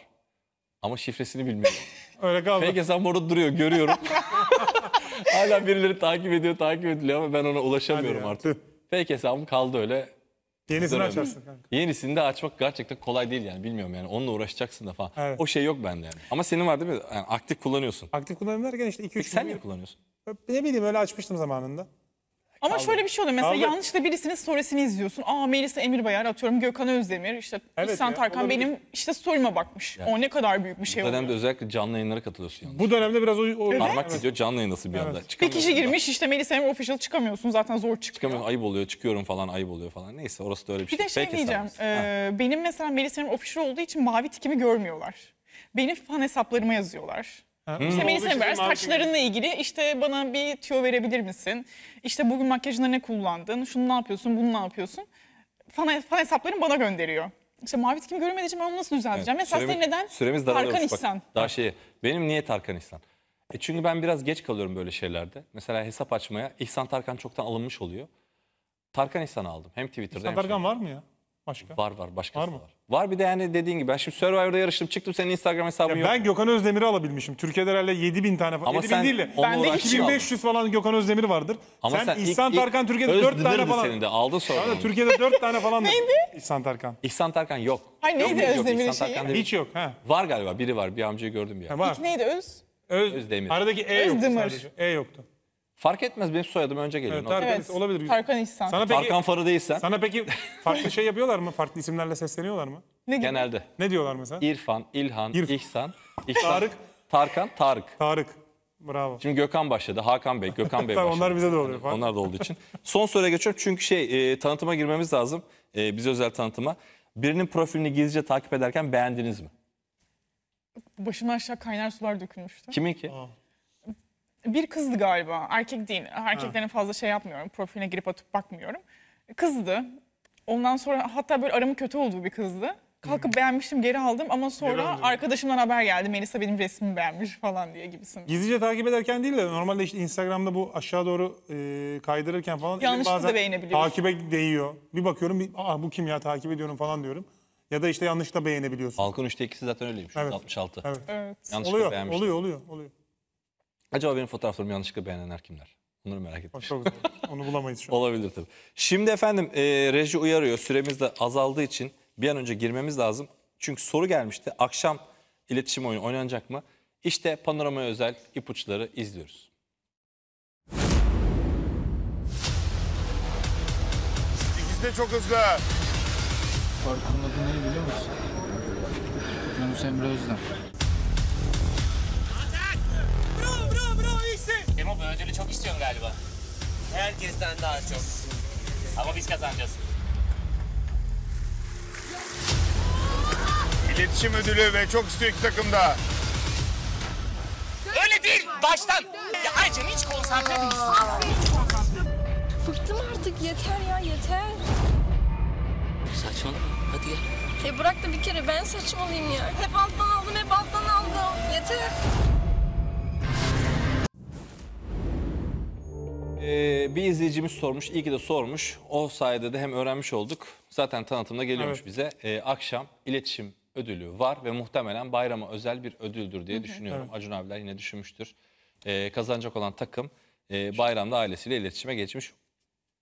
ama şifresini bilmiyorum. Öyle kaldı. Fake hesabım orada duruyor görüyorum. Hala birileri takip ediyor takip ediliyor ama ben ona ulaşamıyorum artık. Fake hesabım kaldı öyle. Yenisini açarsın kanka. Yenisini de açmak gerçekten kolay değil yani bilmiyorum yani onunla uğraşacaksın da falan. Evet. O şey yok bende yani. Ama senin var değil mi? Yani aktif kullanıyorsun. Aktif kullanıyorum derken işte 2-3 Peki sen niye kullanıyorsun? Ne bileyim öyle açmıştım zamanında. Ama Kaldı. şöyle bir şey oluyor mesela Kaldı. yanlışla birisinin storiesini izliyorsun. Aa Melisa Emirbayar atıyorum Gökhan Özdemir işte evet İhsan ya, Tarkan olabilir. benim işte story'ime bakmış. Yani. O ne kadar büyük bir şey Bu oluyor. dönemde özellikle canlı yayınlara katılıyorsun yanlış. Bu dönemde biraz o... o evet. Parmak titriyor canlı yayındasın bir evet. anda. Bir kişi girmiş işte Melisa Emir official çıkamıyorsun zaten zor çıkıyor. Çıkamıyorum ayıp oluyor çıkıyorum falan ayıp oluyor falan. Neyse orası da öyle bir, bir şey. Bir de şey Belki diyeceğim e, benim mesela Melisa Emir official olduğu için mavi tikimi görmüyorlar. Benim fan hesaplarıma yazıyorlar. Semeni şey Severs saçlarınla ilgili işte bana bir tüyo verebilir misin? İşte bugün makyajında ne kullandın? Şunu ne yapıyorsun? Bunu ne yapıyorsun? Fan, fan hesaplarını bana gönderiyor. İşte mavi tikimi göremediği için ben onu nasıl düzelteceğim? Evet, Mesela süremiz, neden süremiz Tarkan İhsan? Bak, daha şey, benim niye Tarkan İhsan? E çünkü ben biraz geç kalıyorum böyle şeylerde. Mesela hesap açmaya İhsan Tarkan çoktan alınmış oluyor. Tarkan İhsan aldım. Hem Twitter'da İhsan hem Tarkan şey. var mı ya? Başka? Var var. Başkası var mı? var. Var bir de yani dediğin gibi ben şimdi Survivor'da yarıştım çıktım senin Instagram hesabın ya yok. Ben Gökhan Özdemir'i alabilmişim. Türkiye'de herhalde 7000 tane falan. Ama 7000 sen değil de onunla bende uğraştın 2500 falan Gökhan Özdemir vardır. Ama sen, sen İhsan ilk, Tarkan Türkiye'de 4 tane falan. Senin de aldın sonra. Yani Türkiye'de 4 tane falan. neydi? İhsan Tarkan. İhsan Tarkan yok. Hayır neydi Özdemir'in şeyi? hiç yok. Ha. Var galiba biri var bir amcayı gördüm ya. Yani. Ha, neydi Öz? Öz, Özdemir. Aradaki E yoktu sadece. E yoktu. Fark etmez benim soyadım önce geliyor. Evet, Evet. olabilir. Güzel. Tarkan İhsan. Sana peki, Tarkan Farı değilsen sana peki farklı şey yapıyorlar mı? Farklı isimlerle sesleniyorlar mı? ne gibi? genelde. Ne diyorlar mesela? İrfan, İlhan, İrf- İhsan, İhsan, Tarık. Tarkan, Tarık. Tarık. Bravo. Şimdi Gökhan başladı, Hakan Bey, Gökhan Bey başladı. onlar bize de oluyor. Fark- Onlar da olduğu için. Son soruya geçiyorum çünkü şey e, tanıtıma girmemiz lazım. E, bize özel tanıtıma. Birinin profilini gizlice takip ederken beğendiniz mi? Başıma aşağı kaynar sular dökülmüştü. Kimin ki? bir kızdı galiba. Erkek değil. Erkeklerin fazla şey yapmıyorum. Profiline girip atıp bakmıyorum. Kızdı. Ondan sonra hatta böyle aramı kötü olduğu bir kızdı. Kalkıp beğenmiştim geri aldım ama sonra aldın. arkadaşımdan haber geldi. Melisa benim resmimi beğenmiş falan diye gibisin. Gizlice takip ederken değil de normalde işte Instagram'da bu aşağı doğru e, kaydırırken falan elim da beğenebiliyorsun. takibe değiyor. Bir bakıyorum bir, Aa, bu kim ya takip ediyorum falan diyorum. Ya da işte yanlışlıkla beğenebiliyorsun. Halkın 3'te 2'si zaten öyleymiş. Evet. 66. Evet. Yanlışlıkla Oluyor, beğenmiştim. oluyor, oluyor, oluyor. Acaba benim fotoğraflarımı yanlışlıkla beğenenler kimler? Bunları merak etmiş. Çok zor. Onu bulamayız şu an. Olabilir tabii. Şimdi efendim e, reji uyarıyor. Süremiz de azaldığı için bir an önce girmemiz lazım. Çünkü soru gelmişti. Akşam iletişim oyunu oynanacak mı? İşte panorama özel ipuçları izliyoruz. İkisi de çok hızlı. Parkın adı ne biliyor musun? Yunus Emre Özden. Demo bu ödülü çok istiyorsun galiba. Herkesten daha çok. Ama biz kazanacağız. İletişim ödülü ve çok istiyor iki da. Öyle değil baştan. Ya Aycan hiç konsantre değilsin. Bıktım artık yeter ya yeter. Saçmalama hadi gel. E bırak da bir kere ben saçmalayayım ya. Hep alttan aldım hep alttan aldım. Yeter. Ee, bir izleyicimiz sormuş. İyi ki de sormuş. O sayede de hem öğrenmiş olduk. Zaten tanıtımda geliyormuş Evet. bize. Ee, akşam iletişim ödülü var ve muhtemelen bayrama özel bir ödüldür diye düşünüyorum. Acun abiler yine düşünmüştür. Ee, kazanacak olan takım e, bayramda ailesiyle iletişime geçmiş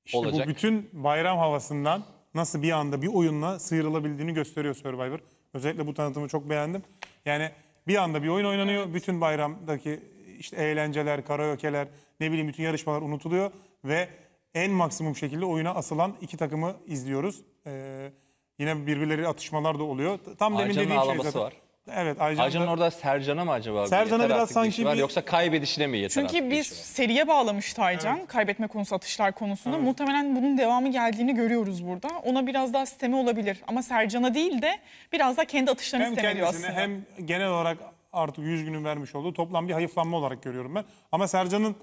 İşte bu bütün bayram havasından nasıl bir anda bir oyunla sıyrılabildiğini gösteriyor Survivor. Özellikle bu tanıtımı çok beğendim. Yani bir anda bir oyun oynanıyor. Bütün bayramdaki işte eğlenceler, karaoke'ler, ne bileyim bütün yarışmalar unutuluyor ve en maksimum şekilde oyuna asılan iki takımı izliyoruz. Ee, yine birbirleri atışmalar da oluyor. Tam demin Aycan'ın dediğim şey zaten. var. Evet Aycan, Aycan'ın da... orada Sercan'a mı acaba? Sercan'a Yeter biraz şey sanki dişi var, bir- Yoksa kaybedişine mi yeter Çünkü biz şey seriye bağlamıştı Aycan. Kaybetme konusu atışlar konusunda. Muhtemelen bunun devamı geldiğini görüyoruz burada. Ona biraz daha sistemi olabilir. Ama Sercan'a değil de biraz da kendi atışlarını Hem sistemi aslında. hem genel olarak artık 100 günün vermiş olduğu toplam bir hayıflanma olarak görüyorum ben. Ama Sercan'ın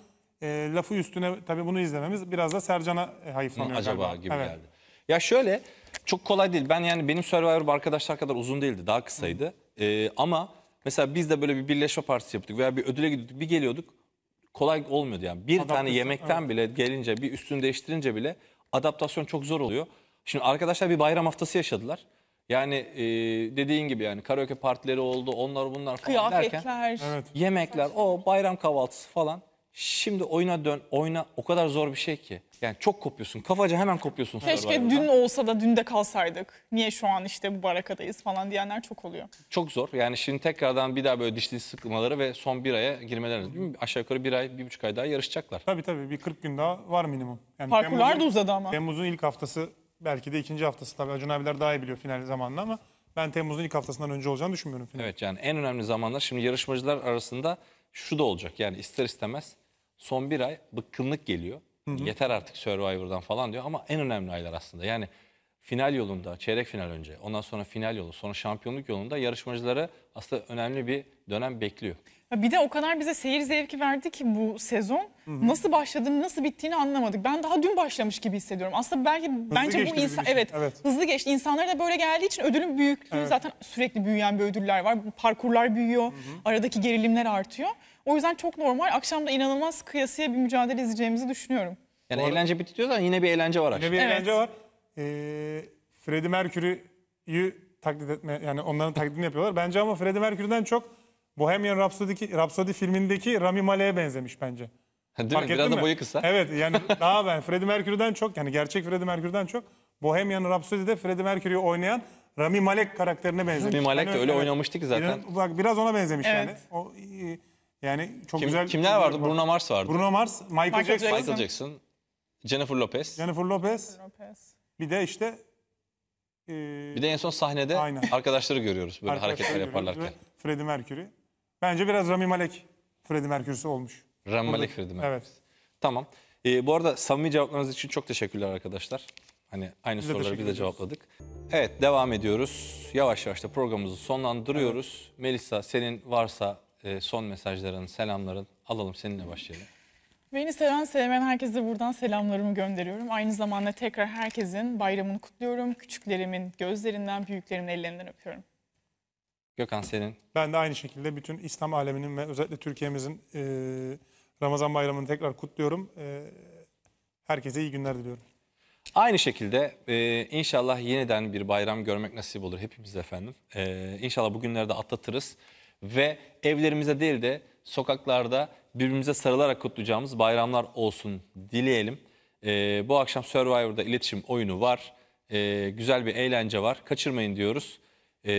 e, lafı üstüne tabii bunu izlememiz biraz da Sercan'a e, hayıflanıyor Hı, acaba galiba. gibi evet. geldi. Ya şöyle çok kolay değil. Ben yani benim Survivor arkadaşlar kadar uzun değildi. Daha kısaydı. E, ama mesela biz de böyle bir birleşme partisi yaptık veya bir ödüle gidiyorduk bir geliyorduk. Kolay olmuyordu yani. Bir Adaptasyon, tane yemekten evet. bile gelince bir üstünü değiştirince bile adaptasyon çok zor oluyor. Şimdi arkadaşlar bir bayram haftası yaşadılar. Yani e, dediğin gibi yani karaoke partileri oldu, onlar bunlar falan derken. Kıyafetler. Evet. Yemekler, o bayram kahvaltısı falan. Şimdi oyuna dön, oyna o kadar zor bir şey ki. Yani çok kopuyorsun, kafaca hemen kopuyorsun. Keşke Survivor'dan. dün olsa da dün de kalsaydık. Niye şu an işte bu barakadayız falan diyenler çok oluyor. Çok zor. Yani şimdi tekrardan bir daha böyle dişli sıkılmaları ve son bir aya girmeleri. Değil mi? Aşağı yukarı bir ay, bir buçuk ay daha yarışacaklar. Tabii tabii bir 40 gün daha var minimum. Yani Parkurlar da uzadı ama. Temmuz'un ilk haftası belki de ikinci haftası tabii Acun abiler daha iyi biliyor final zamanını ama ben Temmuz'un ilk haftasından önce olacağını düşünmüyorum final. Evet yani en önemli zamanlar şimdi yarışmacılar arasında şu da olacak yani ister istemez son bir ay bıkkınlık geliyor. Hı hı. Yeter artık Survivor'dan falan diyor ama en önemli aylar aslında yani final yolunda, çeyrek final önce, ondan sonra final yolu, sonra şampiyonluk yolunda yarışmacıları aslında önemli bir dönem bekliyor bir de o kadar bize seyir zevki verdi ki bu sezon. Hı-hı. Nasıl başladığını, nasıl bittiğini anlamadık. Ben daha dün başlamış gibi hissediyorum. Aslında belki hızlı bence bu insan evet, evet hızlı geçti. İnsanlar da böyle geldiği için ödülün büyüklüğü evet. zaten sürekli büyüyen bir ödüller var. Parkurlar büyüyor, Hı-hı. aradaki gerilimler artıyor. O yüzden çok normal. Akşam da inanılmaz kıyasıya bir mücadele izleyeceğimizi düşünüyorum. Yani arada, eğlence bitiyorsa yine bir eğlence var. Yine bir evet. eğlence var. Ee, Freddie Mercury'yi taklit etme yani onların taklidini yapıyorlar. Bence ama Freddie Mercury'den çok Bohemian Rhapsody, Rhapsody filmindeki Rami Malek'e benzemiş bence. Değil Fark mi? Biraz da boyu kısa. Evet yani daha ben Freddie Mercury'den çok yani gerçek Freddie Mercury'den çok Bohemian Rhapsody'de Freddie Mercury'yi oynayan Rami Malek karakterine benzemiş. Rami Malek de öyle evet. oynamıştı ki zaten. Biraz, bak biraz ona benzemiş evet. yani. O yani çok Kim, güzel. Kimler vardı? Bruno Mars vardı. Bruno Mars, Michael, Michael Jackson. Michael Jackson. Jennifer Lopez. Jennifer Lopez. Bir de işte e, bir de en son sahnede Aynen. arkadaşları görüyoruz böyle hareketler yaparlarken. Freddie Mercury. Bence biraz Rami Malek Freddie Mercury'si olmuş. Rami Malek Freddie Mercury. Evet. Tamam. Ee, bu arada samimi cevaplarınız için çok teşekkürler arkadaşlar. Hani aynı Biz soruları bir de cevapladık. Evet devam ediyoruz. Yavaş yavaş da programımızı sonlandırıyoruz. Evet. Melisa senin varsa e, son mesajların, selamların alalım seninle başlayalım. Beni seven sevmen herkese buradan selamlarımı gönderiyorum. Aynı zamanda tekrar herkesin bayramını kutluyorum. Küçüklerimin gözlerinden, büyüklerimin ellerinden öpüyorum. Gökhan senin. Ben de aynı şekilde bütün İslam aleminin ve özellikle Türkiye'mizin e, Ramazan bayramını tekrar kutluyorum. E, herkese iyi günler diliyorum. Aynı şekilde e, inşallah yeniden bir bayram görmek nasip olur hepimiz efendim. E, inşallah bugünleri atlatırız ve evlerimize değil de sokaklarda birbirimize sarılarak kutlayacağımız bayramlar olsun dileyelim. E, bu akşam Survivor'da iletişim oyunu var. E, güzel bir eğlence var. Kaçırmayın diyoruz. Ee,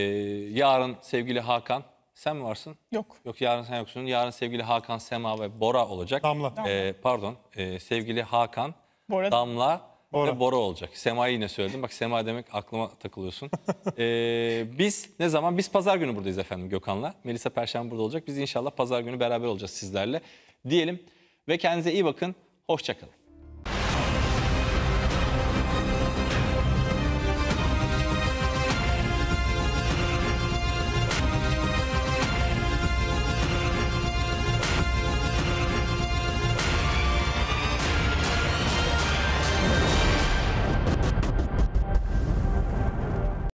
yarın sevgili Hakan sen mi varsın? Yok. Yok yarın sen yoksun. Yarın sevgili Hakan, Sema ve Bora olacak. Damla. Ee, pardon e, sevgili Hakan, Bora. Damla ve Bora. Bora olacak. Sema'yı yine söyledim. Bak Sema demek aklıma takılıyorsun. Ee, biz ne zaman? Biz pazar günü buradayız efendim Gökhan'la. Melisa Perşembe burada olacak. Biz inşallah pazar günü beraber olacağız sizlerle. Diyelim ve kendinize iyi bakın. Hoşçakalın.